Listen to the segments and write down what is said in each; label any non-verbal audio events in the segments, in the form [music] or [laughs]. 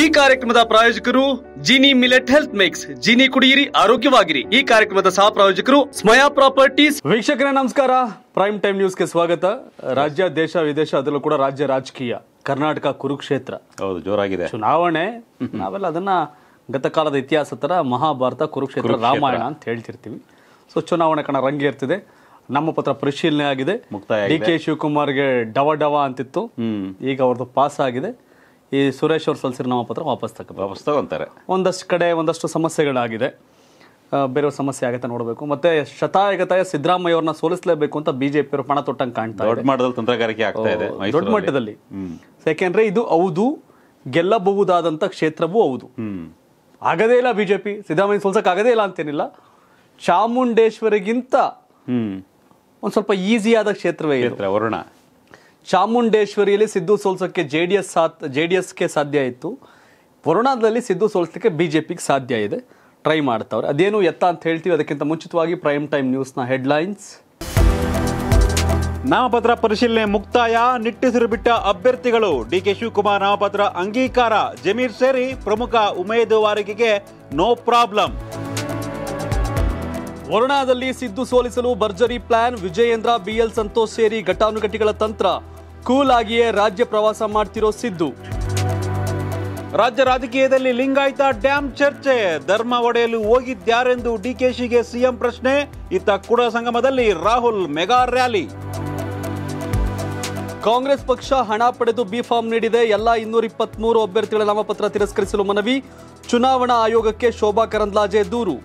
ಈ ಕಾರ್ಯಕ್ರಮದ ಪ್ರಾಯೋಜಕರು Jini millet health mix Jini ಕುಡಿಯಿರಿ ಆರೋಗ್ಯವಾಗಿರಿ ಈ ಕಾರ್ಯಕ್ರಮದ ಸಹ ಪ್ರಾಯೋಜಕರು ಸ್ಮಯಾ ಪ್ರಾಪರ್ಟೀಸ್ ವೀಕ್ಷಕರೇ ನಮಸ್ಕಾರ ಪ್ರೈಮ್ ಟೈಮ್ ನ್ಯೂಸ್ ಗೆ ಸ್ವಾಗತ ರಾಜ್ಯ ದೇಶ ವಿದೇಶ ಅದರಲ್ಲೂ ಕೂಡ ರಾಜ್ಯ ರಾಜಕೀಯ ಕರ್ನಾಟಕ ಕುರುಕ್ಷೇತ್ರ ಹೌದು ಜೋರಾಗಿದೆ ಚುನಾವಣೆ ನಾವೆಲ್ಲ ಅದನ್ನ ಗತಕಾಲದ ಇತಿಹಾಸ ತರ ಮಹಾಭಾರತ ಕುರುಕ್ಷೇತ್ರ ರಾಮಾಯಣ ಅಂತ ಹೇಳ್ತಿರ್ತೀವಿ ಸೊ ಚುನಾವಣೆ ಕಣ ರಂಗೇರ್ತಿದೆ ನಮ್ಮ ಪತ್ರ ಪರಿಶೀಲನೆ ಆಗಿದೆ ಮುಕ್ತಾಯ ಡಿ ಕೆ ಶಿವಕುಮಾರ್ಗೆ ಡವ ಡವ ಅಂತಿತ್ತು ಈಗ ಅವ್ರದ್ದು ಪಾಸ್ ಆಗಿದೆ ಈ ಸುರೇಶ್ ಅವ್ರ ಸಲ್ಲಿಸಿರೋ ನಾಮಪತ್ರ ವಾಪಸ್ ತಗ ವಾಪಸ್ ತಗೊಂತಾರೆ ಒಂದಷ್ಟು ಕಡೆ ಒಂದಷ್ಟು ಸಮಸ್ಯೆಗಳಾಗಿದೆ ಬೇರೆಯವ್ರ ಸಮಸ್ಯೆ ಆಗುತ್ತೆ ನೋಡಬೇಕು ಮತ್ತೆ ಶತಾಯಗತಾಯ ಸಿದ್ದರಾಮಯ್ಯ ಅವ್ರನ್ನ ಸೋಲಿಸಲೇಬೇಕು ಅಂತ ಬಿಜೆಪಿಯವರು ಪಣ ತೊಟ್ಟಂಗೆ ದೊಡ್ಡ ಮಟ್ಟದಲ್ಲಿ ತಂತ್ರಗಾರಿಕೆ ಆಗ್ತಾ ಇದೆ ದೊಡ್ಡ ಮಟ್ಟದಲ್ಲಿ ಯಾಕೆಂದ್ರೆ ಇದು ಹೌದು ಗೆಲ್ಲಬಹುದಾದಂತ ಕ್ಷೇತ್ರವೂ ಹೌದು ಆಗದೇ ಇಲ್ಲ ಬಿಜೆಪಿ ಸಿದ್ದರಾಮಯ್ಯ ಸೋಲ್ಸಕ್ ಆಗದೇ ಇಲ್ಲ ಅಂತೇನಿಲ್ಲ ಚಾಮುಂಡೇಶ್ವರಿಗಿಂತ ಒಂದ್ ಸ್ವಲ್ಪ ಆದ ಕ್ಷೇತ್ರವೇ ಕ್ಷೇತ್ರ ವರುಣ ಚಾಮುಂಡೇಶ್ವರಿಯಲ್ಲಿ ಸಿದ್ದು ಸೋಲ್ಸೋಕ್ಕೆ ಜೆ ಡಿ ಎಸ್ ಸಾತ್ ಜೆ ಡಿ ಎಸ್ಗೆ ಸಾಧ್ಯ ಇತ್ತು ವರುಣಾದಲ್ಲಿ ಸಿದ್ದು ಸೋಲ್ಸೋಕ್ಕೆ ಬಿ ಜೆ ಪಿಗೆ ಸಾಧ್ಯ ಇದೆ ಟ್ರೈ ಮಾಡ್ತಾವ್ರೆ ಅದೇನು ಎತ್ತ ಅಂತ ಹೇಳ್ತೀವಿ ಅದಕ್ಕಿಂತ ಮುಂಚಿತವಾಗಿ ಪ್ರೈಮ್ ಟೈಮ್ ನ್ಯೂಸ್ನ ಹೆಡ್ಲೈನ್ಸ್ ನಾಮಪತ್ರ ಪರಿಶೀಲನೆ ಮುಕ್ತಾಯ ನಿಟ್ಟುಸಿರು ಬಿಟ್ಟ ಅಭ್ಯರ್ಥಿಗಳು ಕೆ ಶಿವಕುಮಾರ್ ನಾಮಪತ್ರ ಅಂಗೀಕಾರ ಜಮೀರ್ ಸೇರಿ ಪ್ರಮುಖ ಉಮೇದುವಾರಿಕೆಗೆ ನೋ ಪ್ರಾಬ್ಲಮ್ ವರುಣಾದಲ್ಲಿ ಸಿದ್ದು ಸೋಲಿಸಲು ಭರ್ಜರಿ ಪ್ಲಾನ್ ವಿಜಯೇಂದ್ರ ಬಿಎಲ್ ಸಂತೋಷ್ ಸೇರಿ ಘಟಾನುಘಟಿಗಳ ತಂತ್ರ ಕೂಲ್ ಆಗಿಯೇ ರಾಜ್ಯ ಪ್ರವಾಸ ಮಾಡ್ತಿರೋ ಸಿದ್ದು ರಾಜ್ಯ ರಾಜಕೀಯದಲ್ಲಿ ಲಿಂಗಾಯತ ಡ್ಯಾಂ ಚರ್ಚೆ ಧರ್ಮ ಒಡೆಯಲು ಹೋಗಿದ್ದ್ಯಾರೆಂದು ಡಿಕೆಶಿಗೆ ಸಿಎಂ ಪ್ರಶ್ನೆ ಇತ್ತ ಕುಡ ಸಂಗಮದಲ್ಲಿ ರಾಹುಲ್ ಮೆಗಾ ರ್ಯಾಲಿ ಕಾಂಗ್ರೆಸ್ ಪಕ್ಷ ಹಣ ಪಡೆದು ಬಿ ಫಾರ್ಮ್ ನೀಡಿದೆ ಎಲ್ಲ ಇನ್ನೂರ ಇಪ್ಪತ್ಮೂರು ಅಭ್ಯರ್ಥಿಗಳ ನಾಮಪತ್ರ ತಿರಸ್ಕರಿಸಲು ಮನವಿ ಚುನಾವಣಾ ಆಯೋಗಕ್ಕೆ ಶೋಭಾ ಕರಂದ್ಲಾಜೆ ದೂರು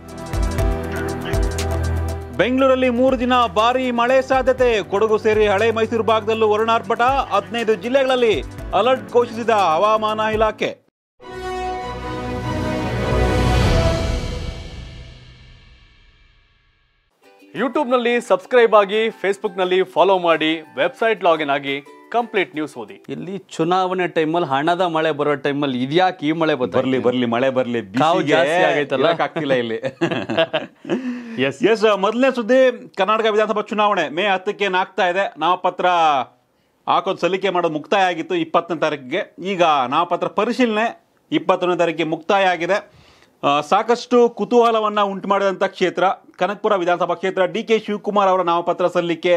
ಬೆಂಗಳೂರಲ್ಲಿ ಮೂರು ದಿನ ಭಾರಿ ಮಳೆ ಸಾಧ್ಯತೆ ಕೊಡಗು ಸೇರಿ ಹಳೆ ಮೈಸೂರು ಭಾಗದಲ್ಲೂ ವರುಣಾರ್ಭಟ ಹದಿನೈದು ಜಿಲ್ಲೆಗಳಲ್ಲಿ ಅಲರ್ಟ್ ಘೋಷಿಸಿದ ಹವಾಮಾನ ಇಲಾಖೆ ಯೂಟ್ಯೂಬ್ನಲ್ಲಿ ಸಬ್ಸ್ಕ್ರೈಬ್ ಆಗಿ ಫೇಸ್ಬುಕ್ನಲ್ಲಿ ಫಾಲೋ ಮಾಡಿ ವೆಬ್ಸೈಟ್ ಲಾಗಿನ್ ಆಗಿ ಕಂಪ್ಲೀಟ್ ನ್ಯೂಸ್ ಓದಿ ಇಲ್ಲಿ ಚುನಾವಣೆ ಟೈಮಲ್ಲಿ ಹಣದ ಮಳೆ ಬರೋ ಟೈಮಲ್ಲಿ ಇದ್ಯಾಕೆ ಈ ಮಳೆ ಬರ್ಲಿ ಬರ್ಲಿ ಮಳೆ ಬರ್ಲಿ ಆಗ್ತಿಲ್ಲ ಇಲ್ಲಿ ಎಸ್ ಎಸ್ ಮೊದಲನೇ ಸುದ್ದಿ ಕರ್ನಾಟಕ ವಿಧಾನಸಭಾ ಚುನಾವಣೆ ಮೇ ಹತ್ತಕ್ಕೆ ಏನಾಗ್ತಾ ಇದೆ ನಾಮಪತ್ರ ಹಾಕೋದು ಸಲ್ಲಿಕೆ ಮಾಡೋದು ಮುಕ್ತಾಯ ಆಗಿತ್ತು ಇಪ್ಪತ್ತನೇ ತಾರೀಕಿಗೆ ಈಗ ನಾಮಪತ್ರ ಪರಿಶೀಲನೆ ಇಪ್ಪತ್ತೊಂದನೇ ತಾರೀಕಿಗೆ ಮುಕ್ತಾಯ ಆಗಿದೆ ಸಾಕಷ್ಟು ಕುತೂಹಲವನ್ನು ಉಂಟು ಮಾಡಿದಂಥ ಕ್ಷೇತ್ರ ಕನಕಪುರ ವಿಧಾನಸಭಾ ಕ್ಷೇತ್ರ ಡಿ ಕೆ ಶಿವಕುಮಾರ್ ಅವರ ನಾಮಪತ್ರ ಸಲ್ಲಿಕೆ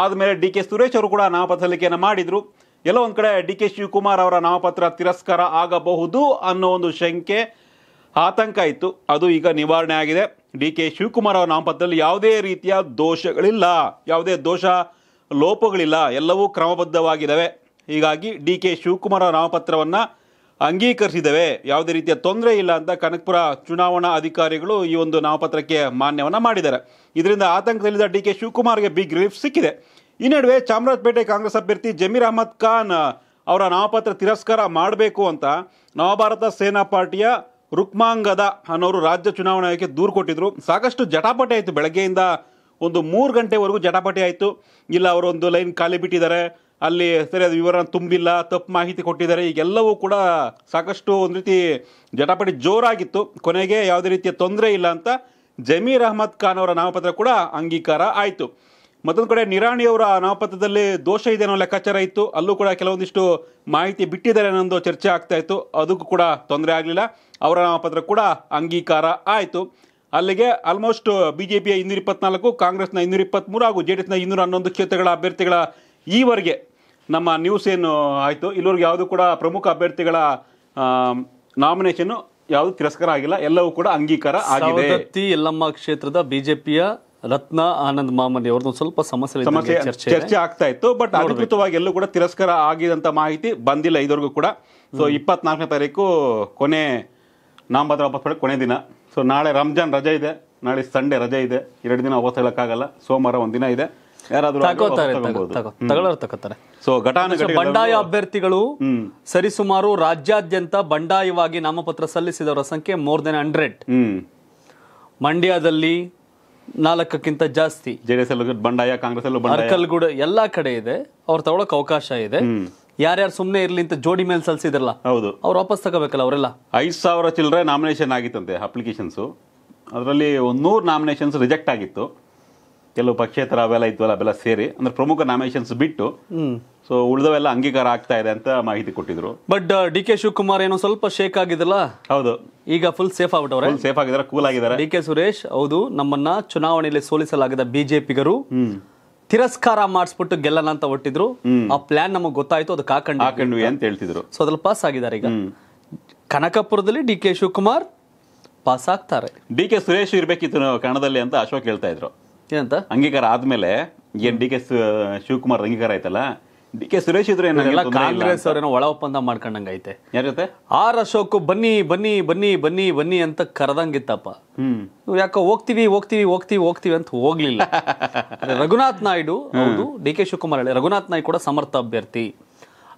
ಆದಮೇಲೆ ಡಿ ಕೆ ಸುರೇಶ್ ಅವರು ಕೂಡ ನಾಮಪತ್ರ ಸಲ್ಲಿಕೆಯನ್ನು ಮಾಡಿದರು ಎಲ್ಲೋ ಒಂದು ಕಡೆ ಡಿ ಕೆ ಶಿವಕುಮಾರ್ ಅವರ ನಾಮಪತ್ರ ತಿರಸ್ಕಾರ ಆಗಬಹುದು ಅನ್ನೋ ಒಂದು ಶಂಕೆ ಆತಂಕ ಇತ್ತು ಅದು ಈಗ ನಿವಾರಣೆ ಆಗಿದೆ ಡಿ ಕೆ ಶಿವಕುಮಾರ್ ಅವರ ನಾಮಪತ್ರದಲ್ಲಿ ಯಾವುದೇ ರೀತಿಯ ದೋಷಗಳಿಲ್ಲ ಯಾವುದೇ ದೋಷ ಲೋಪಗಳಿಲ್ಲ ಎಲ್ಲವೂ ಕ್ರಮಬದ್ಧವಾಗಿದ್ದಾವೆ ಹೀಗಾಗಿ ಡಿ ಕೆ ಶಿವಕುಮಾರ್ ಅವರ ನಾಮಪತ್ರವನ್ನು ಅಂಗೀಕರಿಸಿದ್ದೇವೆ ಯಾವುದೇ ರೀತಿಯ ತೊಂದರೆ ಇಲ್ಲ ಅಂತ ಕನಕಪುರ ಚುನಾವಣಾ ಅಧಿಕಾರಿಗಳು ಈ ಒಂದು ನಾಮಪತ್ರಕ್ಕೆ ಮಾನ್ಯವನ್ನು ಮಾಡಿದ್ದಾರೆ ಇದರಿಂದ ಆತಂಕದಲ್ಲಿದ್ದ ಡಿ ಕೆ ಶಿವಕುಮಾರ್ಗೆ ಬಿಗ್ ರಿಲೀಫ್ ಸಿಕ್ಕಿದೆ ಈ ನಡುವೆ ಚಾಮರಾಜಪೇಟೆ ಕಾಂಗ್ರೆಸ್ ಅಭ್ಯರ್ಥಿ ಜಮೀರ್ ಅಹಮದ್ ಖಾನ್ ಅವರ ನಾಮಪತ್ರ ತಿರಸ್ಕಾರ ಮಾಡಬೇಕು ಅಂತ ನವಭಾರತ ಸೇನಾ ಪಾರ್ಟಿಯ ರುಕ್ಮಾಂಗದ ಅನ್ನೋರು ರಾಜ್ಯ ಚುನಾವಣಾ ಆಯೋಗಕ್ಕೆ ದೂರು ಕೊಟ್ಟಿದ್ರು ಸಾಕಷ್ಟು ಜಟಾಪಟಿ ಆಯಿತು ಬೆಳಗ್ಗೆಯಿಂದ ಒಂದು ಮೂರು ಗಂಟೆವರೆಗೂ ಜಟಾಪಟಿ ಆಯಿತು ಇಲ್ಲ ಅವರೊಂದು ಲೈನ್ ಖಾಲಿ ಬಿಟ್ಟಿದ್ದಾರೆ ಅಲ್ಲಿ ಸರಿಯಾದ ವಿವರ ತುಂಬಿಲ್ಲ ತಪ್ಪು ಮಾಹಿತಿ ಕೊಟ್ಟಿದ್ದಾರೆ ಈಗೆಲ್ಲವೂ ಕೂಡ ಸಾಕಷ್ಟು ಒಂದು ರೀತಿ ಜಟಾಪಟಿ ಜೋರಾಗಿತ್ತು ಕೊನೆಗೆ ಯಾವುದೇ ರೀತಿಯ ತೊಂದರೆ ಇಲ್ಲ ಅಂತ ಜಮೀರ್ ಅಹಮದ್ ಖಾನ್ ಅವರ ನಾಮಪತ್ರ ಕೂಡ ಅಂಗೀಕಾರ ಆಯಿತು ಮತ್ತೊಂದು ಕಡೆ ನಿರಾಣಿ ಅವರ ನಾಮಪತ್ರದಲ್ಲಿ ದೋಷ ಇದೆ ಅನ್ನೋ ಲೆಕ್ಕಾಚಾರ ಇತ್ತು ಅಲ್ಲೂ ಕೂಡ ಕೆಲವೊಂದಿಷ್ಟು ಮಾಹಿತಿ ಬಿಟ್ಟಿದ್ದಾರೆ ಅನ್ನೋದು ಚರ್ಚೆ ಆಗ್ತಾ ಇತ್ತು ಅದಕ್ಕೂ ಕೂಡ ತೊಂದರೆ ಆಗಲಿಲ್ಲ ಅವರ ನಾಮಪತ್ರ ಕೂಡ ಅಂಗೀಕಾರ ಆಯಿತು ಅಲ್ಲಿಗೆ ಆಲ್ಮೋಸ್ಟ್ ಬಿ ಜೆ ಪಿಯ ಇನ್ನೂರ ಇಪ್ಪತ್ನಾಲ್ಕು ಕಾಂಗ್ರೆಸ್ನ ಇನ್ನೂರ ಇಪ್ಪತ್ತ್ಮೂರು ಹಾಗೂ ಜೆ ಡಿ ಎಸ್ನ ಇನ್ನೂರ ಹನ್ನೊಂದು ಕ್ಷೇತ್ರಗಳ ಅಭ್ಯರ್ಥಿಗಳ ಈವರೆಗೆ ನಮ್ಮ ನ್ಯೂಸ್ ಏನು ಆಯಿತು ಇಲ್ಲಿವರೆಗೂ ಯಾವುದು ಕೂಡ ಪ್ರಮುಖ ಅಭ್ಯರ್ಥಿಗಳ ನಾಮಿನೇಷನ್ ಯಾವುದು ತಿರಸ್ಕಾರ ಆಗಿಲ್ಲ ಎಲ್ಲವೂ ಕೂಡ ಅಂಗೀಕಾರ ಆಗಿದೆ ಯಲ್ಲಮ್ಮ ಕ್ಷೇತ್ರದ ಬಿಜೆಪಿಯ ರತ್ನ ಆನಂದ್ ಮಾಮನಿ ಅವ್ರದ್ದು ಸ್ವಲ್ಪ ಸಮಸ್ಯೆ ಸಮಸ್ಯೆ ಚರ್ಚೆ ಆಗ್ತಾ ಇತ್ತು ಬಟ್ ಅಧಿಕೃತವಾಗಿ ಎಲ್ಲೂ ಕೂಡ ತಿರಸ್ಕಾರ ಆಗಿದಂತ ಮಾಹಿತಿ ಬಂದಿಲ್ಲ ಇದುವರೆಗೂ ಕೂಡ ಸೊ ಇಪ್ಪತ್ನಾಲ್ಕನೇ ತಾರೀಕು ಕೊನೆ ನಾಮಪತ್ರ ವಾಪಸ್ ಕೊನೆ ದಿನ ಸೊ ನಾಳೆ ರಂಜಾನ್ ರಜೆ ಇದೆ ನಾಳೆ ಸಂಡೆ ರಜೆ ಇದೆ ಎರಡು ದಿನ ವಾಪಸ್ ಹೇಳಕ್ಕಾಗಲ್ಲ ಸೋಮವಾರ ಒಂದಿನ ಇದೆ ಯಾರಾದರೂ ಸೊ ಘಟಾನ ಬಂಡಾಯ ಅಭ್ಯರ್ಥಿಗಳು ಸರಿಸುಮಾರು ರಾಜ್ಯಾದ್ಯಂತ ಬಂಡಾಯವಾಗಿ ನಾಮಪತ್ರ ಸಲ್ಲಿಸಿದವರ ಸಂಖ್ಯೆ ಮೋರ್ ದೆನ್ ಹಂಡ್ರೆಡ್ ಮಂಡ್ಯದಲ್ಲಿ ನಾಲ್ಕಕ್ಕಿಂತ ಜಾಸ್ತಿ ಜೆಡಿಎಸ್ ಬಂಡಾಯ ಕಾಂಗ್ರೆಸ್ ಅರ್ಕಲ್ಗೂಡ ಎಲ್ಲಾ ಕಡೆ ಇದೆ ಅವ್ರು ತಗೊಳಕ್ ಅವಕಾಶ ಇದೆ ಯಾರ್ಯಾರು ಸುಮ್ಮನೆ ಇರ್ಲಿ ಅಂತ ಜೋಡಿ ಮೇಲೆ ಸಲ್ಲಿಸಿದ್ರಲ್ಲ ಹೌದು ಅವ್ರು ವಾಪಸ್ ತಗೋಬೇಕಲ್ಲ ಅವರೆಲ್ಲ ಐದು ಸಾವಿರ ಚಿಲ್ಲರೆ ನಾಮಿನೇಷನ್ ಆಗಿತ್ತಂತೆ ಅಪ್ಲಿಕೇಶನ್ಸು ಅದರಲ್ಲಿ ಒಂದ್ ನೂರು ನಾಮಿನೇಷನ್ಸ್ ರಿಜೆಕ್ಟ್ ಆಗಿತ್ತು ಕೆಲವು ಪಕ್ಷೇತರ ಅವೆಲ್ಲ ಇದ್ವಲ್ಲ ಅವೆಲ್ಲ ಸೇರಿ ಅಂದ್ರೆ ಪ್ರಮುಖ ನಾಮಿನೇಷನ್ಸ್ ಬಿಟ್ಟು ಸೊ ಉಳಿದವೆಲ್ಲ ಅಂಗೀಕಾರ ಆಗ್ತಾ ಇದೆ ಅಂತ ಮಾಹಿತಿ ಕೊಟ್ಟಿದ್ರು ಬಟ್ ಡಿ ಕೆ ಶಿವಕುಮಾರ್ ಏನೋ ಸ್ವಲ್ಪ ಶೇಕ್ ಆಗಿದಲ್ಲ ಹೌದು ಈಗ ಫುಲ್ ಸೇಫ್ ಆಗ್ಬಿಟ್ಟವ್ರೆ ಸೇಫ್ ಆಗಿದ್ದಾರೆ ಕೂಲ್ ಆಗಿದ್ದಾರೆ ಡಿ ಕೆ ಸುರೇಶ್ ಹೌದು ನಮ್ಮನ್ನ ಚುನಾವಣೆಯಲ್ಲಿ ಸೋಲಿಸಲಾಗಿದ್ದ ಬಿಜೆಪಿಗರು ತಿರಸ್ಕಾರ ಮಾಡಿಸ್ಬಿಟ್ಟು ಗೆಲ್ಲಣ ಅಂತ ಒಟ್ಟಿದ್ರು ಆ ಪ್ಲಾನ್ ನಮಗೆ ಗೊತ್ತಾಯ್ತು ಅದಕ್ಕೆ ಕಾಕಂಡ್ ಹಾಕೊಂಡ್ವಿ ಅಂತ ಹೇಳ್ತಿದ್ರು ಸೊ ಅದ್ರಲ್ಲಿ ಪಾಸ್ ಆಗಿದ್ದಾರೆ ಈಗ ಕನಕಪುರದಲ್ಲಿ ಡಿ ಕೆ ಶಿವಕುಮಾರ್ ಪಾಸ್ ಆಗ್ತಾರೆ ಡಿ ಕೆ ಸುರೇಶ್ ಇರ್ಬೇಕಿತ್ತು ಕಣದಲ್ಲಿ ಅಂತ ಅಶೋಕ್ ಹೇಳ್ತಾ ಇದ್ರು ಏನಂತ ಅಂಗೀಕಾರ ಆದ್ಮೇಲೆ ಏನ್ ಡಿ ಕೆ ಶಿವಕುಮಾರ್ ಅಂಗೀಕಾರ ಆಯ್ತಲ್ಲ ಡಿ ಕೆ ಸುರೇಶ್ ಇದ್ರೆ ಕಾಂಗ್ರೆಸ್ ಅವರೇನೋ ಒಳ ಒಪ್ಪಂದ ಮಾಡ್ಕೊಂಡಂಗ ಐತೆ ಯಾರ ಜೊತೆ ಆರ್ ಅಶೋಕ್ ಬನ್ನಿ ಬನ್ನಿ ಬನ್ನಿ ಬನ್ನಿ ಬನ್ನಿ ಅಂತ ಕರೆದಂಗಿತ್ತಪ್ಪ ಹ್ಮ್ ಯಾಕೋ ಹೋಗ್ತೀವಿ ಹೋಗ್ತೀವಿ ಹೋಗ್ತೀವಿ ಹೋಗ್ತೀವಿ ಅಂತ ಹೋಗ್ಲಿಲ್ಲ ರಘುನಾಥ್ ನಾಯ್ಡು ಹೌದು ಡಿ ಕೆ ಶಿವಕುಮಾರ್ ಹೇಳಿ ರಘುನಾಥ್ ನಾಯ್ಡು ಕೂಡ ಸಮರ್ಥ ಅಭ್ಯರ್ಥಿ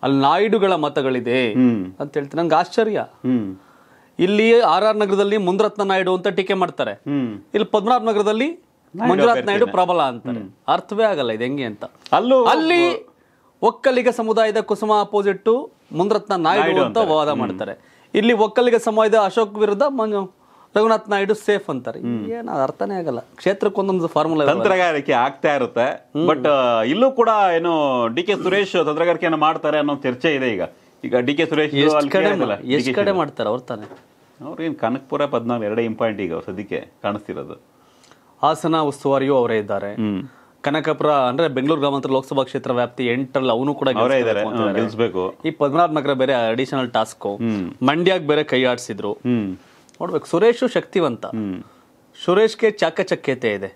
ಅಲ್ಲಿ ನಾಯ್ಡುಗಳ ಮತಗಳಿದೆ ಅಂತ ಹೇಳ್ತೀನಿ ನಂಗೆ ಆಶ್ಚರ್ಯ ಇಲ್ಲಿ ಆರ್ ಆರ್ ನಗರದಲ್ಲಿ ಮುಂದ್ರತ್ನ ನಾಯ್ಡು ಅಂತ ಟೀಕೆ ಮಾಡ್ತಾರೆ ಇಲ್ಲಿ ಪದ್ಮನಾಭ ನಗರದಲ್ಲಿ ಮಂಜುನಾಥ್ ನಾಯ್ಡು ಪ್ರಬಲ ಅಂತಾರೆ ಅರ್ಥವೇ ಆಗಲ್ಲ ಇದು ಹೆಂಗೆ ಅಂತ ಅಲ್ಲೂ ಅಲ್ಲಿ ಒಕ್ಕಲಿಗ ಸಮುದಾಯದ ಕುಸುಮ ಅಪೋಸಿಟ್ ಮುಂದ್ರತ್ನ ನಾಯ್ಡು ಅಂತ ವಾದ ಮಾಡ್ತಾರೆ ಇಲ್ಲಿ ಒಕ್ಕಲಿಗ ಸಮುದಾಯದ ಅಶೋಕ್ ವಿರುದ್ಧ ರಘುನಾಥ್ ನಾಯ್ಡು ಸೇಫ್ ಅಂತಾರೆ ಅರ್ಥನೇ ಆಗಲ್ಲ ಕ್ಷೇತ್ರಕ್ಕೊಂದೊಂದು ಫಾರ್ಮುಲಾ ತಂತ್ರಗಾರಿಕೆ ಆಗ್ತಾ ಇರುತ್ತೆ ಬಟ್ ಇಲ್ಲೂ ಕೂಡ ಏನು ಡಿ ಕೆ ಸುರೇಶ್ ತಂತ್ರಗಾರಿಕೆಯನ್ನು ಮಾಡ್ತಾರೆ ಅನ್ನೋ ಚರ್ಚೆ ಇದೆ ಈಗ ಈಗ ಡಿ ಕೆ ಸುರೇಶ್ ಎಷ್ಟು ಕಡೆ ಮಾಡ್ತಾರೆ ಅವ್ರು ತಾನೆ ಅವ್ರೇನು ಕನಕಪುರ ಪದ್ನಾಲ್ಕು ಎರಡೇ ಇಂಪಾಯಿಂಟ್ ಈಗ ಸದ್ಯಕ್ಕೆ ಕಾಣಿಸ್ತಿರೋದು ಹಾಸನ ಉಸ್ತುವಾರಿಯೂ ಅವರೇ ಇದ್ದಾರೆ ಕನಕಪುರ ಅಂದ್ರೆ ಬೆಂಗಳೂರು ಗ್ರಾಮಾಂತರ ಲೋಕಸಭಾ ಕ್ಷೇತ್ರ ವ್ಯಾಪ್ತಿ ಎಂಟರಲ್ಲಿ ಅವನು ಕೂಡ ಈ ಪದ್ಮನಾಭ ನಗರ ಬೇರೆ ಅಡಿಷನಲ್ ಟಾಸ್ಕ್ ಮಂಡ್ಯಾಗ್ ಬೇರೆ ಕೈ ಆಡಿಸಿದ್ರು ನೋಡ್ಬೇಕು ಸುರೇಶು ಶಕ್ತಿವಂತ ಸುರೇಶ್ಗೆ ಚಾಕಚಕ್ಯತೆ ಇದೆ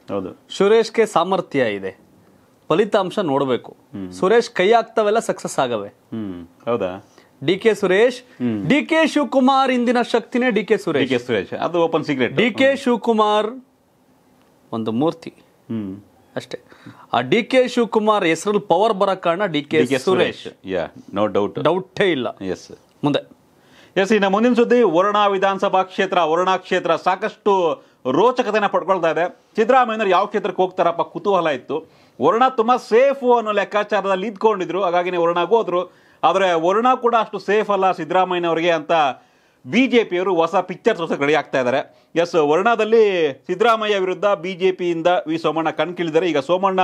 ಸುರೇಶ್ಗೆ ಸಾಮರ್ಥ್ಯ ಇದೆ ಫಲಿತಾಂಶ ನೋಡಬೇಕು ಸುರೇಶ್ ಕೈ ಆಗ್ತಾವೆಲ್ಲ ಸಕ್ಸಸ್ ಆಗವೆ ಹೌದಾ D K Suresh D K Shivakumar ಇಂದಿನ ಶಕ್ತಿನೇ ಡಿ ಕೆ ಸುರೇಶ್ ಸುರೇಶ್ ಅದು open secret D K Shivakumar ಒಂದು ಮೂರ್ತಿ ಅಷ್ಟೇ ಆ ಡಿ ಕೆ ಶಿವಕುಮಾರ್ ಹೆಸರಲ್ಲಿ ಪವರ್ ಬರೋ ಕಾರಣ D K Suresh no doubt ಡೌಟೇ ಇಲ್ಲ ಎಸ್ ಮುಂದೆ ಎಸ್ ಇನ್ನು ಮುಂದಿನ ಸುದ್ದಿ ವರ್ಣ ವಿಧಾನಸಭಾ ಕ್ಷೇತ್ರ ವರ್ಣ ಕ್ಷೇತ್ರ ಸಾಕಷ್ಟು ರೋಚಕತೆಯನ್ನು ಪಡ್ಕೊಳ್ತಾ ಇದೆ ಸಿದ್ದರಾಮಯ್ಯನವರು ಯಾವ ಕ್ಷೇತ್ರಕ್ಕೆ ಹೋಗ್ತಾರಪ್ಪ ಕುತೂಹಲ ಇತ್ತು ವರ್ಣ ತುಂಬ ಸೇಫು ಅನ್ನೋ ಲೆಕ್ಕಾಚಾರದಲ್ಲಿ ಇದ್ಕೊಂಡಿದ್ರು ಹಾಗಾಗಿನೇ ವರ್ಣಗೂ ಹೋದ್ರು ಆದರೆ ವರ್ಣ ಕೂಡ ಅಷ್ಟು ಸೇಫ್ ಅಲ್ಲ ಸಿದ್ದರಾಮಯ್ಯನವ್ರಿಗೆ ಅಂತ ಬಿ ಜೆ ಪಿಯವರು ಹೊಸ ಪಿಕ್ಚರ್ ತೋರಿಸಕ್ಕೆ ರೆಡಿ ಆಗ್ತಾ ಇದ್ದಾರೆ ಎಸ್ ವರ್ಣದಲ್ಲಿ ಸಿದ್ದರಾಮಯ್ಯ ವಿರುದ್ಧ ಬಿ ಜೆ ಪಿಯಿಂದ ವಿ ಸೋಮಣ್ಣ ಕಣ್ಕಿಳಿದರೆ ಈಗ ಸೋಮಣ್ಣ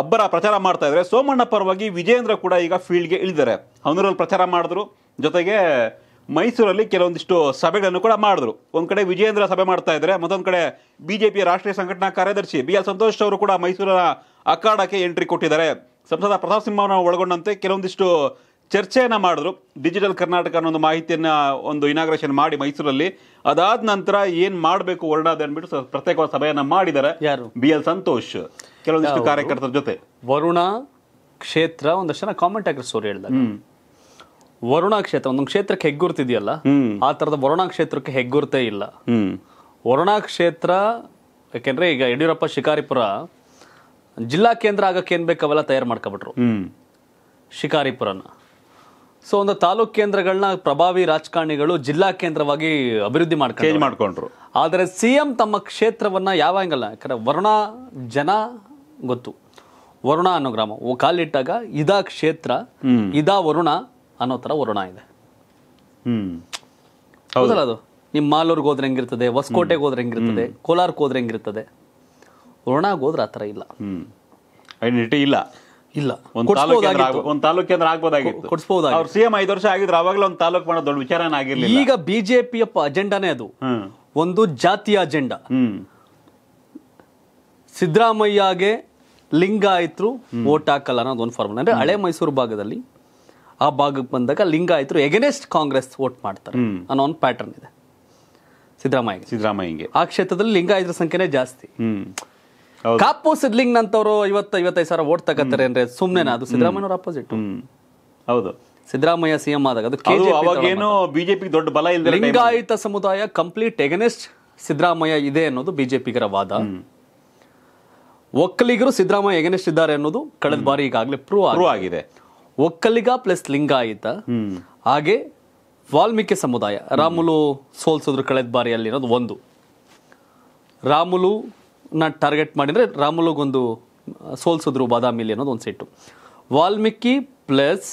ಅಬ್ಬರ ಪ್ರಚಾರ ಮಾಡ್ತಾ ಇದ್ದಾರೆ ಸೋಮಣ್ಣ ಪರವಾಗಿ ವಿಜೇಂದ್ರ ಕೂಡ ಈಗ ಫೀಲ್ಡ್ಗೆ ಇಳಿದಾರೆ ಅವನೂರಲ್ಲಿ ಪ್ರಚಾರ ಮಾಡಿದ್ರು ಜೊತೆಗೆ ಮೈಸೂರಲ್ಲಿ ಕೆಲವೊಂದಿಷ್ಟು ಸಭೆಗಳನ್ನು ಕೂಡ ಮಾಡಿದ್ರು ಒಂದು ಕಡೆ ವಿಜೇಂದ್ರ ಸಭೆ ಮಾಡ್ತಾ ಇದ್ದಾರೆ ಮತ್ತೊಂದು ಕಡೆ ಬಿ ಜೆ ಪಿಯ ರಾಷ್ಟ್ರೀಯ ಸಂಘಟನಾ ಕಾರ್ಯದರ್ಶಿ ಬಿ ಎಲ್ ಸಂತೋಷ್ ಅವರು ಕೂಡ ಮೈಸೂರಿನ ಅಖಾಡಕ್ಕೆ ಎಂಟ್ರಿ ಕೊಟ್ಟಿದ್ದಾರೆ ಸಂಸದ ಪ್ರತಾಪ್ ಸಿಂಹ ಒಳಗೊಂಡಂತೆ ಕೆಲವೊಂದಿಷ್ಟು ಚರ್ಚೆಯನ್ನು ಮಾಡಿದ್ರು ಡಿಜಿಟಲ್ ಕರ್ನಾಟಕ ಅನ್ನೋ ಒಂದು ಮಾಹಿತಿಯನ್ನು ಒಂದು ಇನಾಗ್ರೇಷನ್ ಮಾಡಿ ಮೈಸೂರಲ್ಲಿ ಅದಾದ ನಂತರ ಏನು ಮಾಡಬೇಕು ವರ್ಣಾದ ಅಂದ್ಬಿಟ್ಟು ಪ್ರತ್ಯೇಕವಾದ ಸಭೆಯನ್ನು ಮಾಡಿದ್ದಾರೆ ಯಾರು ಬಿ ಎಲ್ ಸಂತೋಷ್ ಕೆಲವೊಂದಿಷ್ಟು ಕಾರ್ಯಕರ್ತರ ಜೊತೆ ವರುಣ ಕ್ಷೇತ್ರ ಒಂದಷ್ಟು ಜನ ಕಾಮೆಂಟ್ ಹಾಕಿರೋ ಸ್ಟೋರಿ ಹೇಳಿದ ವರುಣಾ ಕ್ಷೇತ್ರ ಒಂದೊಂದು ಕ್ಷೇತ್ರಕ್ಕೆ ಹೆಗ್ಗುರ್ತಿದೆಯಲ್ಲ ಆ ತರದ ವರುಣಾ ಕ್ಷೇತ್ರಕ್ಕೆ ಹೆಗ್ಗುರ್ತೇ ಇಲ್ಲ ವರುಣಾ ಕ್ಷೇತ್ರ ಯಾಕೆಂದ್ರೆ ಈಗ ಯಡಿಯೂರಪ್ಪ ಶಿಕಾರಿಪುರ ಜಿಲ್ಲಾ ಕೇಂದ್ರ ಆಗಕ್ಕೆ ಏನ್ ಬೇಕು ಅವೆಲ್ಲ ತಯಾರು ಮಾಡ್ಕೊಬಿಟ್ರು ಶಿಕಾರಿಪುರನ ಸೊ ಒಂದು ತಾಲೂಕು ಕೇಂದ್ರಗಳನ್ನ ಪ್ರಭಾವಿ ರಾಜಕಾರಣಿಗಳು ಜಿಲ್ಲಾ ಕೇಂದ್ರವಾಗಿ ಅಭಿವೃದ್ಧಿ ಮಾಡ್ಕೊಂಡು ಮಾಡ್ಕೊಂಡ್ರು ಆದರೆ ಸಿ ಎಂ ತಮ್ಮ ಕ್ಷೇತ್ರವನ್ನ ಯಾವ ಹಂಗಲ್ಲ ಯಾಕಂದರೆ ವರುಣ ಜನ ಗೊತ್ತು ವರುಣ ಅನ್ನೋ ಗ್ರಾಮ ಕಾಲಿಟ್ಟಾಗ ಇದಾ ಕ್ಷೇತ್ರ ಇದಾ ವರುಣ ಅನ್ನೋ ತರ ವರುಣ ಇದೆ ಹೌದಲ್ಲ ಅದು ನಿಮ್ಮ ಮಾಲೂರ್ಗೆ ಹೋದ್ರೆ ಹೆಂಗಿರ್ತದೆ ಹೊಸಕೋಟೆಗೆ ಹೋದ್ರೆ ಹೆಂಗಿರ್ತದೆ ಕೋಲಾರ್ಕ್ ಹೋದ್ರೆ ಹೆಂಗಿರ್ತದೆ ವರುಣಾಗ ಹೋದ್ರೆ ಆ ಥರ ಇಲ್ಲ ಐಡೆಂಟಿಟಿ ಇಲ್ಲ ಇಲ್ಲ ಒಂದು ಕೇಂದ್ರ ಅವ್ರ ಸಿಎಂ ಐದು ವರ್ಷ ಆಗಿದ್ರೆ ಅವಾಗಲೇ ಒಂದು ತಾಲೂಕು ಮಾಡೋ ದೊಡ್ಡ ವಿಚಾರ ಈಗ ಬಿಜೆಪಿಯ ಅಜೆಂಡಾನೇ ಅದು ಒಂದು ಜಾತಿಯ ಅಜೆಂಡಾ ಸಿದ್ದರಾಮಯ್ಯಗೆ ಲಿಂಗಾಯತರು ವೋಟ್ ಹಾಕಲ್ಲ ಅನ್ನೋದು ಒಂದು ಫಾರ್ಮುಲಾ ಅಂದ್ರೆ ಹಳೆ ಮೈಸೂರು ಭಾಗದಲ್ಲಿ ಆ ಭಾಗಕ್ಕೆ ಬಂದಾಗ ಲಿಂಗಾಯತರು ಎಗನೆಸ್ಟ್ ಕಾಂಗ್ರೆಸ್ ವೋಟ್ ಮಾಡ್ತಾರೆ ಅನ್ನೋ ಒಂದು ಪ್ಯಾಟರ್ನ್ ಇದೆ ಸಿದ್ದರಾಮಯ್ಯ ಸಿದ್ದರಾಮಯ್ಯಗೆ ಆ ಕ್ಷೇತ್ರದಲ್ಲಿ ಲಿಂಗಾಯತರ ಸಂಖ್ಯೆನೇ ಜಾಸ್ತಿ ಕಾಪು ಸಿದ್ಲಿಂಗ್ ನಂತವರು ಇವತ್ತು ಐವತ್ತೈದು ಸಾವಿರ ಓಟ್ ತಗತ್ತಾರೆ ಅಂದ್ರೆ ಸುಮ್ಮನೆ ಅದು ಸಿದ್ದರಾಮಯ್ಯ ಅಪೋಸಿಟ್ ಹೌದು ಸಿದ್ದರಾಮಯ್ಯ ಸಿಎಂ ಆದಾಗ ಅದು ಅವಾಗೇನೋ ಬಿಜೆಪಿ ದೊಡ್ಡ ಬಲ ಇಲ್ಲ ಲಿಂಗಾಯತ ಸಮುದಾಯ ಕಂಪ್ಲೀಟ್ ಎಗನೆಸ್ಟ್ ಸಿದ್ದರಾಮಯ್ಯ ಇದೆ ಅನ್ನೋದು ಬಿಜೆಪಿಗರ ವಾದ ಒಕ್ಕಲಿಗರು ಸಿದ್ದರಾಮಯ್ಯ ಎಗನೆಸ್ಟ್ ಇದ್ದಾರೆ ಅನ್ನೋದು ಕಳೆದ ಬಾರಿ ಈಗಾಗಲೇ ಪ್ರೂವ್ ಆಗಿದೆ ಒಕ್ಕಲಿಗ ಪ್ಲಸ್ ಲಿಂಗಾಯತ ಹಾಗೆ ವಾಲ್ಮೀಕಿ ಸಮುದಾಯ ರಾಮುಲು ಸೋಲ್ಸಿದ್ರು ಕಳೆದ ಬಾರಿ ಅಲ್ಲಿರೋದು ಒಂದು ರಾಮುಲು ನ ಟಾರ್ಗೆಟ್ ಮಾಡಿದರೆ ರಾಮುಲುಗೊಂದು ಸೋಲ್ಸಿದ್ರು ಬಾದಾಮಿಲಿ ಅನ್ನೋದು ಒಂದು set Valmiki plus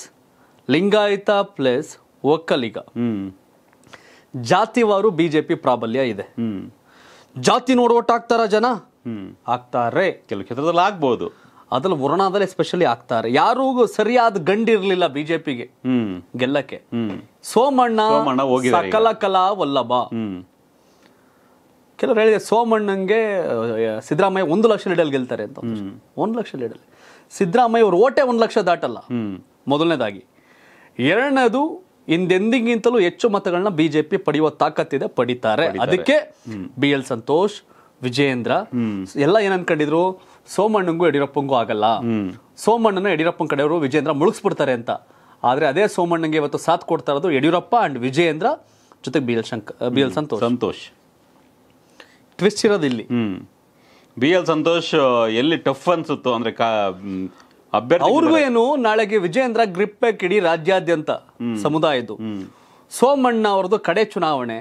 Lingayat plus Vokkaliga ಜಾತಿವಾರು ಬಿ ಜೆ ಪಿ ಪ್ರಾಬಲ್ಯ ಇದೆ ಜಾತಿ ಆಗ್ತಾರ ಜನ ಆಗ್ತಾರೆ ಕೆಲವು ಕ್ಷೇತ್ರದಲ್ಲಿ ಆಗ್ಬೋದು ಅದ್ರಲ್ಲಿ ವರುಣಾದಲ್ಲಿ ಎಸ್ಪೆಷಲಿ ಆಗ್ತಾರೆ ಯಾರಿಗೂ ಸರಿಯಾದ ಗಂಡಿರ್ಲಿಲ್ಲ ಬಿಜೆಪಿಗೆ ಗೆಲ್ಲಕ್ಕೆ ಸೋಮಣ್ಣ ಸಕಲ ಕಲಾ ವಲ್ಲಭ ಕೆಲವರು ಹೇಳಿದೆ ಸೋಮಣ್ಣಂಗೆ ಸಿದ್ದರಾಮಯ್ಯ ಒಂದು ಲಕ್ಷ ಲೀಡಲ್ ಗೆಲ್ತಾರೆ ಅಂತ ಒಂದು ಲಕ್ಷ ಲೀಡಲ್ ಸಿದ್ದರಾಮಯ್ಯ ಅವ್ರ ಓಟೆ ಒಂದು ಲಕ್ಷ ದಾಟಲ್ಲ ಮೊದಲನೇದಾಗಿ ಎರಡನೇದು ಹಿಂದೆಂದಿಗಿಂತಲೂ ಹೆಚ್ಚು ಮತಗಳನ್ನ ಬಿಜೆಪಿ ಪಡೆಯುವ ತಾಕತ್ತಿದೆ ಪಡಿತಾರೆ ಅದಕ್ಕೆ ಬಿ ಎಲ್ ಸಂತೋಷ್ ವಿಜಯೇಂದ್ರ ಎಲ್ಲ ಏನನ್ಕೊಂಡಿದ್ರು ಅನ್ಕೊಂಡಿದ್ರು ಸೋಮಣ್ಣಂಗೂ ಯಡಿಯೂರಪ್ಪಂಗೂ ಆಗಲ್ಲ ಸೋಮಣ್ಣನ ಯಡಿಯೂರಪ್ಪನ ಕಡೆಯವರು ವಿಜಯೇಂದ್ರ ಮುಳುಗಿಸ್ಬಿಡ್ತಾರೆ ಅಂತ ಆದ್ರೆ ಅದೇ ಸೋಮಣ್ಣಂಗೆ ಇವತ್ತು ಸಾಥ್ ಕೊಡ್ತಾ ಇರೋದು ಯಡಿಯೂರಪ್ಪ ಅಂಡ್ ವಿಜಯೇಂದ್ರ ಜೊತೆಗೆ B L Shankar B L Santhosh Santhosh twist ಇರೋದು ಇಲ್ಲಿ ಬಿ ಎಲ್ ಸಂತೋಷ್ ಎಲ್ಲಿ ಟಫ್ ಅನ್ಸುತ್ತೋ ಅಂದ್ರೆ ಅವ್ರಿಗೂ ಏನು ನಾಳೆಗೆ ವಿಜಯೇಂದ್ರ ಗ್ರಿಪ್ ಕಿಡಿ ರಾಜ್ಯಾದ್ಯಂತ ಸಮುದಾಯದ್ದು ಸೋಮಣ್ಣ ಅವ್ರದ್ದು ಕಡೆ ಚುನಾವಣೆ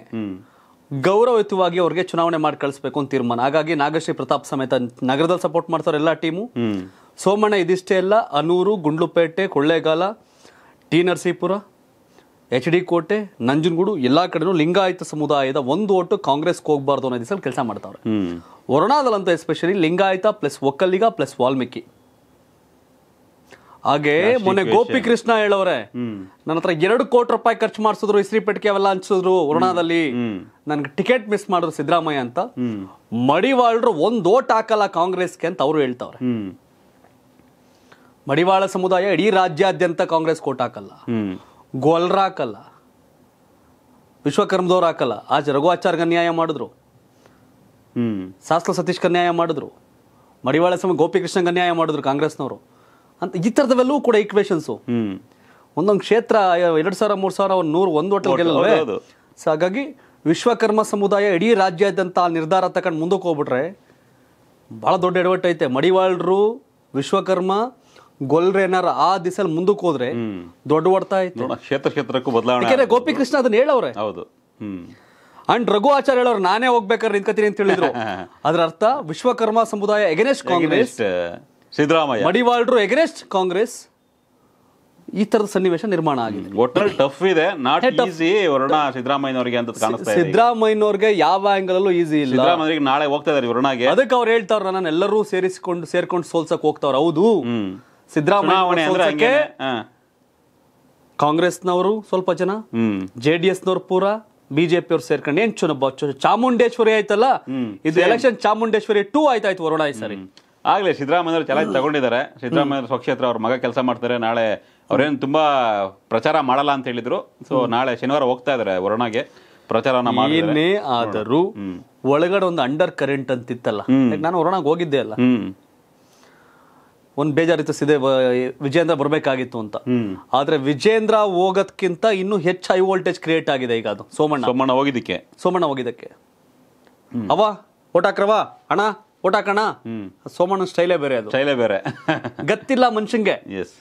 ಗೌರವಯುತವಾಗಿ ಅವ್ರಿಗೆ ಚುನಾವಣೆ ಮಾಡಿ ಕಳಿಸ್ಬೇಕು ಅಂತ ತೀರ್ಮಾನ ಹಾಗಾಗಿ ನಾಗಶ್ರೀ ಪ್ರತಾಪ್ ಸಮೇತ ನಗರದಲ್ಲಿ ಸಪೋರ್ಟ್ ಮಾಡ್ತಾರೆ ಎಲ್ಲ ಟೀಮು ಸೋಮಣ್ಣ ಇದಿಷ್ಟೇ ಎಲ್ಲ Hanur Gundlupet Kollegal T Narasipura H D Kote Nanjangud ಎಲ್ಲಾ ಕಡೆನೂ ಲಿಂಗಾಯತ ಸಮುದಾಯದ ಒಂದು ಒಟ್ಟು ಕಾಂಗ್ರೆಸ್ ಹೋಗ್ಬಾರ್ದು ಅನ್ನೋ ದಿಸಲ್ಲಿ ಕೆಲಸ ಮಾಡ್ತಾವ್ರೆ ಅಂತ especially Lingayat plus Vokkaliga plus Valmiki ಹಾಗೆ ಮೊನ್ನೆ ಗೋಪಿ ಕೃಷ್ಣ ಹೇಳವ್ರೆ ನನ್ನ ಹತ್ರ ಎರಡು ಕೋಟಿ ರೂಪಾಯಿ ಖರ್ಚು ಮಾಡಿಸಿದ್ರು ಇಸ್ರಿ ಪೆಟ್ಟಿಗೆ ಅವೆಲ್ಲ ಹಂಚಿದ್ರು ವರುಣಾದಲ್ಲಿ ನನ್ಗೆ ಟಿಕೆಟ್ ಮಿಸ್ ಮಾಡಿದ್ರು ಸಿದ್ದರಾಮಯ್ಯ ಅಂತ ಮಡಿವಾಳರು ಒಂದು ಓಟ್ ಹಾಕಲ್ಲ ಕಾಂಗ್ರೆಸ್ಗೆ ಅಂತ ಅವರು ಹೇಳ್ತಾವ್ರೆ ಮಡಿವಾಳ ಸಮುದಾಯ ಇಡೀ ರಾಜ್ಯಾದ್ಯಂತ ಕಾಂಗ್ರೆಸ್ ಕೋಟ್ ಹಾಕಲ್ಲ ಗೋಲ್ರ ಹಾಕಲ್ಲ ವಿಶ್ವಕರ್ಮದವ್ರು ಹಾಕಲ್ಲ ಆಚೆ ರಘು ಆಚಾರ್ಗ ನ್ಯಾಯ ಮಾಡಿದ್ರು ಹ್ಞೂ ಶಾಸ್ತ್ರ ಸತೀಶ್ಗೆ ನ್ಯಾಯ ಮಾಡಿದ್ರು ಮಡಿವಾಳ ಸಮ ಗೋಪಿಕೃಷ್ಣ ನ್ಯಾಯ ಮಾಡಿದ್ರು ಕಾಂಗ್ರೆಸ್ನವರು ಅಂತ ಈ ಥರದವೆಲ್ಲೂ ಕೂಡ ಇಕ್ವೇಷನ್ಸು ಹ್ಞೂ ಒಂದೊಂದು ಕ್ಷೇತ್ರ ಎರಡು ಸಾವಿರ ಮೂರು ಸಾವಿರ ಒಂದು ನೂರು ಒಂದು ಹೋಟೆಲ್ ಸೊ ಹಾಗಾಗಿ ವಿಶ್ವಕರ್ಮ ಸಮುದಾಯ ಇಡೀ ರಾಜ್ಯಾದ್ಯಂತ ಆ ನಿರ್ಧಾರ ತಗೊಂಡು ಮುಂದಕ್ಕೆ ಹೋಗ್ಬಿಟ್ರೆ ಭಾಳ ದೊಡ್ಡ ಎಡವಟ್ಟು ಐತೆ ಮಡಿವಾಳರು ವಿಶ್ವಕರ್ಮ ಗೊಲ್ರೇನಾರ ಆ ದಿಸಲ್ ಮುಂದಕ್ಕೆ ಹೋದ್ರೆ ದೊಡ್ಡ ಹೊಡ್ತಾ ಇತ್ತು ಕ್ಷೇತ್ರ ಕ್ಷೇತ್ರಕ್ಕೂ ಬದಲಾವಣೆ ಗೋಪಿಕೃಷ್ಣ ಅದನ್ನ ಹೇಳವ್ರೆ ಹೌದು ಅಂಡ್ ರಘು ಆಚಾರ್ಯ ಹೇಳೋರು ನಾನೇ ಹೋಗ್ಬೇಕಾದ್ರೆ ನಿಂತ್ಕತೀನಿ ಅಂತ ಹೇಳಿದ್ರು [laughs] ಅದರ ಅರ್ಥ ವಿಶ್ವಕರ್ಮ ಸಮುದಾಯ ಎಗನೆಸ್ಟ್ ಕಾಂಗ್ರೆಸ್ ಸಿದ್ದರಾಮಯ್ಯ ಮಡಿವಾಳ್ರು ಎಗನೆಸ್ಟ್ ಕಾಂಗ್ರೆಸ್ ಈ ತರದ ಸನ್ನಿವೇಶ ನಿರ್ಮಾಣ ಆಗಿದೆ ಒಟ್ಟಲ್ ಟಫ್ ಇದೆ ನಾಟ್ ಈಸಿ ವರುಣ ಸಿದ್ದರಾಮಯ್ಯನವರಿಗೆ ಅಂತ ಕಾಣಿಸ್ತಾ ಇದೆ ಯಾವ ಆಂಗಲ್ ಅಲ್ಲೂ ಈಸಿ ಇಲ್ಲ ನಾಳೆ ಹೋಗ್ತಾ ಇದಾರೆ ವರುಣಾಗೆ ಅದಕ್ಕೆ ಅವ್ರು ಹೇಳ್ತಾರ ನಾನು ಎಲ್ಲರೂ ಸೇರಿಸಿಕೊಂಡು ಸೇರ್ಕೊಂಡು ಸೋಲ್ಸಕ್ ಹೋಗ್ತಾವ್ರ ಹೌದು ಸಿದ್ದರಾಮಯ್ಯ ಕಾಂಗ್ರೆಸ್ನವರು ಸ್ವಲ್ಪ ಜನ ಜೆ ಡಿ ಎಸ್ನವ್ರು ಪೂರ ಬಿಜೆಪಿಯವ್ರು ಸೇರ್ಕೊಂಡು ಏನ್ ಚುನಾವಣೆ ಚಾಮುಂಡೇಶ್ವರಿ ಆಯ್ತಲ್ಲ ಇದು ಎಲೆಕ್ಷನ್ ಚಾಮುಂಡೇಶ್ವರಿ ಟೂ ಆಯ್ತಾಯ್ತು ವರುಣ ಈ ಸರಿ ಆಗ್ಲೇ ಅವರು ಚಲಾಯಿಸಿ ತಗೊಂಡಿದ್ದಾರೆ ಸಿದ್ದರಾಮಯ್ಯ ಸ್ವಕ್ಷೇತ್ರ ಅವ್ರ ಮಗ ಕೆಲಸ ಮಾಡ್ತಾರೆ ನಾಳೆ ಅವ್ರೇನು ತುಂಬಾ ಪ್ರಚಾರ ಮಾಡಲ್ಲ ಅಂತ ಹೇಳಿದ್ರು ಸೊ ನಾಳೆ ಶನಿವಾರ ಹೋಗ್ತಾ ಇದಾರೆ ವರುಣಗೆ ಪ್ರಚಾರ ಆದರೂ ಒಳಗಡೆ ಒಂದು ಅಂಡರ್ ಕರೆಂಟ್ ಅಂತಿತ್ತಲ್ಲ ನಾನು ವರುಣಾಗ ಹೋಗಿದ್ದೆ ಅಲ್ಲ ಒಂದು ಬೇಜಾರಿತ್ತು ಸಿದೆ ವಿಜೇಂದ್ರ ಬರಬೇಕಾಗಿತ್ತು ಅಂತ ಆದರೆ ವಿಜೇಂದ್ರ ಹೋಗೋದಕ್ಕಿಂತ ಇನ್ನೂ ಹೆಚ್ಚು ಹೈ ವೋಲ್ಟೇಜ್ ಕ್ರಿಯೇಟ್ ಆಗಿದೆ ಈಗ ಅದು ಸೋಮಣ್ಣ ಸೋಮಣ್ಣ ಹೋಗಿದ್ದಕ್ಕೆ ಸೋಮಣ್ಣ ಹೋಗಿದ್ದಕ್ಕೆ ಅವ ಓಟಾಕ್ರವ ಅಣ್ಣ ಓಟಾಕಣ ಸೋಮಣ್ಣ ಸ್ಟೈಲೇ ಬೇರೆ ಅದು ಸ್ಟೈಲೇ ಬೇರೆ ಗತ್ತಿಲ್ಲ ಮನುಷ್ಯಂಗೆ ಎಸ್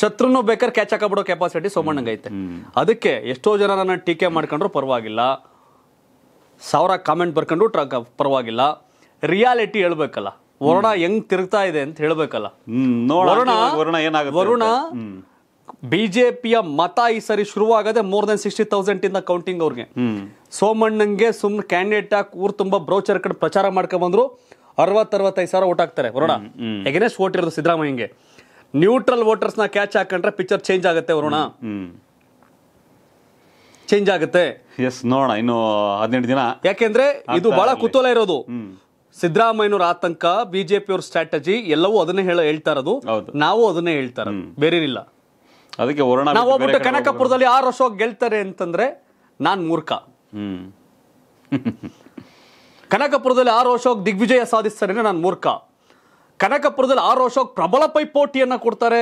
ಶತ್ರುನು ಬೇಕಾದ್ರೆ ಕ್ಯಾಚ್ ಹಾಕಬಿಡೋ ಕೆಪಾಸಿಟಿ ಸೋಮಣ್ಣಂಗೆ ಐತೆ ಅದಕ್ಕೆ ಎಷ್ಟೋ ಜನ ನನ್ನ ಟೀಕೆ ಮಾಡ್ಕೊಂಡ್ರು ಪರವಾಗಿಲ್ಲ ಸಾವಿರ ಕಾಮೆಂಟ್ ಬರ್ಕೊಂಡ್ರು ಟ್ರಕ್ ಪರವಾಗಿಲ್ಲ ರಿಯಾಲಿಟಿ ಹೇಳ್ಬೇಕಲ್ಲ ವರುಣ ಹೆಂಗ್ ತಿರುಗ್ತಾ ಇದೆ ಅಂತ ಹೇಳ್ಬೇಕಲ್ಲ ವರುಣ ಏನಾಗುತ್ತೆ ಬಿಜೆಪಿಯ ಮತ ಈ ಸರಿ ಶುರುವಾಗದೆ ಮೋರ್ ದನ್ ಸಿಕ್ಸ್ಟಿ ತೌಸಂಡ್ ಇಂದ ಕೌಂಟಿಂಗ್ ಅವ್ರಿಗೆ ಸೋಮಣ್ಣಂಗೆ ಸುಮ್ನೆ ಕ್ಯಾಂಡಿಡೇಟ್ ಹಾಕಿ ಊರ್ ತುಂಬಾ ಬ್ರೋಚರ್ ಕಡೆ ಪ್ರಚಾರ ಮಾಡ್ಕೊಂಡ್ ಬಂದ್ರು ಅರವತ್ತೈದು ಸಾವಿರ ಓಟ್ ಹಾಕ್ತಾರೆ ವರುಣ ಎಗನೆಸ್ಟ್ ಓಟ್ ಇರೋದು ಸಿದ್ದರಾಮಯ್ಯಂಗೆ ನ್ಯೂಟ್ರಲ್ ವೋಟರ್ಸ್ ನ ಕ್ಯಾಚ್ ಹಾಕೊಂಡ್ರೆ ಪಿಕ್ಚರ್ ಚೇಂಜ್ ಆಗುತ್ತೆ ವರುಣ ಚೇಂಜ್ ಆಗುತ್ತೆ ಎಸ್ ನೋಡೋಣ ಇನ್ನು ಹದಿನೆಂಟು ದಿನ ಯಾಕೆಂದ್ರೆ ಇದು ಬಹಳ ಕುತೂಹಲ ಇರೋದು ಸಿದ್ದರಾಮಯ್ಯನವ್ರ ಆತಂಕ ಬಿಜೆಪಿಯವ್ರ ಸ್ಟ್ರಾಟಜಿ ಎಲ್ಲವೂ ಅದನ್ನೇ ಹೇಳ ಹೇಳ್ತಾ ಇರೋದು ನಾವು ಅದನ್ನೇ ಹೇಳ್ತಾರ ಬೇರೆನಿಲ್ಲ ಬೇರೇನಿಲ್ಲ ಅದಕ್ಕೆ ನಾವು ಹೋಗ್ಬಿಟ್ಟು [laughs] ಕನಕಪುರದಲ್ಲಿ ಆರು ವರ್ಷ ಗೆಲ್ತಾರೆ ಅಂತಂದ್ರೆ ನಾನ್ ಮೂರ್ಖ ಕನಕಪುರದಲ್ಲಿ ಆರು ವರ್ಷ ದಿಗ್ವಿಜಯ ಸಾಧಿಸ್ತಾರೆ ನಾನು ಮೂರ್ಖ ಕನಕಪುರದಲ್ಲಿ ಆರು ವರ್ಷ ಪ್ರಬಲ ಪೋಟಿಯನ್ನ ಕೊಡ್ತಾರೆ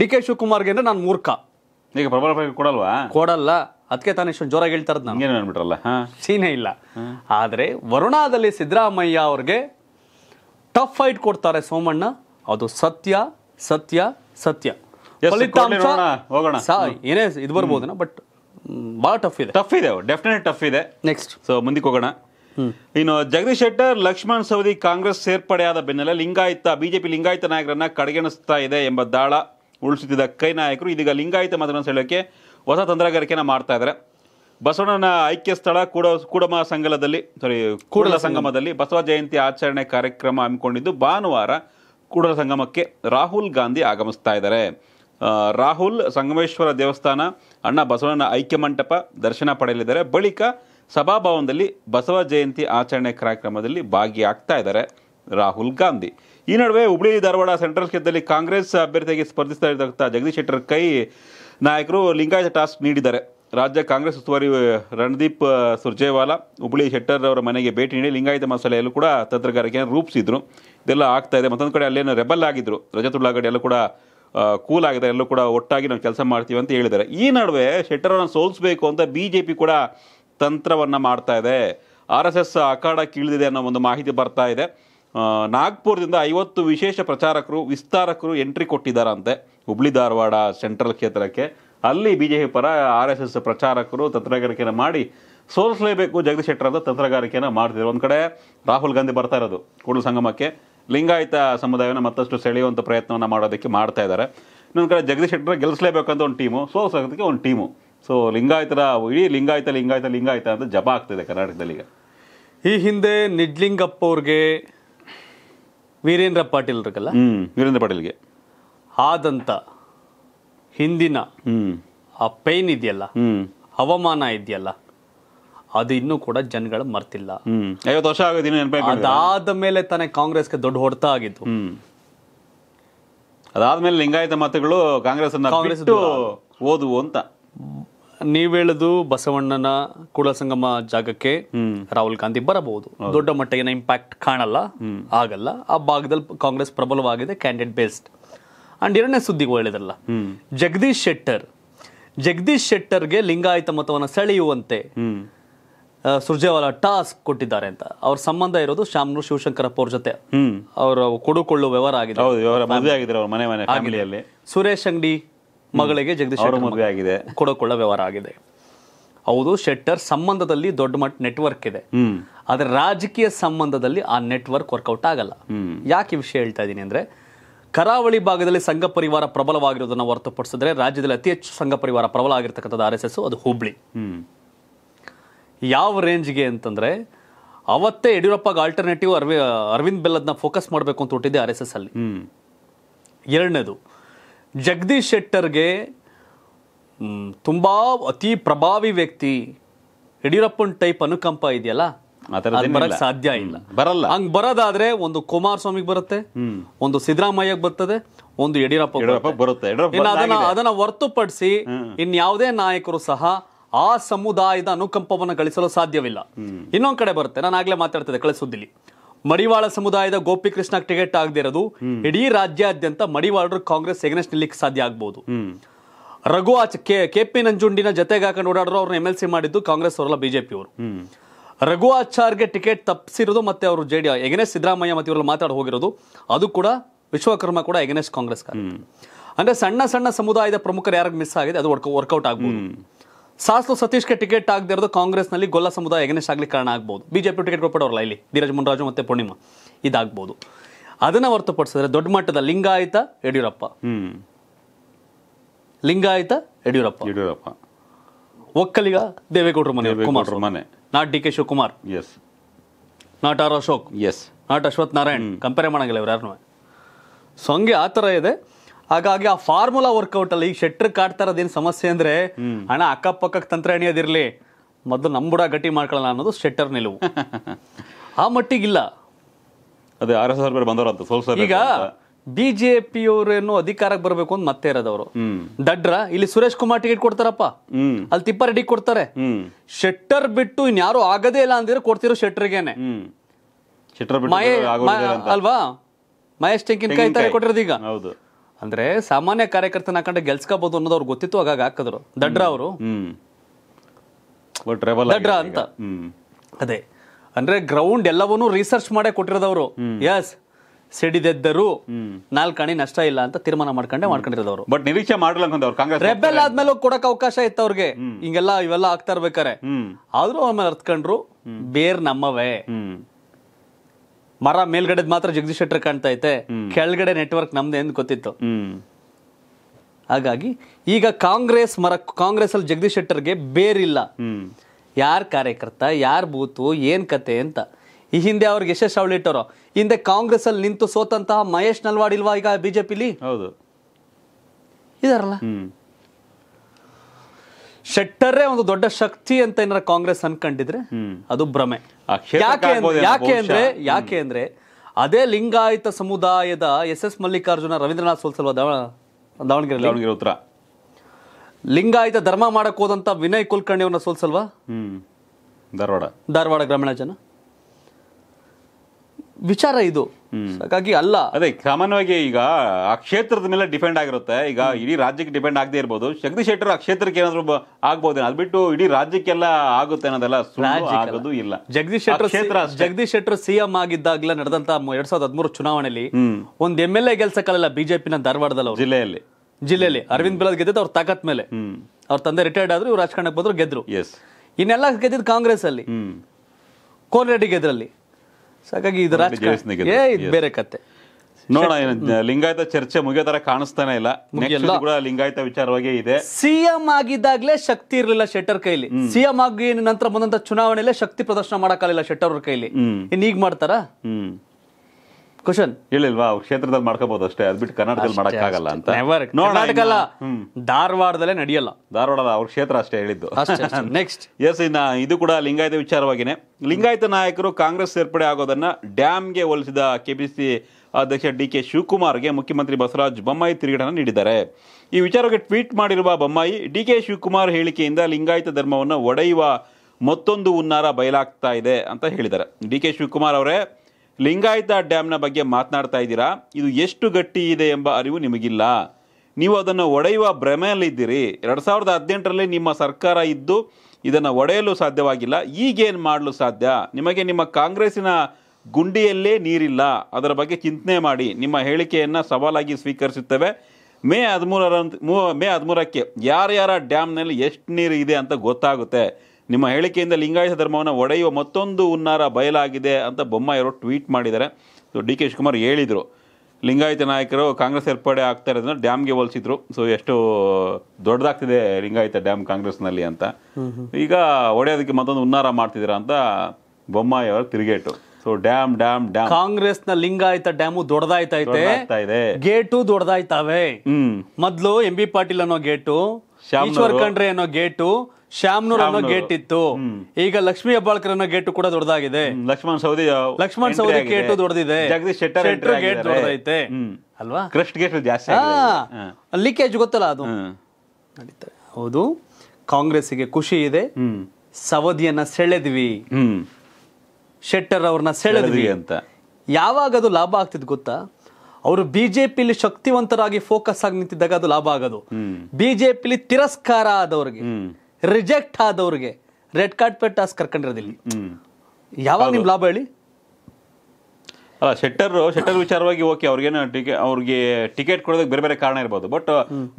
ಡಿ ಕೆ ಶಿವಕುಮಾರ್ಗೆ ಅಂದ್ರೆ ನಾನು ಮೂರ್ಖ ಈಗ ಪ್ರಬಲ ಪೈ ಕೊಡಲ್ವಾ ಕೊಡಲ್ಲ ಅದಕ್ಕೆ ತಾನೇ ಇಷ್ಟು ಜೋರಾಗಿ ಹೇಳ್ತಾರದ್ ನಾನು ನಾನು ಅನ್ಬಿಟ್ರಲ್ಲ ಸೀನೇ ಇಲ್ಲ ಆದರೆ ವರುಣಾದಲ್ಲಿ ಸಿದ್ದರಾಮಯ್ಯ ಅವ್ರಿಗೆ ಟಫ್ ಫೈಟ್ ಕೊಡ್ತಾರೆ ಸೋಮಣ್ಣ ಅದು ಸತ್ಯ ಸತ್ಯ ಸತ್ಯ ಫಲಿತಾಂಶ ಹೋಗೋಣ ಏನೇ ಇದು ಬರ್ಬೋದನ ಬಟ್ ಭಾಳ ಟಫ್ ಇದೆ ಟಫ್ ಇದೆ ಡೆಫಿನೆಟ್ ಟಫ್ ಇದೆ ನೆಕ್ಸ್ಟ್ ಸೊ ಮುಂದಕ್ಕೆ ಹೋಗೋಣ ಇನ್ನು ಜಗದೀಶ್ ಶೆಟ್ಟರ್ ಲಕ್ಷ್ಮಣ್ ಸವದಿ ಕಾಂಗ್ರೆಸ್ ಸೇರ್ಪಡೆಯಾದ ಬೆನ್ನಲ್ಲೇ ಲಿಂಗಾಯತ ಬಿಜೆಪಿ ಲಿಂಗಾಯತ ನಾಯಕರನ್ನ ಕಡೆಗಣಿಸ್ತಾ ಇದೆ ಎಂಬ ದಾಳ ಉಳಿಸುತ್ತಿದ್ದ ಕೈ ನಾಯಕರು ಇದೀಗ ಲಿಂಗಾಯತ ಮಾತ್ರ ಹೇಳೋಕೆ ಹೊಸ ತಂತ್ರಗಾರಿಕೆನ ಮಾಡ್ತಾ ಇದ್ದಾರೆ ಬಸವಣ್ಣನ ಐಕ್ಯ ಸ್ಥಳ ಕೂಡ ಕೂಡಮ ಸಂಗಮದಲ್ಲಿ ಸಾರಿ ಕೂಡಲ ಸಂಗಮದಲ್ಲಿ ಬಸವ ಜಯಂತಿ ಆಚರಣೆ ಕಾರ್ಯಕ್ರಮ ಹಮ್ಮಿಕೊಂಡಿದ್ದು ಭಾನುವಾರ ಕೂಡಲ ಸಂಗಮಕ್ಕೆ ರಾಹುಲ್ ಗಾಂಧಿ ಆಗಮಿಸ್ತಾ ಇದ್ದಾರೆ ರಾಹುಲ್ ಸಂಗಮೇಶ್ವರ ದೇವಸ್ಥಾನ ಅಣ್ಣ ಬಸವಣ್ಣನ ಐಕ್ಯ ಮಂಟಪ ದರ್ಶನ ಪಡೆಯಲಿದ್ದಾರೆ ಬಳಿಕ ಸಭಾಭವನದಲ್ಲಿ ಬಸವ ಜಯಂತಿ ಆಚರಣೆ ಕಾರ್ಯಕ್ರಮದಲ್ಲಿ ಭಾಗಿಯಾಗ್ತಾ ಇದ್ದಾರೆ ರಾಹುಲ್ ಗಾಂಧಿ ಈ ನಡುವೆ ಹುಬ್ಳಿ ಧಾರವಾಡ ಸೆಂಟ್ರಲ್ ಕ್ಷೇತ್ರದಲ್ಲಿ ಕಾಂಗ್ರೆಸ್ ಅಭ್ಯರ್ಥಿಯಾಗಿ ಸ್ಪರ್ಧಿಸ್ತಾ ಇರತಕ್ಕಂಥ ಜಗದೀಶ್ ಶೆಟ್ಟರ್ ಕೈ ನಾಯಕರು ಲಿಂಗಾಯತ ಟಾಸ್ಕ್ ನೀಡಿದ್ದಾರೆ ರಾಜ್ಯ ಕಾಂಗ್ರೆಸ್ ಉಸ್ತುವಾರಿ ರಣದೀಪ್ ಸುರ್ಜೇವಾಲಾ ಹುಬ್ಬಳ್ಳಿ ಶೆಟ್ಟರ್ ಅವರ ಮನೆಗೆ ಭೇಟಿ ನೀಡಿ ಲಿಂಗಾಯತ ಮಸಾಲೆಯಲ್ಲೂ ಕೂಡ ತಂತ್ರಗಾರಿಕೆಯನ್ನು ರೂಪಿಸಿದ್ರು ಇದೆಲ್ಲ ಆಗ್ತಾ ಇದೆ ಮತ್ತೊಂದು ಕಡೆ ಅಲ್ಲೇನು ರೆಬಲ್ ಆಗಿದ್ರು ರಜತ್ ಉಳ್ಳಾಗಡ್ಡೆ ಎಲ್ಲ ಕೂಡ ಕೂಲ್ ಆಗಿದೆ ಎಲ್ಲೂ ಕೂಡ ಒಟ್ಟಾಗಿ ನಾವು ಕೆಲಸ ಮಾಡ್ತೀವಿ ಅಂತ ಹೇಳಿದ್ದಾರೆ ಈ ನಡುವೆ ಶೆಟ್ಟರನ್ನು ಅವರನ್ನು ಸೋಲಿಸಬೇಕು ಅಂತ ಬಿ ಜೆ ಪಿ ಕೂಡ ತಂತ್ರವನ್ನು ಮಾಡ್ತಾ ಇದೆ ಆರ್ ಎಸ್ ಎಸ್ ಅಖಾಡ ಕೀಳಿದೆ ಅನ್ನೋ ಒಂದು ಮಾಹಿತಿ ಬರ್ತಾ ಇದೆ ನಾಗ್ಪುರದಿಂದ ಐವತ್ತು ವಿಶೇಷ ಪ್ರಚಾರಕರು ವಿಸ್ತಾರಕರು ಎಂಟ್ರಿ ಕೊಟ್ಟಿದ್ದಾರಂತೆ ಹುಬ್ಳಿ ಧಾರವಾಡ ಸೆಂಟ್ರಲ್ ಕ್ಷೇತ್ರಕ್ಕೆ ಅಲ್ಲಿ ಬಿ ಜೆ ಪಿ ಪರ ಆರ್ ಎಸ್ ಎಸ್ ಪ್ರಚಾರಕರು ತಂತ್ರಗಾರಿಕೆಯನ್ನು ಮಾಡಿ ಸೋಲಿಸಲೇಬೇಕು ಜಗದೀಶ್ ಶೆಟ್ಟರ್ ಅಂತ ತಂತ್ರಗಾರಿಕೆಯನ್ನು ಮಾಡ್ತಿದ್ರು ಒಂದು ಕಡೆ ರಾಹುಲ್ ಗಾಂಧಿ ಬರ್ತಾ ಇರೋದು ಕೂಡಲ ಸಂಗಮಕ್ಕೆ ಲಿಂಗಾಯತ ಸಮುದಾಯವನ್ನು ಮತ್ತಷ್ಟು ಸೆಳೆಯುವಂಥ ಪ್ರಯತ್ನವನ್ನು ಮಾಡೋದಕ್ಕೆ ಮಾಡ್ತಾ ಇದ್ದಾರೆ ಇನ್ನೊಂದು ಕಡೆ ಜಗದೀಶ್ ಶೆಟ್ಟರ್ ಗೆಲ್ಲಿಸಲೇಬೇಕಂತ ಒಂದು ಟೀಮು ಸೋಲಿಸೋದಕ್ಕೆ ಒಂದು ಟೀಮು ಸೊ ಲಿಂಗಾಯತರ ಇಡೀ ಲಿಂಗಾಯತ ಲಿಂಗಾಯತ ಲಿಂಗಾಯತ ಅಂತ ಜಪ ಆಗ್ತಿದೆ ಕರ್ನಾಟಕದಲ್ಲಿ ಈಗ ಈ ಹಿಂದೆ ನಿಡ್ಲಿಂಗಪ್ಪ ಅವ್ರಿಗೆ ವೀರೇಂದ್ರ ಪಾಟೀಲ್ ಹ್ಮ್ ವೀರೇಂದ್ರ ಪಾಟೀಲ್ಗೆ ಆದಂತ ಹಿಂದಿನ ಆ ಪೈನ್ ಇದೆಯಲ್ಲ ಹವಾಮಾನ ಇದೆಯಲ್ಲ ಅದು ಇನ್ನೂ ಕೂಡ ಜನಗಳ ಮರ್ತಿಲ್ಲ ಐವತ್ತು ವರ್ಷ ಅದಾದ ಮೇಲೆ ತಾನೇ ಕಾಂಗ್ರೆಸ್ಗೆ ದೊಡ್ಡ ಹೊಡೆತ ಆಗಿತ್ತು ಅದಾದ್ಮೇಲೆ ಲಿಂಗಾಯತ ಮತಗಳು ಕಾಂಗ್ರೆಸ್ ಓದುವು ಅಂತ ನೀವ್ ಹೇಳುದು ಬಸವಣ್ಣನ ಕುಳಸಂಗಮ ಜಾಗಕ್ಕೆ ರಾಹುಲ್ ಗಾಂಧಿ ಬರಬಹುದು ದೊಡ್ಡ ಮಟ್ಟಿಗೆ ಇಂಪ್ಯಾಕ್ಟ್ ಕಾಣಲ್ಲ ಆಗಲ್ಲ ಆ ಭಾಗದಲ್ಲಿ ಕಾಂಗ್ರೆಸ್ ಪ್ರಬಲವಾಗಿದೆ ಕ್ಯಾಂಡಿಡೇಟ್ ಬೇಸ್ಡ್ ಅಂಡ್ ಎರಡನೇ ಸುದ್ದಿಗೂ ಹೇಳಿದ್ರಲ್ಲ ಜಗದೀಶ್ ಶೆಟ್ಟರ್ ಜಗದೀಶ್ ಶೆಟ್ಟರ್ಗೆ ಲಿಂಗಾಯತ ಮತವನ್ನು ಸೆಳೆಯುವಂತೆ ಸುರ್ಜೇವಾಲ ಟಾಸ್ಕ್ ಕೊಟ್ಟಿದ್ದಾರೆ ಅಂತ ಅವ್ರ ಸಂಬಂಧ ಇರೋದು ಶಾಮನೂರ್ ಶಿವಶಂಕರ್ ಅವ್ರ ಜೊತೆ ಅವರು ಕೊಡುಕೊಳ್ಳುವ ವ್ಯವಹಾರ ಆಗಿದೆ ಸುರೇಶ್ ಅಂಗಡಿ ಮಗಳಿಗೆ ಜಗದೀಶ್ ಮದುವೆ ಆಗಿದೆ ಕೊಡಕೊಳ್ಳ ವ್ಯವಹಾರ ಆಗಿದೆ ಹೌದು ಶೆಟ್ಟರ್ ಸಂಬಂಧದಲ್ಲಿ ದೊಡ್ಡ ಮಟ್ಟ ನೆಟ್ವರ್ಕ್ ಇದೆ ಆದರೆ ರಾಜಕೀಯ ಸಂಬಂಧದಲ್ಲಿ ಆ ನೆಟ್ವರ್ಕ್ ವರ್ಕೌಟ್ ಆಗಲ್ಲ ಯಾಕೆ ಈ ವಿಷಯ ಹೇಳ್ತಾ ಇದ್ದೀನಿ ಅಂದರೆ ಕರಾವಳಿ ಭಾಗದಲ್ಲಿ ಸಂಘ ಪರಿವಾರ ಪ್ರಬಲವಾಗಿರೋದನ್ನು ಹೊರತುಪಡಿಸಿದ್ರೆ ರಾಜ್ಯದಲ್ಲಿ ಅತಿ ಹೆಚ್ಚು ಸಂಘ ಪರಿವಾರ ಪ್ರಬಲ ಆಗಿರ್ತಕ್ಕಂಥದ್ದು ಆರ್ ಎಸ್ ಎಸ್ ಅದು ಹುಬ್ಳಿ ಯಾವ ರೇಂಜ್ಗೆ ಅಂತಂದ್ರೆ ಅವತ್ತೇ ಯಡಿಯೂರಪ್ಪಗೆ ಆಲ್ಟರ್ನೇಟಿವ್ ಅರವಿ ಅರವಿಂದ್ ಬೆಲ್ಲದ್ನ ಫೋಕಸ್ ಮಾಡಬೇಕು ಅಂತ ಹುಟ್ಟಿದ್ದೆ ಆರ್ ಎಸ್ ಎಸ್ ಅಲ್ಲಿ ಎರಡನೇದು ಜಗದೀಶ್ ಶೆಟ್ಟರ್ಗೆ ತುಂಬ ಅತಿ ಪ್ರಭಾವಿ ವ್ಯಕ್ತಿ ಯಡಿಯೂರಪ್ಪನ ಟೈಪ್ ಅನುಕಂಪ ಇದೆಯಲ್ಲ ಸಾಧ್ಯ ಇಲ್ಲ ಬರಲ್ಲ ಹಂಗ್ ಬರೋದಾದ್ರೆ ಒಂದು ಕುಮಾರಸ್ವಾಮಿಗೆ ಬರುತ್ತೆ ಒಂದು ಸಿದ್ದರಾಮಯ್ಯ ಬರ್ತದೆ ಒಂದು ಯಡಿಯೂರಪ್ಪ ಬರುತ್ತೆ ಅದನ್ನ ಹೊರತುಪಡಿಸಿ ಇನ್ಯಾವುದೇ ನಾಯಕರು ಸಹ ಆ ಸಮುದಾಯದ ಅನುಕಂಪವನ್ನು ಗಳಿಸಲು ಸಾಧ್ಯವಿಲ್ಲ ಇನ್ನೊಂದ್ ಕಡೆ ಬರುತ್ತೆ ನಾನು ಆಗ್ಲೇ ಮಾತಾಡ್ತಿದ್ದೆ ಕಳಿಸುದಿಲ್ಲಿ ಮಡಿವಾಳ ಸಮುದಾಯದ ಗೋಪಿಕೃಷ್ಣ ಟಿಕೆಟ್ ಆಗದಿರೋದು ಇಡೀ ರಾಜ್ಯಾದ್ಯಂತ ಮಡಿವಾಳರು ಕಾಂಗ್ರೆಸ್ ಎಗನೆಸ್ಟ್ ನಿಲ್ಲಕ್ಕೆ ಸಾಧ್ಯ ಆಗ್ಬಹುದು ರಘು ಆಚ ಕೆ ಪಿ ನಂಜುಂಡಿನ ಜೊತೆಗೆ ಹಾಕೊಂಡು ಓಡಾಡರು ಅವ್ರನ್ನ ಎಮ್ ಎಲ್ ಸಿ ಮಾಡಿದ್ದು ಕಾಂಗ್ರೆಸ್ ಅವರಲ್ಲ ಬಿಜೆಪಿ ಅವರು ರಘು ಆಚಾರ್ಗೆ ಟಿಕೆಟ್ ತಪ್ಪಿಸಿರೋದು ಮತ್ತೆ ಅವರು ಜೆ ಡಿ ಎಗನೆಸ್ಟ್ ಸಿದ್ದರಾಮಯ್ಯ ಮತ್ತೆ ಇವರಲ್ಲಿ ಮಾತಾಡಿ ಹೋಗಿರೋದು ಅದು ಕೂಡ ವಿಶ್ವಕರ್ಮ ಕೂಡ ಎಗನೆಸ್ಟ್ ಕಾಂಗ್ರೆಸ್ ಅಂದ್ರೆ ಸಣ್ಣ ಸಣ್ಣ ಸಮುದಾಯದ ಪ್ರಮುಖರು ಯಾರಿಗೆ ಮಿಸ್ ಆಗಿದೆ ಅದು ವರ್ಕೌಟ್ ಆಗ್ಬೋದು ಸಾಸ್ಲು ಸತೀಶ್ಗೆ ಟಿಕೆಟ್ ಆಗದೆ ಇರೋದು ಕಾಂಗ್ರೆಸ್ನಲ್ಲಿ ಗೊಲ್ಲ ಸಮುದಾಯ ಎಗನೆಸ್ಟ್ ಆಗಲಿಕ್ಕೆ ಕಾರಣ ಆಗ್ಬೋದು ಬಿಜೆಪಿ ಟಿಕೆಟ್ ಕೊಡ್ಪಡೋರಲ್ಲ ಇಲ್ಲಿ ಧೀರಜ್ ಮುನ್ರಾಜು ಮತ್ತು ಪೂರ್ಣಿಮಾ ಇದಾಗ್ಬೋದು ಅದನ್ನು ಹೊರತುಪಡಿಸಿದ್ರೆ ದೊಡ್ಡ ಮಟ್ಟದ ಲಿಂಗಾಯತ ಯಡಿಯೂರಪ್ಪ ಲಿಂಗಾಯತ ಯಡಿಯೂರಪ್ಪ ಯಡಿಯೂರಪ್ಪ ಒಕ್ಕಲಿಗ ದೇವೇಗೌಡರ ಮನೆ ಕುಮಾರ್ ಮನೆ not D K Shivakumar is not R Ashok is not Ashwath Narayan compare ಮಾಡಂಗಿಲ್ಲ ಇವ್ರು ಯಾರನ್ನೂ ಸೊ ಹಂಗೆ ಆ ಥರ ಇದೆ ಹಾಗಾಗಿ ಆ ಫಾರ್ಮುಲಾ ವರ್ಕೌಟ್ ಅಲ್ಲಿ ಶೆಟ್ರ್ ಕಾಡ್ತಾ ಇರೋದೇನು ಸಮಸ್ಯೆ ಅಂದ್ರೆ ಹಣ ಅಕ್ಕಪಕ್ಕಕ್ಕೆ ತಂತ್ರ ಎಣಿಯೋದಿರ್ಲಿ ಮೊದಲು ನಮ್ಮ ಗಟ್ಟಿ ಮಾಡ್ಕೊಳ್ಳಲ್ಲ ಅನ್ನೋದು ಶೆಟ್ಟರ್ ನಿಲುವು ಆ ಮಟ್ಟಿಗಿಲ್ಲ ಅದೇ ಆರ್ ಎಸ್ ಆರ್ ಬಂದವರು ಈಗ ಈಗ ಅವರೇನು ಅಧಿಕಾರಕ್ಕೆ ಬರಬೇಕು ಅಂತ ಮತ್ತೆ ಇರೋದವರು ದಡ್ರ ಇಲ್ಲಿ ಸುರೇಶ್ ಕುಮಾರ್ ಟಿಕೆಟ್ ಕೊಡ್ತಾರಪ್ಪ ಅಲ್ಲಿ ತಿಪ್ಪಾರೆಡ್ಡಿ ಕೊಡ್ತಾರೆ ಶೆಟ್ಟರ್ ಬಿಟ್ಟು ಇನ್ಯಾರು ಆಗದೇ ಇಲ್ಲ ಅಂದಿರೋ ಕೊಡ್ತಿರೋ ಶೆಟ್ಟರ್ಗೇನೆ ಅಲ್ವಾ ಮಹೇಶ್ ಕೈ ತರ ಕೊಟ್ಟಿರೋದು ಈಗ ಹೌದು ಅಂದ್ರೆ ಸಾಮಾನ್ಯ ಕಾರ್ಯಕರ್ತನ ಹಾಕೊಂಡು ಗೆಲ್ಸ್ಕೋಬಹುದು ಅನ್ನೋದು ಅವ್ರು ಗೊತ್ತಿತ್ತು ಹಾಗಾಗಿ ಹಾಕಿದ್ರು ದಡ್ರ ಅವರು ದಡ್ರ ಅಂತ ಅದೇ ಅಂದ್ರೆ ಗ್ರೌಂಡ್ ಎಲ್ಲವನ್ನೂ ರಿಸರ್ಚ್ ಮಾಡೇ ಕೊಟ್ಟಿರೋದವರು ಎಸ್ ಸಿಡಿದೆದ್ದರು ನಾಲ್ಕು ಅಣಿ ನಷ್ಟ ಇಲ್ಲ ಅಂತ ತೀರ್ಮಾನ ಮಾಡ್ಕೊಂಡೆ ಮಾಡ್ಕೊಂಡಿರೋದವ್ರು ಬಟ್ ನಿರೀಕ್ಷೆ ಮಾಡಲ್ಲ ಕಾಂಗ್ರೆಸ್ ರೆಬೆಲ್ ಆದ್ಮೇಲೆ ಕೊಡಕ್ ಅವಕಾಶ ಇತ್ತು ಅವ್ರಿಗೆ ಹಿಂಗೆಲ್ಲ ಇವೆಲ್ಲ ಆಗ್ತಾ ಇರ್ಬೇಕಾರೆ ಆದ್ರೂ ಆಮೇಲೆ ಅರ್ತ್ಕೊಂಡ್ರು ಬೇರ್ ನಮ್ಮವೇ ಮರ ಮೇಲ್ಗಡೆ ಮಾತ್ರ ಜಗದೀಶ್ ಶೆಟ್ಟರ್ ಕಾಣ್ತಾ ಐತೆ ಕೆಳಗಡೆ ನೆಟ್ವರ್ಕ್ ನಮ್ದೇ ಎಂದು ಗೊತ್ತಿತ್ತು ಹಾಗಾಗಿ ಈಗ ಕಾಂಗ್ರೆಸ್ ಮರ ಕಾಂಗ್ರೆಸ್ ಅಲ್ಲಿ ಜಗದೀಶ್ ಶೆಟ್ಟರ್ಗೆ ಬೇರಿಲ್ಲ ಯಾರ್ ಕಾರ್ಯಕರ್ತ ಯಾರ್ ಬೂತು ಏನ್ ಕತೆ ಅಂತ ಈ ಹಿಂದೆ ಅವ್ರಿಗೆ ಯಶಸ್ ಅವಳಿಟ್ಟರು ಹಿಂದೆ ಕಾಂಗ್ರೆಸ್ ಅಲ್ಲಿ ನಿಂತು ಸೋತಂತಹ ಮಹೇಶ್ ನಲ್ವಾಡ್ ಇಲ್ವಾ ಈಗ ಬಿಜೆಪಿಲಿ ಹೌದು ಇದಾರಲ್ಲ ಶೆಟ್ಟರೇ ಒಂದು ದೊಡ್ಡ ಶಕ್ತಿ ಅಂತ ಏನಾರ ಕಾಂಗ್ರೆಸ್ ಅನ್ಕೊಂಡಿದ್ರೆ ಅದು ಭ್ರಮೆ ಯಾಕೆ ಯಾಕೆ ಅಂದ್ರೆ ಯಾಕೆ ಅಂದ್ರೆ ಅದೇ ಲಿಂಗಾಯತ ಸಮುದಾಯದ ಎಸ್ ಎಸ್ ಮಲ್ಲಿಕಾರ್ಜುನ ರವೀಂದ್ರನಾಥ್ ಸೋಲ್ಸಲ್ವಾ ದಾವಣಗೆರೆ ದಾವಣಗೆರೆ ಉತ್ತರ ಲಿಂಗಾಯತ ಧರ್ಮ ಮಾಡಕ್ ಹೋದಂತ ವಿನಯ್ ಕುಲಕರ್ಣಿ ಸೋಲ್ಸಲ್ವಾ ಹ್ಮ್ ಧಾರವಾಡ ಧಾರವಾಡ ಗ್ರಾಮೀಣ ಜನ ವಿಚಾರ ಇದು ಹಾಗಾಗಿ ಅಲ್ಲ ಅದೇ ಸಾಮಾನ್ಯವಾಗಿ ಈಗ ಆ ಕ್ಷೇತ್ರದ ಮೇಲೆ ಡಿಪೆಂಡ್ ಆಗಿರುತ್ತೆ ಈಗ ಇಡೀ ರಾಜ್ಯಕ್ಕೆ ಡಿಪೆಂಡ್ ಆಗದೆ ಇರ್ಬೋದು ಶಕ್ತಿ ಶೆಟ್ಟರ್ ಆ ಕ್ಷೇತ್ರಕ್ಕೆ ಏನಾದ್ರು ಆಗ್ಬೋದೇನೋ ಅದ್ ಬಿಟ್ಟು ಇಡೀ ರಾಜ್ಯಕ್ಕೆಲ್ಲ ಆಗುತ್ತೆ ಅನ್ನೋದೆಲ್ಲ ಆಗೋದು ಇಲ್ಲ ಜಗದೀಶ್ ಶೆಟ್ಟರ್ ಕ್ಷೇತ್ರ ಜಗದೀಶ್ ಶೆಟ್ಟರ್ ಸಿಎಂ ಆಗಿದ್ದಾಗಲೇ ನಡೆದಂತ ಎರಡ್ ಸಾವಿರದ ಹದಿಮೂರು ಚುನಾವಣೆಯಲ್ಲಿ ಒಂದ್ ಎಂ ಎಲ್ ಎ ಗೆಲ್ಸಕ್ಕಲ್ಲ ಕಲಲ್ಲ ಬಿಜೆಪಿನ ಧಾರವಾಡದಲ್ಲ ಜಿಲ್ಲೆಯಲ್ಲಿ ಜಿಲ್ಲೆಯಲ್ಲಿ ಅರವಿಂದ್ ಬಿಲಾದ್ ಗೆದ್ದಿದ್ದು ಅವ್ರ ತಾಕತ್ ಮೇಲೆ ಅವ್ರ ತಂದೆ ರಿಟೈರ್ಡ್ ಆದ್ರು ಇವ್ರು ರಾಜಕಾರಣಕ್ಕೆ ಬಂದ್ರು ಗೆದ್ರು ಇನ್ನೆಲ್ಲ ಗೆದ್ದಿದ್ ಕಾಂಗ್ರೆಸ್ ಅಲ್ಲಿ ಕೋನ್ ರೆಡ್ಡಿ ಗೆದ್ರಲ್ಲಿ ಸಾಕಾಗಿ ಏ ಬೇರೆ ಕತೆ ನೋಡೋಣ ಲಿಂಗಾಯತ ಚರ್ಚೆ ಮುಗಿಯೋ ತರ ಕಾಣಿಸ್ತಾನೆ ಇಲ್ಲ ಕೂಡ ಲಿಂಗಾಯತ ವಿಚಾರವಾಗಿ ಇದೆ ಸಿಎಂ ಆಗಿದ್ದಾಗ್ಲೇ ಶಕ್ತಿ ಇರಲಿಲ್ಲ ಶೆಟ್ಟರ್ ಕೈಲಿ ಸಿಎಂ ಆಗಿ ನಂತರ ಬಂದಂತ ಚುನಾವಣೆಯಲ್ಲೇ ಶಕ್ತಿ ಪ್ರದರ್ಶನ ಮಾಡಕ್ಕಾಗಲಿಲ್ಲ ಶೆಟ್ಟರ್ ಅವ್ರ ಕೈಲಿ ಇನ್ ಈಗ ಮಾಡ್ತಾರಾ ಕ್ವಶನ್ ಹೇಳಿಲ್ವಾ ಅವ್ರ ಕ್ಷೇತ್ರದಲ್ಲಿ ಮಾಡ್ಕೋಬಹುದು ಅಷ್ಟೇ ಅದ್ಬಿಟ್ಟು ಬಿಟ್ಟು ಕರ್ನಾಟಕದಲ್ಲಿ ಆಗಲ್ಲ ಅಂತ ಕರ್ನಾಟಕ ಧಾರವಾಡದಲ್ಲೇ ನಡೆಯಲ್ಲ ಧಾರವಾಡದ ಅವ್ರ ಕ್ಷೇತ್ರ ಅಷ್ಟೇ ಹೇಳಿದ್ದು ನೆಕ್ಸ್ಟ್ ಎಸ್ [laughs] ಇನ್ನ ಇದು ಕೂಡ ಲಿಂಗಾಯತ ವಿಚಾರವಾಗಿನೇ ಲಿಂಗಾಯತ ನಾಯಕರು ಕಾಂಗ್ರೆಸ್ ಸೇರ್ಪಡೆ ಆಗೋದನ್ನ ಡ್ಯಾಮ್ಗೆ ಹೋಲಿಸಿದ ಕೆಪಿಸಿ ಅಧ್ಯಕ್ಷ ಡಿ ಕೆ ಶಿವಕುಮಾರ್ಗೆ ಮುಖ್ಯಮಂತ್ರಿ ಬಸವರಾಜ್ ಬೊಮ್ಮಾಯಿ ತಿರುಗೇಟನ್ನು ನೀಡಿದ್ದಾರೆ ಈ ವಿಚಾರಕ್ಕೆ ಟ್ವೀಟ್ ಮಾಡಿರುವ ಬೊಮ್ಮಾಯಿ ಡಿ ಕೆ ಶಿವಕುಮಾರ್ ಹೇಳಿಕೆಯಿಂದ ಲಿಂಗಾಯತ ಧರ್ಮವನ್ನು ಒಡೆಯುವ ಮತ್ತೊಂದು ಹುನ್ನಾರ ಬಯಲಾಗ್ತಾ ಇದೆ ಅಂತ ಹೇಳಿದ್ದಾರೆ ಡಿ ಕೆ ಶಿವಕುಮಾರ್ ಅವರೇ ಲಿಂಗಾಯತ ಡ್ಯಾಮ್ನ ಬಗ್ಗೆ ಮಾತನಾಡ್ತಾ ಇದ್ದೀರಾ ಇದು ಎಷ್ಟು ಗಟ್ಟಿ ಇದೆ ಎಂಬ ಅರಿವು ನಿಮಗಿಲ್ಲ ನೀವು ಅದನ್ನು ಒಡೆಯುವ ಭ್ರಮೆಯಲ್ಲಿದ್ದೀರಿ ಎರಡು ಸಾವಿರದ ಹದಿನೆಂಟರಲ್ಲಿ ನಿಮ್ಮ ಸರ್ಕಾರ ಇದ್ದು ಇದನ್ನು ಒಡೆಯಲು ಸಾಧ್ಯವಾಗಿಲ್ಲ ಈಗೇನು ಮಾಡಲು ಸಾಧ್ಯ ನಿಮಗೆ ನಿಮ್ಮ ಕಾಂಗ್ರೆಸ್ಸಿನ ಗುಂಡಿಯಲ್ಲೇ ನೀರಿಲ್ಲ ಅದರ ಬಗ್ಗೆ ಚಿಂತನೆ ಮಾಡಿ ನಿಮ್ಮ ಹೇಳಿಕೆಯನ್ನು ಸವಾಲಾಗಿ ಸ್ವೀಕರಿಸುತ್ತೇವೆ ಮೇ ಹದಿಮೂರರ ಮೂ ಮೇ ಹದಿಮೂರಕ್ಕೆ ಯಾರ್ಯಾರ ಡ್ಯಾಮ್ನಲ್ಲಿ ಎಷ್ಟು ನೀರು ಇದೆ ಅಂತ ಗೊತ್ತಾಗುತ್ತೆ ನಿಮ್ಮ ಹೇಳಿಕೆಯಿಂದ ಲಿಂಗಾಯತ ಧರ್ಮವನ್ನು ಒಡೆಯುವ ಮತ್ತೊಂದು ಹುನ್ನಾರ ಬಯಲಾಗಿದೆ ಅಂತ ಬೊಮ್ಮಾಯಿಯವರು ಟ್ವೀಟ್ ಮಾಡಿದ್ದಾರೆ ಸೊ ಡಿ ಕೆ ಶಿವಕುಮಾರ್ ಹೇಳಿದರು ಲಿಂಗಾಯತ ನಾಯಕರು ಕಾಂಗ್ರೆಸ್ ಸೇರ್ಪಡೆ ಆಗ್ತಾ ಇರೋದನ್ನ ಡ್ಯಾಮ್ಗೆ ಹೋಲಿಸಿದ್ರು ಸೊ ಎಷ್ಟು ದೊಡ್ಡದಾಗ್ತಿದೆ ಲಿಂಗಾಯತ ಡ್ಯಾಮ್ ಕಾಂಗ್ರೆಸ್ನಲ್ಲಿ ಅಂತ ಈಗ ಒಡೆಯೋದಕ್ಕೆ ಮತ್ತೊಂದು ಉನ್ನಾರ ಮಾಡ್ತಿದ್ದೀರಾ ಅಂತ ಬೊಮ್ಮಾಯಿ ಅವರು ತಿರುಗೇಟು so dam dam dam Congress ನ ಲಿಂಗಾಯತ ಡ್ಯಾಮು ದೊಡ್ಡದಾಯ್ತೈತೆ ಗೇಟು ದೊಡ್ಡದಾಯ್ತಾವೆ ಮೊದ್ಲು ಎಂ ಬಿ ಪಾಟೀಲ್ ಅನ್ನೋ ಗೇಟು ಈಶ್ವರ್ ಖಂಡ್ರೆ ಅನ್ನೋ ಗೇಟು ಶ್ಯಾಮ್ನೂರ್ ಅನ್ನೋ ಗೇಟ್ ಇತ್ತು ಈಗ ಲಕ್ಷ್ಮಿ ಹೆಬ್ಬಾಳ್ಕರ್ ಅನ್ನೋ ಗೇಟ್ ಕೂಡ ದೊಡ್ಡದಾಗಿದೆ ಲಕ್ಷ್ಮಣ್ ಸೌದಿ ಲಕ್ಷ್ಮಣ್ ಸೌದಿ ಗೇಟ್ ದೊಡ್ಡದಿದೆ ಜಗದೀಶ್ ಶೆಟ್ಟರ್ ಅಲ್ವಾ ಜಾಸ್ತಿ ಲೀಕೇಜ್ ಗೊತ್ತಲ್ಲ ಅದು ಹೌದು ಕಾಂಗ್ರೆಸ್ಗೆ ಖುಷಿ ಇದೆ ಸವದಿಯನ್ನ ಸೆಳೆದ್ವಿ ಶೆಟ್ಟರ್ ಅವ್ರನ್ನ ಸೆಳೆದ್ವಿ ಅಂತ ಯಾವಾಗ ಅದು ಲಾಭ ಆಗ್ತಿದ್ ಗೊತ್ತಾ ಅವರು ಬಿಜೆಪಿಲಿ ಶಕ್ತಿವಂತರಾಗಿ ಫೋಕಸ್ ಆಗಿ ನಿಂತಿದ್ದಾಗ ಅದು ಲಾಭ ಆಗೋದು ಬಿಜೆಪಿಲಿ ತಿರಸ್ಕಾರ ಆದವ್ರಿಗೆ ರಿಜೆಕ್ಟ್ ಆದವ್ರಿಗೆ ರೆಡ್ ಕಾರ್ಪೆಟ್ ಟಾಸ್ ಕರ್ಕೊಂಡಿರೋದಿಲ್ಲ ಯಾವಾಗ ನಿಮ್ಮ ಲಾಭ ಹೇಳಿ ಅಲ್ಲ ಶೆಟ್ಟರ್ ಶೆಟ್ಟರ್ ವಿಚಾರವಾಗಿ ಓಕೆ ಅವ್ರಿಗೇನು ಟಿಕೆ ಅವ್ರಿಗೆ ಟಿಕೆಟ್ ಕೊಡೋದಕ್ಕೆ ಬೇರೆ ಬೇರೆ ಕಾರಣ ಇರ್ಬೋದು ಬಟ್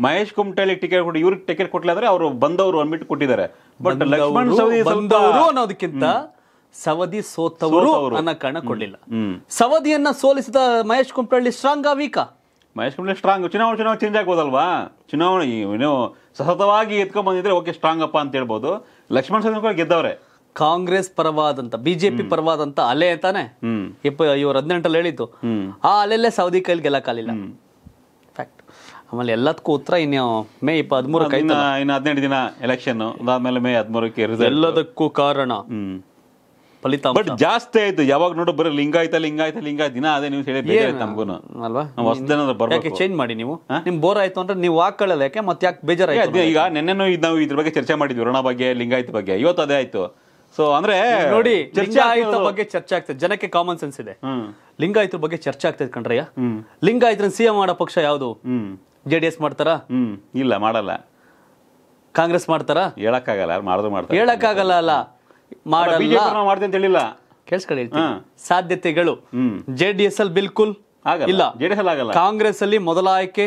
ಮಹೇಶ್ ಕುಮಟಳ್ಳಿ ಟಿಕೆಟ್ ಕೊಟ್ಟು ಇವ್ರಿಗೆ ಟಿಕೆಟ್ ಕೊಟ್ಲಾದ್ರೆ ಅವರು ಬಂದವರು ಅಂದ್ಬಿಟ್ಟು ಕೊಟ್ಟಿದ್ದಾರೆ ಬಟ್ ಲಕ್ಷ್ಮಣ್ ಸವದಿ ಅನ್ನೋದಕ್ಕಿಂತ ಸವದಿ ಸೋತವರು ಅನ್ನೋ ಕಾರಣ ಕೊಡಲಿಲ್ಲ ಸವದಿಯನ್ನ ಸೋಲಿಸಿದ ಮಹೇಶ್ ಕುಮಟಳ್ಳಿ ಸ್ಟ್ರಾಂಗ್ ವೀಕಾ ಮಹೇಶ್ ಕುಮಟಳ್ಳಿ ಸ್ಟ್ರಾಂಗ್ ಚುನಾವಣೆ ಚುನಾವಣೆ ಚೇಂಜ್ ಆಗ್ಬೋದಲ್ವಾ ಚುನಾವಣೆ ಏನು ಸತತವಾಗಿ ಎತ್ಕೊಂಡ್ ಬಂದಿದ್ರೆ ಓಕೆ ಸ್ಟ್ರಾಂಗ್ ಅಪ್ಪ ಅಂತ ಹೇಳ್ಬೋದು ಲಕ್ಷ್ಮಣ್ ಸವದಿ ಗೆದ್ದವ್ರೆ ಕಾಂಗ್ರೆಸ್ ಪರವಾದಂತ ಬಿಜೆಪಿ ಪರವಾದಂತ ಅಲೆ ತಾನೆ ಇವ್ರ ಹದಿನೆಂಟಲ್ಲಿ ಹೇಳಿತ್ತು ಆ ಅಲೆಲ್ಲೇ ಸೌದಿ ಕೈಲಿ ಗೆಲ್ಲಕ್ಕಾಗಲಿಲ್ಲ ಫ್ಯಾಕ್ಟ್ ಆಮೇಲೆ ಎಲ್ಲದಕ್ಕೂ ಉತ್ತರ ಇನ್ನು ಮೇ ಇಪ್ಪ ಹದಿಮೂರಕ್ಕೆ ಇನ್ನು ಹದಿನೆಂಟು ದಿನ ಎಲೆಕ್ಷನ್ ಅದಾದ್ಮೇಲೆ ಮೇ ಹದಿಮೂರಕ್ಕೆ ಎಲ್ಲದಕ್ಕೂ ಕಾರಣ ಫಲಿತಾಂಶ ಬಟ್ ಜಾಸ್ತಿ ಆಯ್ತು ಯಾವಾಗ ನೋಡು ಬರೀ ಲಿಂಗಾಯ್ತ ಲಿಂಗಾಯ್ತ ಲಿಂಗಾಯ್ತ ದಿನ ಅದೇ ನೀವು ಹೇಳಿ ಬೇಜಾರ್ ತಮಗೂ ಅಲ್ವಾ ಹೊಸದೇನಾದ್ರು ಯಾಕೆ ಚೇಂಜ್ ಮಾಡಿ ನೀವು ನಿಮ್ ಬೋರ್ ಆಯ್ತು ಅಂದ್ರೆ ನೀವು ಹಾಕೊಳ್ಳಲ್ಲ ಯಾಕೆ ಮತ್ತೆ ಯಾಕೆ ಬೇಜಾರಾಯ್ತು ಈಗ ನೆನ್ನೆನೂ ಇದು ನಾವು ಇದ್ರ ಬಗ್ಗೆ ಚರ್ಚೆ ಮಾಡಿದ್ವಿ ಋಣ ಬಗ್ಗೆ ಲಿಂಗಾಯ್ತ ಬಗ್ಗೆ ಇವತ್ತು ಅದೇ ಆಯ್ತು ಸೊ ಅಂದ್ರೆ ನೋಡಿ ಚರ್ಚೆ ಆಯ್ತ ಬಗ್ಗೆ ಚರ್ಚೆ ಆಗ್ತದೆ ಜನಕ್ಕೆ ಕಾಮನ್ ಸೆನ್ಸ್ ಇದೆ ಲಿಂಗಾಯತರ ಬಗ್ಗೆ ಚರ್ಚೆ ಆಗ್ತದೆ ಕಣ್ರಯ್ಯ ಲಿಂಗಾಯತರ ಸಿಎಂ ಮಾಡೋ ಪಕ್ಷ ಯಾವುದು ಜೆ ಡಿ ಎಸ್ ಮಾಡ್ತಾರ ಇಲ್ಲ ಮಾಡಲ್ಲ ಕಾಂಗ್ರೆಸ್ ಮಾಡ್ತಾರ ಹೇಳಕ್ಕಾಗಲ್ಲ ಯಾರು ಮಾಡೋದು ಮಾಡ್ತಾರೆ ಹೇಳಕ್ಕಾಗಲ್ಲ ಅಲ್ಲ ಮಾಡಲ್ಲ ಅಂತ ಹೇಳಿಲ್ಲ ಕೇಳಿಸ್ಕೊಳ್ಳಿ ಸಾಧ್ಯತೆಗಳು ಜೆ ಡಿ ಎಸ್ ಅಲ್ಲಿ ಬಿಲ್ಕುಲ್ ಇಲ್ಲ ಕಾಂಗ್ರೆಸ್ ಅಲ್ಲಿ ಮೊದಲ ಆಯ್ಕೆ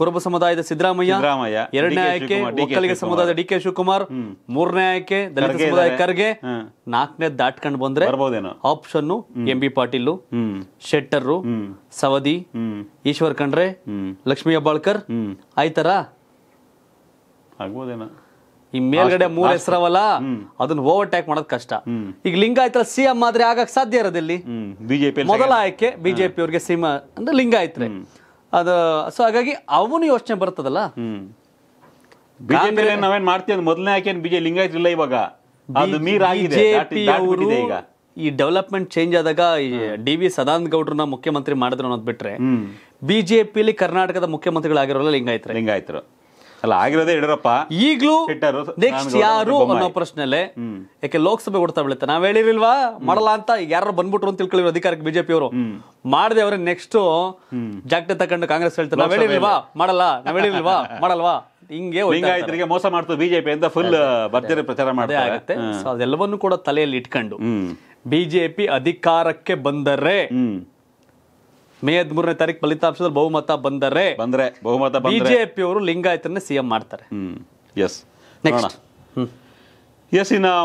ಕುರುಬ ಸಮುದಾಯದ ಸಿದ್ದರಾಮಯ್ಯ ಎರಡನೇ ಆಯ್ಕೆ ಒಕ್ಕಲಿಗ ಸಮುದಾಯದ ಡಿ ಕೆ ಶಿವಕುಮಾರ್ ಮೂರನೇ ಆಯ್ಕೆ ದಲಿತ ಸಮುದಾಯ ಖರ್ಗೆ ನಾಲ್ಕನೇ ದಾಟ್ಕೊಂಡು ಬಂದ್ರೆ option M B Patil Shettar Savadi Eshwar Khandre Lakshmi Hebbalkar ಆಯ್ತಾರ ಆಗ್ಬೋದೇನೋ ಈ ಮೇಲ್ಗಡೆ ಮೂರ್ ಹೆಸರವಲ್ಲ ಅದನ್ನ ಓವರ್ಟೇಕ್ ಮಾಡೋದ್ ಕಷ್ಟ ಈಗ ಲಿಂಗಾಯತ ಸಿಎಂ ಆದ್ರೆ ಆಗಕ್ ಸಾಧ್ಯ ಇರೋದಿಲ್ಲಿ ಬಿಜೆಪಿ ಮೊದಲ ಆಯ್ಕೆ ಬಿಜೆಪಿ ಅವ್ರಿಗೆ ಸಿಮ ಅಂದ್ರೆ ಲಿಂಗಾಯತ್ರೆ ಅದು ಸೊ ಹಾಗಾಗಿ ಅವನು ಯೋಚನೆ ಬರ್ತದಲ್ಲ ಬಿಜೆಪಿ ನಾವೇನ್ ಮಾಡ್ತೀವಿ ಮೊದಲನೇ ಆಯ್ಕೆ ಬಿಜೆಪಿ ಲಿಂಗಾಯತ್ ಇಲ್ಲ ಇವಾಗ ಅದು ಈಗ ಈ ಡೆವಲಪ್ಮೆಂಟ್ ಚೇಂಜ್ ಆದಾಗ ಡಿ ವಿ ಸದಾನಂದ ಗೌಡ್ರನ್ನ ಮುಖ್ಯಮಂತ್ರಿ ಮಾಡಿದ್ರು ಅನ್ನೋದ್ ಬಿಟ್ರೆ ಬಿಜೆಪಿಲಿ ಕರ್ನಾಟಕದ ಮುಖ್ಯಮಂತ್ರಿಗಳಾಗಿರೋಲ್ಲ ಲಿಂಗಾಯತ್ರೆ ಲಿಂಗಾಯತರು ಅಲ್ಲ ಆಗಿರೋದೇ ಯಡಿಯೂರಪ್ಪ ಈಗಲೂ ನೆಕ್ಸ್ಟ್ ಯಾರು ಅನ್ನೋ ಪ್ರಶ್ನೆಲೆ ಯಾಕೆ ಲೋಕಸಭೆ ಓಡ್ತಾ ಬೀಳುತ್ತೆ ನಾವ್ ಹೇಳಿರಿಲ್ವಾ ಮಾಡಲ್ಲ ಅಂತ ಈಗ ಯಾರು ಬಂದ್ಬಿಟ್ರು ಅಂತ ತಿಳ್ಕೊಳ್ಳಿ ಅಧಿಕಾರಕ್ಕೆ ಬಿಜೆಪಿ ಅವರು ಮಾಡದೆ ಅವ್ರೆ ನೆಕ್ಸ್ಟ್ ಜಾಗ್ರತೆ ತಕೊಂಡು ಕಾಂಗ್ರೆಸ್ ಹೇಳ್ತಾರೆ ನಾವ್ ಹೇಳಿರ್ಲಿಲ್ವಾ ಮಾಡಲ್ಲ ನಾವ್ ಹೇಳಿರ್ಲಿಲ್ವಾ ಮಾಡಲ್ವಾ ಹಿಂಗೆ ಹಿಂಗಾಯ್ತರಿಗೆ ಮೋಸ ಮಾಡ್ತು ಬಿಜೆಪಿ ಅಂತ ಫುಲ್ ಭರ್ಜರಿ ಪ್ರಚಾರ ಮಾಡ್ತಾ ಆಗುತ್ತೆ ಅದೆಲ್ಲವನ್ನು ಕೂಡ ತಲೆಯಲ್ಲಿ ಇಟ್ಕೊಂಡು ಬಿಜೆಪಿ ಅಧಿಕಾರಕ್ಕೆ ಬಂದರೆ ಮೇ ಹದಿಮೂರನೇ ತಾರೀಕು ಫಲಿತಾಂಶದಲ್ಲಿ ಬಹುಮತ ಬಂದರೆ ಬಂದ್ರೆ ಬಹುಮತ ಬಿಜೆಪಿ ಅವರು ಸಿಎಂ ಮಾಡ್ತಾರೆ ಎಸ್ ನೆಕ್ಸ್ಟ್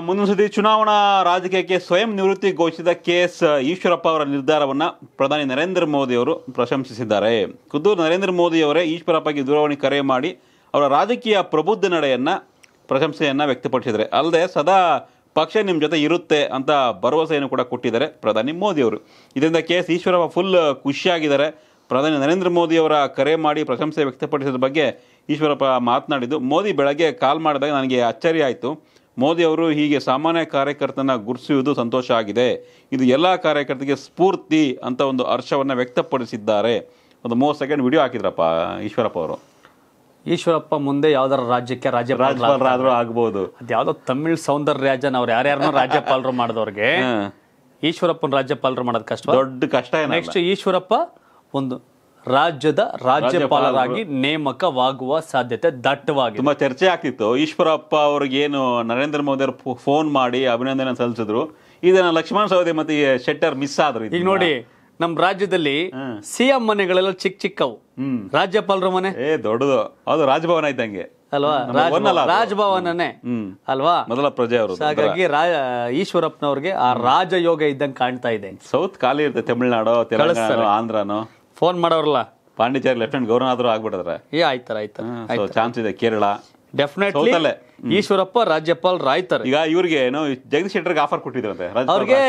ಮುಂದಿನ ಸತಿ ಚುನಾವಣಾ ರಾಜಕೀಯಕ್ಕೆ ಸ್ವಯಂ ನಿವೃತ್ತಿ ಘೋಷಿಸಿದ ಕೆ ಎಸ್ ಈಶ್ವರಪ್ಪ ಅವರ ನಿರ್ಧಾರವನ್ನ ಪ್ರಧಾನಿ ನರೇಂದ್ರ ಮೋದಿ ಅವರು ಪ್ರಶಂಸಿಸಿದ್ದಾರೆ ಖುದ್ದು ನರೇಂದ್ರ ಮೋದಿ ಅವರೇ ಈಶ್ವರಪ್ಪಗೆ ದೂರವಾಣಿ ಕರೆ ಮಾಡಿ ಅವರ ರಾಜಕೀಯ ಪ್ರಬುದ್ಧ ನಡೆಯನ್ನ ಪ್ರಶಂಸೆಯನ್ನ ವ್ಯಕ್ತಪಡಿಸಿದ್ದಾರೆ ಅಲ್ಲದೆ ಸದಾ ಪಕ್ಷ ನಿಮ್ಮ ಜೊತೆ ಇರುತ್ತೆ ಅಂತ ಭರವಸೆಯನ್ನು ಕೂಡ ಕೊಟ್ಟಿದ್ದಾರೆ ಪ್ರಧಾನಿ ಮೋದಿಯವರು ಇದರಿಂದ ಕೆ ಎಸ್ ಈಶ್ವರಪ್ಪ ಫುಲ್ ಖುಷಿಯಾಗಿದ್ದಾರೆ ಪ್ರಧಾನಿ ನರೇಂದ್ರ ಮೋದಿಯವರ ಕರೆ ಮಾಡಿ ಪ್ರಶಂಸೆ ವ್ಯಕ್ತಪಡಿಸಿದ ಬಗ್ಗೆ ಈಶ್ವರಪ್ಪ ಮಾತನಾಡಿದ್ದು ಮೋದಿ ಬೆಳಗ್ಗೆ ಕಾಲ್ ಮಾಡಿದಾಗ ನನಗೆ ಅಚ್ಚರಿ ಆಯಿತು ಮೋದಿಯವರು ಹೀಗೆ ಸಾಮಾನ್ಯ ಕಾರ್ಯಕರ್ತನ ಗುರುಸುವುದು ಸಂತೋಷ ಆಗಿದೆ ಇದು ಎಲ್ಲ ಕಾರ್ಯಕರ್ತರಿಗೆ ಸ್ಫೂರ್ತಿ ಅಂತ ಒಂದು ಹರ್ಷವನ್ನು ವ್ಯಕ್ತಪಡಿಸಿದ್ದಾರೆ ಒಂದು ಮೂವತ್ತು ಸೆಕೆಂಡ್ ವಿಡಿಯೋ ಹಾಕಿದ್ರಪ್ಪ ಈಶ್ವರಪ್ಪ ಅವರು ಈಶ್ವರಪ್ಪ ಮುಂದೆ ಯಾವ್ದಾರ ರಾಜ್ಯಕ್ಕೆ ರಾಜ್ಯಪಾಲರಾದ್ರೂ ಆಗ್ಬೋದು ಅದ್ಯಾವ್ದೋ ತಮಿಳ್ ರಾಜನ ಅವ್ರು ಯಾರ್ಯಾರನ್ನೋ ರಾಜ್ಯಪಾಲರು ಮಾಡಿದವ್ರಿಗೆ [laughs] ಈಶ್ವರಪ್ಪನ ರಾಜ್ಯಪಾಲರು ಮಾಡೋದು ಕಷ್ಟ ದೊಡ್ಡ ಕಷ್ಟ ನೆಕ್ಸ್ಟ್ ಈಶ್ವರಪ್ಪ ಒಂದು ರಾಜ್ಯದ ರಾಜ್ಯಪಾಲರಾಗಿ ನೇಮಕವಾಗುವ ಸಾಧ್ಯತೆ ದಟ್ಟವಾಗಿ ತುಂಬಾ ಚರ್ಚೆ ಆಗ್ತಿತ್ತು ಈಶ್ವರಪ್ಪ ಅವ್ರಿಗೇನು ನರೇಂದ್ರ ಮೋದಿ ಅವರು ಫೋನ್ ಮಾಡಿ ಅಭಿನಂದನೆ ಸಲ್ಲಿಸಿದ್ರು ಇದನ್ನ ಲಕ್ಷ್ಮಣ ಸೌದಿ ಮತ್ತೆ ಶೆಟ್ಟರ್ ಮಿಸ್ ಆದ್ರು ಈಗ ನೋಡಿ ನಮ್ ರಾಜ್ಯದಲ್ಲಿ ಸಿಎಂ ಮನೆಗಳೆಲ್ಲ ಚಿಕ್ಕ ಚಿಕ್ಕವು ರಾಜ್ಯಪಾಲರ ಮನೆ ಏ ದೊಡ್ಡದು ಅದು ರಾಜಭವನ ಇದ್ದಂಗೆ ಅಲ್ವಾ ರಾಜಭವನನೇ ಅಲ್ವಾ ಮೊದಲ ಪ್ರಜೆ ಅವರು ಹಾಗಾಗಿ ಈಶ್ವರಪ್ಪನವ್ರಿಗೆ ಆ ರಾಜಯೋಗ ಇದ್ದಂಗೆ ಕಾಣ್ತಾ ಇದೆ ಸೌತ್ ಖಾಲಿ ಇರುತ್ತೆ ತಮಿಳ್ನಾಡು ಆಂಧ್ರನು ಫೋನ್ ಮಾಡೋರಲ್ಲ ಪಾಂಡಿಚೇರಿ ಲೆಫ್ಟಿನೆಂಟ್ ಗವರ್ನರ್ ಆದ್ರೂ ಆಗ್ಬಿಟ್ಟಿದ್ರೆ ಏ ಆಯ್ತಾರ ಆಯ್ತಾರ ಚಾನ್ಸ್ ಇದೆ ಕೇರಳ ಡೆಫಿನೆಟ್ಲಿ ಈಶ್ವರಪ್ಪ ರಾಜ್ಯಪಾಲ್ ರಾಯ್ತಾರೆ ಈಗ ಇವ್ರಿಗೆ ಏನು ಜಗದೀಶ್ ಶೆಟ್ಟರ್ಗೆ ಆಫರ್ ಕೊಟ್ಟಿದ್ರಂತೆ ಅವ್ರಿಗೆ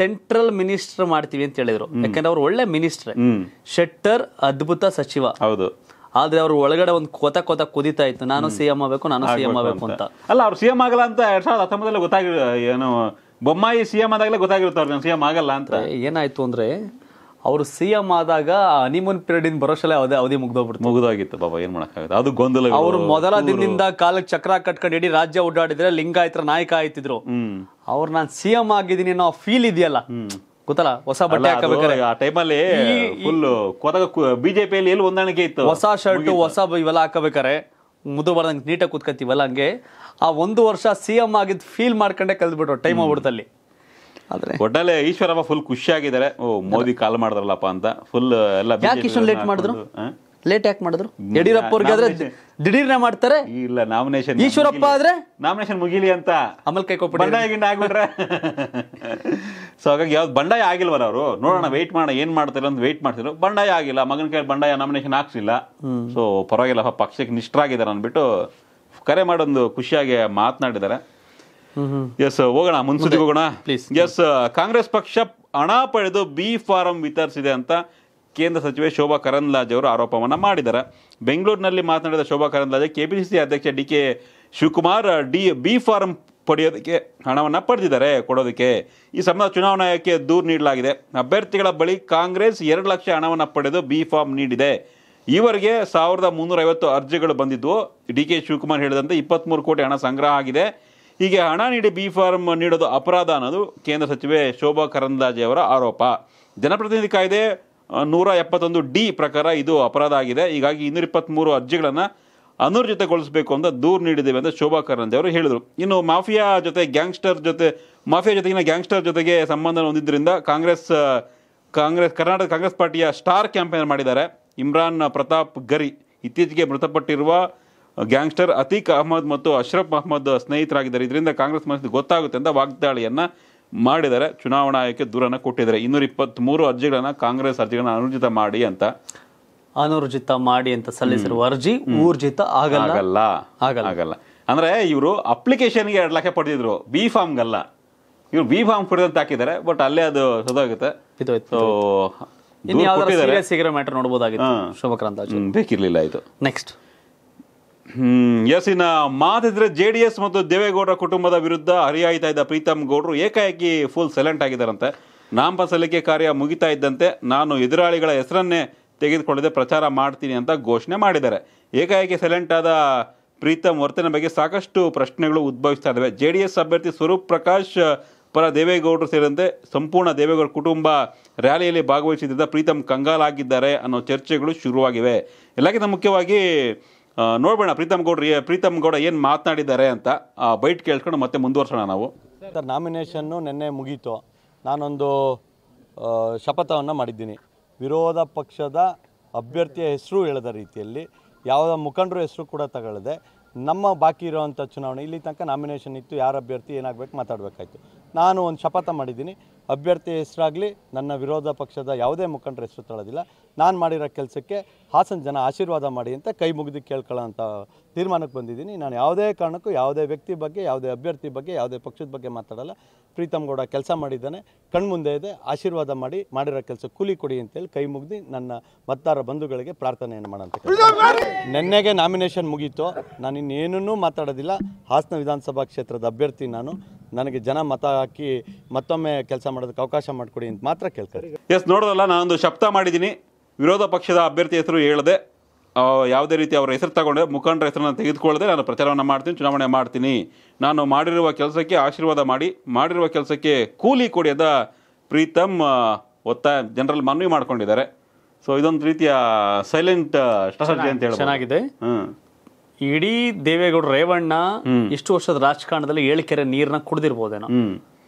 ಸೆಂಟ್ರಲ್ ಮಿನಿಸ್ಟರ್ ಮಾಡ್ತೀವಿ ಅಂತ ಹೇಳಿದ್ರು ಯಾಕಂದ್ರೆ ಅವ್ರು ಒಳ್ಳೆ ಮಿನಿಸ್ಟರ್ ಶೆಟ್ಟರ್ ಅದ್ಭುತ ಸಚಿವ ಹೌದು ಆದ್ರೆ ಅವ್ರ ಒಳಗಡೆ ಒಂದು ಕೋತ ಕೋತ ಕುದಿತಾ ಇತ್ತು ನಾನು ಸಿಎಂ ಆಗಬೇಕು ನಾನು ಸಿಎಂ ಆಗಬೇಕು ಅಂತ ಅಲ್ಲ ಅವ್ರು ಸಿಎಂ ಆಗಲ್ಲ ಅಂತ ಎರಡ್ ಸಾವಿರದ ಹತ್ತೊಂಬತ್ತಲ್ಲಿ ಗೊತ್ತಾಗಿ ಏನು ಬೊಮ್ಮಾಯಿ ಸಿಎಂ ಆದಾಗಲೇ ಗೊತ್ತಾಗಿರುತ್ತೆ ಅವ್ರಿಗೆ ಸಿಎಂ ಆಗಲ್ಲ ಅಂತ ಏನಾಯ್ತು ಅಂದ್ರೆ ಅವರು ಸಿ ಎಂ ಆದಾಗ ಹನಿಮೂನ್ ಪೀರಿಯಡ್ ಇಂದ ಬರೋಷಲ್ಲ ಅದೇ ಅವಧಿ ಮುಗ್ದೋಗ್ಬಿಡ್ತು ಮುಗ್ದೋಗಿತ್ತು ಬಾಬಾ ಏನು ಮಾಡೋಕ್ಕಾಗುತ್ತೆ ಅದು ಗೊಂದಲ ಅವರು ಮೊದಲ ದಿನದಿಂದ ಕಾಲಕ್ಕೆ ಚಕ್ರ ಕಟ್ಕೊಂಡು ಇಡೀ ರಾಜ್ಯ ಓಡಾಡಿದ್ರೆ ಲಿಂಗಾಯತ್ರ ನಾಯಕ ಆಯ್ತಿದ್ರು ಅವ್ರು ನಾನ್ ಸಿ ಎಂ ಆಗಿದ್ದೀನಿ ಅನ್ನೋ ಫೀಲ್ ಇದೆಯಲ್ಲ ಗೊತ್ತಲ್ಲ ಹೊಸ ಬಟ್ಟೆ ಹಾಕಬೇಕಾದ್ರೆ ಆ ಟೈಮಲ್ಲಿ ಫುಲ್ ಕೊರಗ ಬಿಜೆಪಿಯಲ್ಲಿ ಎಲ್ಲಿ ಹೊಂದಾಣಿಕೆ ಇತ್ತು ಹೊಸ ಶರ್ಟ್ ಹೊಸ ಇವೆಲ್ಲ ಹಾಕಬೇಕಾರೆ ಮುದ್ದು ಬರ್ದಂಗೆ ನೀಟಾಗಿ ಕೂತ್ಕೊತೀವಲ್ಲ ಹಂಗೆ ಆ ಒಂದು ವರ್ಷ ಸಿ ಎಂ ಆಗಿದ್ದು ಫೀಲ್ ಮಾಡ್ಕೊಂಡೆ ಕಲ್ತ್ಬಿಟ್ರು ಟೈಮ್ ಹೋಗ್ಬಿಡ್ತಲ್ಲಿ ಆದರೆ ಒಟ್ಟಲ್ಲೇ ಈಶ್ವರಪ್ಪ ಫುಲ್ ಖುಷಿಯಾಗಿದ್ದಾರೆ ಓ ಮೋದಿ ಕಾಲ್ ಮಾಡಿದ್ರಲ್ಲಪ್ಪ ಅಂತ ಫುಲ್ ಎಲ್ಲ ಯಾಕೆ ಇಷ್ಟೊಂದು ಲೇಟ್ ಮಾಡಿದ್ರು ಲೇಟ್ ಯಾಕೆ ಮಾಡಿದ್ರು ಯಡಿಯೂರಪ್ಪ ಅವ್ರಿಗೆ ಆದ್ರೆ ದಿಢೀರ್ನೆ ಮಾಡ್ತಾರೆ ಇಲ್ಲ ನಾಮಿನೇಷನ್ ಈಶ್ವರಪ್ಪ ಆದ್ರೆ ನಾಮಿನೇಷನ್ ಮುಗಿಲಿ ಅಂತ ಅಮಲ್ ಕೈ ಕೊಟ್ಟು ಬಂಡಾಯ ಗಿಂಡ ಆಗ್ಬಿಟ್ರೆ ಸೊ ಹಾಗಾಗಿ ಯಾವ್ದು ಬಂಡಾಯ ಆಗಿಲ್ವಲ್ಲ ಅವರು ನೋಡೋಣ ವೆಯ್ಟ್ ಮಾಡೋಣ ಏನ್ ಮಾಡ್ತಾರೆ ಅಂತ ವೆಯ್ಟ್ ಮಾಡ್ತಿದ್ರು ಬಂಡಾಯ ಆಗಿಲ್ಲ ಮಗನ ಕೈ ಬಂಡಾಯ ನಾಮಿನೇಷನ್ ಹಾಕ್ಸಿಲ್ಲ ಸೊ ಪರವಾಗಿಲ್ಲಪ್ಪ ಪಕ್ಷಕ್ಕೆ ನಿಷ್ಠರಾಗಿದ್ದಾರೆ ಅಂದ್ಬಿಟ್ಟು ಕರೆ ಮಾಡೊಂದು ಖುಷಿಯಾಗಿ ಮಾತನಾಡಿದ್ದಾರೆ ಎಸ್ ಹೋಗೋಣ ಮುನ್ಸೂಚನೆಗೆ ಹೋಗೋಣ ಎಸ್ ಕಾಂಗ್ರೆಸ್ ಪಕ್ಷ ಹಣ ಪಡೆದು ಬಿ ಫಾರಂ ವಿತರಿಸಿದೆ ಅಂತ ಕೇಂದ್ರ ಸಚಿವೆ ಶೋಭಾ ಕರಂದ್ಲಾಜ್ ಅವರು ಆರೋಪವನ್ನು ಮಾಡಿದ್ದಾರೆ ಬೆಂಗಳೂರಿನಲ್ಲಿ ಮಾತನಾಡಿದ ಶೋಭಾ ಕರಂದ್ಲಾಜೆ ಕೆಪಿಸಿಸಿ ಅಧ್ಯಕ್ಷ D K Shivakumar D B form ಪಡೆಯೋದಕ್ಕೆ ಹಣವನ್ನು ಪಡೆದಿದ್ದಾರೆ ಕೊಡೋದಕ್ಕೆ ಈ ಸಂಬಂಧ ಚುನಾವಣಾ ಆಯೋಗಕ್ಕೆ ದೂರು ನೀಡಲಾಗಿದೆ ಅಭ್ಯರ್ಥಿಗಳ ಬಳಿ ಕಾಂಗ್ರೆಸ್ ಎರಡು ಲಕ್ಷ ಹಣವನ್ನು ಪಡೆದು ಬಿ ಫಾರ್ಮ್ ನೀಡಿದೆ ಈವರೆಗೆ ಸಾವಿರದ ಮುನ್ನೂರೈವತ್ತು ಅರ್ಜಿಗಳು ಬಂದಿದ್ದವು ಡಿ ಕೆ ಶಿವಕುಮಾರ್ ಹೇಳಿದಂತೆ ಇಪ್ಪತ್ತ್ಮೂರು ಕೋಟಿ ಹಣ ಸಂಗ್ರಹ ಆಗಿದೆ ಹೀಗೆ ಹಣ ನೀಡಿ ಬಿ ಫಾರ್ಮ್ ನೀಡೋದು ಅಪರಾಧ ಅನ್ನೋದು ಕೇಂದ್ರ ಸಚಿವೆ ಶೋಭಾ ಕರಂದ್ಲಾಜೆ ಅವರ ಆರೋಪ ಜನಪ್ರತಿನಿಧಿ ಕಾಯ್ದೆ ನೂರ ಎಪ್ಪತ್ತೊಂದು ಡಿ ಪ್ರಕಾರ ಇದು ಅಪರಾಧ ಆಗಿದೆ ಹೀಗಾಗಿ ಇನ್ನೂರ ಇಪ್ಪತ್ತ್ಮೂರು ಅರ್ಜಿಗಳನ್ನು ಅನೂರ್ಜಿತಗೊಳಿಸಬೇಕು ಅಂತ ದೂರು ನೀಡಿದ್ದೇವೆ ಅಂತ ಶೋಭಾ ಕರಂದೆ ಅವರು ಹೇಳಿದರು ಇನ್ನು ಮಾಫಿಯಾ ಜೊತೆ ಗ್ಯಾಂಗ್ಸ್ಟರ್ ಜೊತೆ ಮಾಫಿಯಾ ಜೊತೆಗಿನ ಗ್ಯಾಂಗ್ಸ್ಟರ್ ಜೊತೆಗೆ ಸಂಬಂಧ ಹೊಂದಿದ್ದರಿಂದ ಕಾಂಗ್ರೆಸ್ ಕಾಂಗ್ರೆಸ್ ಕರ್ನಾಟಕ ಕಾಂಗ್ರೆಸ್ ಪಾರ್ಟಿಯ ಸ್ಟಾರ್ ಕ್ಯಾಂಪೇನರ್ ಮಾಡಿದ್ದಾರೆ ಇಮ್ರಾನ್ ಪ್ರತಾಪ್ ಗರಿ ಇತ್ತೀಚೆಗೆ ಮೃತಪಟ್ಟಿರುವ ಗ್ಯಾಂಗ್ಸ್ಟರ್ ಅತೀಕ್ ಅಹಮದ್ ಮತ್ತು ಅಶ್ರಫ್ ಅಹಮದ್ ಸ್ನೇಹಿತರಾಗಿದ್ದಾರೆ ಇದರಿಂದ ಕಾಂಗ್ರೆಸ್ ಮನಸ್ಸಿಗೆ ಗೊತ್ತಾಗುತ್ತೆ ಅಂತ ವಾಗ್ದಾಳಿಯನ್ನ ಮಾಡಿದ್ದಾರೆ ಚುನಾವಣಾ ಆಯೋಗಕ್ಕೆ ದೂರನ್ನು ಕೊಟ್ಟಿದ್ದಾರೆ ಇನ್ನೂರ ಇಪ್ಪತ್ತ್ಮೂರು ಅರ್ಜಿಗಳನ್ನು ಕಾಂಗ್ರೆಸ್ ಅರ್ಜಿಗಳನ್ನು ಅನುರ್ಜಿತ ಮಾಡಿ ಅಂತ ಅನುರ್ಜಿತ ಮಾಡಿ ಅಂತ ಸಲ್ಲಿಸಿರುವ ಅರ್ಜಿ ಊರ್ಜಿತ ಆಗಲ್ಲ ಆಗಲ್ಲ ಅಂದ್ರೆ ಇವರು ಅಪ್ಲಿಕೇಶನ್ಗೆ ಎರಡು ಲಕ್ಷ ಪಡೆದಿದ್ರು ಬಿ ಫಾರ್ಮ್ಗಲ್ಲ ಇವರು ಬಿ ಫಾರ್ಮ್ ಕೊಡಿದಂತ ಹಾಕಿದ್ದಾರೆ ಬಟ್ ಅಲ್ಲೇ ಅದು ಸದೋಗುತ್ತೆ ಮ್ಯಾಟರ್ ನೋಡಬಹುದಾಗಿತ್ತು ಬೇಕಿರ್ಲಿಲ್ಲ ಇದು ನೆಕ್ಸ್ಟ್ ಎಸ್ ಇನ್ನ ಮಾತಿದ್ರೆ ಜೆ ಡಿ ಎಸ್ ಮತ್ತು ದೇವೇಗೌಡರ ಕುಟುಂಬದ ವಿರುದ್ಧ ಹರಿಯಾಯ್ತಾ ಇದ್ದ ಪ್ರೀತಮ್ ಗೌಡರು ಏಕಾಏಕಿ ಫುಲ್ ಸೈಲೆಂಟ್ ಆಗಿದ್ದಾರಂತೆ ನಾಮಪ ಸಲ್ಲಿಕೆ ಕಾರ್ಯ ಮುಗಿತಾ ಇದ್ದಂತೆ ನಾನು ಎದುರಾಳಿಗಳ ಹೆಸರನ್ನೇ ತೆಗೆದುಕೊಳ್ಳದೆ ಪ್ರಚಾರ ಮಾಡ್ತೀನಿ ಅಂತ ಘೋಷಣೆ ಮಾಡಿದ್ದಾರೆ ಏಕಾಏಕಿ ಸೈಲೆಂಟ್ ಆದ ಪ್ರೀತಮ್ ವರ್ತನೆ ಬಗ್ಗೆ ಸಾಕಷ್ಟು ಪ್ರಶ್ನೆಗಳು ಉದ್ಭವಿಸ್ತಾ ಇದ್ದಾವೆ ಜೆ ಡಿ ಎಸ್ ಅಭ್ಯರ್ಥಿ ಸ್ವರೂಪ್ ಪ್ರಕಾಶ್ ಪರ ದೇವೇಗೌಡರು ಸೇರಿದಂತೆ ಸಂಪೂರ್ಣ ದೇವೇಗೌಡ ಕುಟುಂಬ ರ್ಯಾಲಿಯಲ್ಲಿ ಭಾಗವಹಿಸಿದ್ದ ಪ್ರೀತಮ್ ಕಂಗಾಲಾಗಿದ್ದಾರೆ ಅನ್ನೋ ಚರ್ಚೆಗಳು ಶುರುವಾಗಿವೆ ಎಲ್ಲಕ್ಕಿಂತ ಮುಖ್ಯವಾಗಿ ನೋಡೋಣ ಪ್ರೀತಮ್ ಗೌಡ್ರಿ ಪ್ರೀತಮ್ ಗೌಡ ಏನು ಮಾತನಾಡಿದ್ದಾರೆ ಅಂತ ಬೈಟ್ ಕೇಳ್ಕೊಂಡು ಮತ್ತೆ ಮುಂದುವರ್ಸೋಣ ನಾವು ಸರ್ ನಾಮಿನೇಷನ್ನು ನಿನ್ನೆ ಮುಗೀತು ನಾನೊಂದು ಶಪಥವನ್ನು ಮಾಡಿದ್ದೀನಿ ವಿರೋಧ ಪಕ್ಷದ ಅಭ್ಯರ್ಥಿಯ ಹೆಸರು ಹೇಳದ ರೀತಿಯಲ್ಲಿ ಯಾವುದೋ ಮುಖಂಡರು ಹೆಸರು ಕೂಡ ತಗೊಳ್ಳದೆ ನಮ್ಮ ಬಾಕಿ ಇರುವಂಥ ಚುನಾವಣೆ ಇಲ್ಲಿ ತನಕ ನಾಮಿನೇಷನ್ ಇತ್ತು ಯಾರ ಅಭ್ಯರ್ಥಿ ಏನಾಗಬೇಕು ಮಾತಾಡಬೇಕಾಯ್ತು ನಾನು ಒಂದು ಶಪಥ ಮಾಡಿದ್ದೀನಿ ಅಭ್ಯರ್ಥಿ ಹೆಸರಾಗಲಿ ನನ್ನ ವಿರೋಧ ಪಕ್ಷದ ಯಾವುದೇ ಮುಖಂಡರ ಹೆಸರು ತಳೋದಿಲ್ಲ ನಾನು ಮಾಡಿರೋ ಕೆಲಸಕ್ಕೆ ಹಾಸನ ಜನ ಆಶೀರ್ವಾದ ಮಾಡಿ ಅಂತ ಕೈ ಮುಗಿದು ಕೇಳ್ಕೊಳ್ಳೋ ಅಂತ ತೀರ್ಮಾನಕ್ಕೆ ಬಂದಿದ್ದೀನಿ ನಾನು ಯಾವುದೇ ಕಾರಣಕ್ಕೂ ಯಾವುದೇ ವ್ಯಕ್ತಿ ಬಗ್ಗೆ ಯಾವುದೇ ಅಭ್ಯರ್ಥಿ ಬಗ್ಗೆ ಯಾವುದೇ ಪಕ್ಷದ ಬಗ್ಗೆ ಮಾತಾಡಲ್ಲ ಪ್ರೀತಮ್ ಗೌಡ ಕೆಲಸ ಮಾಡಿದ್ದಾನೆ ಕಣ್ಮುಂದೆ ಇದೆ ಆಶೀರ್ವಾದ ಮಾಡಿ ಮಾಡಿರೋ ಕೆಲಸ ಕೂಲಿ ಕೊಡಿ ಅಂತೇಳಿ ಕೈ ಮುಗಿದು ನನ್ನ ಮತ್ತಾರ ಬಂಧುಗಳಿಗೆ ಪ್ರಾರ್ಥನೆಯನ್ನು ಅಂತ ನೆನ್ನೆಗೆ ನಾಮಿನೇಷನ್ ಮುಗೀತು ನಾನು ಇನ್ನೇನನ್ನೂ ಮಾತಾಡೋದಿಲ್ಲ ಹಾಸನ ವಿಧಾನಸಭಾ ಕ್ಷೇತ್ರದ ಅಭ್ಯರ್ಥಿ ನಾನು ನನಗೆ ಜನ ಮತ ಹಾಕಿ ಮತ್ತೊಮ್ಮೆ ಕೆಲಸ ಮಾಡೋದಕ್ಕೆ ಅವಕಾಶ ಮಾಡಿಕೊಡಿ ಅಂತ ಮಾತ್ರ ಕೇಳ್ತಾರೆ ಎಸ್ ನೋಡೋದಲ್ಲ ನಾನೊಂದು ಶಬ್ದ ಮಾಡಿದ್ದೀನಿ ವಿರೋಧ ಪಕ್ಷದ ಅಭ್ಯರ್ಥಿ ಹೆಸರು ಹೇಳದೆ ಯಾವುದೇ ರೀತಿ ಅವರ ಹೆಸರು ತಗೊಂಡೆ ಮುಖಂಡರ ಹೆಸರನ್ನು ತೆಗೆದುಕೊಳ್ಳದೆ ನಾನು ಪ್ರಚಾರವನ್ನು ಮಾಡ್ತೀನಿ ಚುನಾವಣೆ ಮಾಡ್ತೀನಿ ನಾನು ಮಾಡಿರುವ ಕೆಲಸಕ್ಕೆ ಆಶೀರ್ವಾದ ಮಾಡಿ ಮಾಡಿರುವ ಕೆಲಸಕ್ಕೆ ಕೂಲಿ ಕೊಡಿ ಅಂತ ಪ್ರೀತಮ್ ಒತ್ತಾಯ ಜನರಲ್ಲಿ ಮನವಿ ಮಾಡ್ಕೊಂಡಿದ್ದಾರೆ ಸೊ ಇದೊಂದು ರೀತಿಯ ಸೈಲೆಂಟ್ ಸ್ಟ್ರಾಟಜಿ ಅಂತ ಹೇಳಿ ಚೆನ್ನಾಗಿದೆ ಇಡೀ ದೇವೇಗೌಡ ರೇವಣ್ಣ ಇಷ್ಟು ವರ್ಷದ ರಾಜಕಾರಣದಲ್ಲಿ ಏಳಿಕೆರೆ ನೀರನ್ನ ಕುಡ್ದಿರ್ಬೋದೇನೋ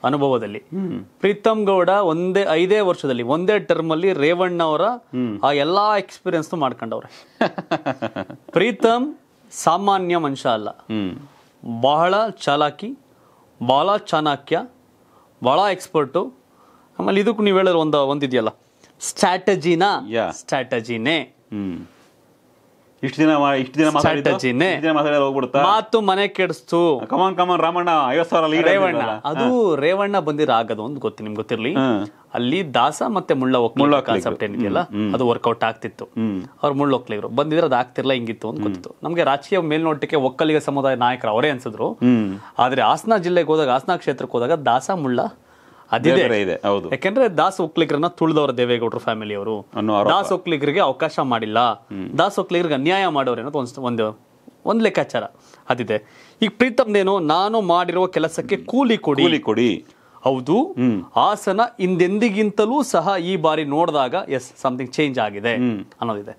ಅನುಭವದಲ್ಲಿ ಪ್ರೀತಮ್ ಗೌಡ ಒಂದೇ ಐದೇ ವರ್ಷದಲ್ಲಿ ಒಂದೇ ಟರ್ಮ್ ಅಲ್ಲಿ ರೇವಣ್ಣ ಅವರ ಆ ಎಲ್ಲಾ ಎಕ್ಸ್ಪೀರಿಯನ್ಸ್ ಮಾಡ್ಕೊಂಡವ್ರೆ [laughs] ಪ್ರೀತಮ್ ಸಾಮಾನ್ಯ ಮನುಷ್ಯ ಅಲ್ಲ ಬಹಳ ಚಾಲಾಕಿ ಬಹಳ ಚಾಣಾಕ್ಯ ಬಹಳ ಎಕ್ಸ್ಪರ್ಟು ಆಮೇಲೆ ಇದಕ್ಕೂ ನೀವು ಹೇಳಿದ್ರೆ ಒಂದು ಒಂದಿದೆಯಲ್ಲ ಸ್ಟ್ರಾಟಜಿನ ಸ್ಟ್ರಾಟಜಿನೇ ಇಷ್ಟು ದಿನ ಇಷ್ಟು ದಿನ ಮಾತಾಡಿದ್ದೆ ದಿನ ಮಾತಾಡಿದ್ರೆ ಹೋಗ್ಬಿಡ್ತಾ ಮಾತು ಮನೆ ಕೆಡಿಸ್ತು ಕಮಾನ್ ಕಮಾನ್ ರಾಮಣ್ಣ ಐವತ್ ಸಾವಿರ ರೇವಣ್ಣ ಅದು ರೇವಣ್ಣ ಬಂದಿರ ಆಗದು ಅಂತ ಗೊತ್ತು ನಿಮ್ಗೆ ಗೊತ್ತಿರ್ಲಿ ಅಲ್ಲಿ ದಾಸ ಮತ್ತೆ ಮುಳ್ಳ ಮುಳ್ಳ ಕಾನ್ಸೆಪ್ಟ್ ಏನಿದೆಯಲ್ಲ ಅದು ವರ್ಕೌಟ್ ಆಗ್ತಿತ್ತು ಅವ್ರು ಮುಳ್ಳೊಕ್ಲಿಗರು ಬಂದಿದ್ರೆ ಅದು ಆಗ್ತಿರ್ಲ ಹಿಂಗಿತ್ತು ಅಂತ ಗೊತ್ತಿತ್ತು ನಮ್ಗೆ ರಾಜಕೀಯ ಮೇಲ್ನೋಟಕ್ಕೆ ಒಕ್ಕಲಿಗ ಸಮುದಾಯ ನಾಯಕರು ಅವರೇ ಅನ್ಸಿದ್ರು ಆದ್ರೆ ಹಾಸನ ಜಿಲ್ಲೆಗೆ ಹೋದಾಗ ಹಾಸನ ಕ್ಷೇತ್ರಕ್ಕೆ ಹೋದಾಗ ದಾಸ ಮುಳ್ಳ ಅದಿದೆ ಇದೆ ಯಾಕೆಂದ್ರೆ ದಾಸ್ ಒಕ್ಲಿಗರನ್ನ ತುಳಿದವರ ದೇವೇಗೌಡರು ಅವರು ದಾಸ್ ಒಕ್ಲಿಗರಿಗೆ ಅವಕಾಶ ಮಾಡಿಲ್ಲ ದಾಸ್ ಒಕ್ಲಿಗರಿಗೆ ಅನ್ಯಾಯ ಮಾಡೋರು ಏನೋ ಒಂದು ಒಂದು ಲೆಕ್ಕಾಚಾರ ಅದಿದೆ ಈಗ ಪ್ರೀತಮ್ದೇನು ನಾನು ಮಾಡಿರುವ ಕೆಲಸಕ್ಕೆ ಕೂಲಿ ಕೊಡಿ ಕೂಲಿ ಕೊಡಿ ಹೌದು ಹಾಸನ ಹಿಂದೆಂದಿಗಿಂತಲೂ ಸಹ ಈ ಬಾರಿ ನೋಡಿದಾಗ ಎಸ್ ಸಮಥಿಂಗ್ ಚೇಂಜ್ ಆಗಿದೆ ಅನ್ನೋದಿದೆ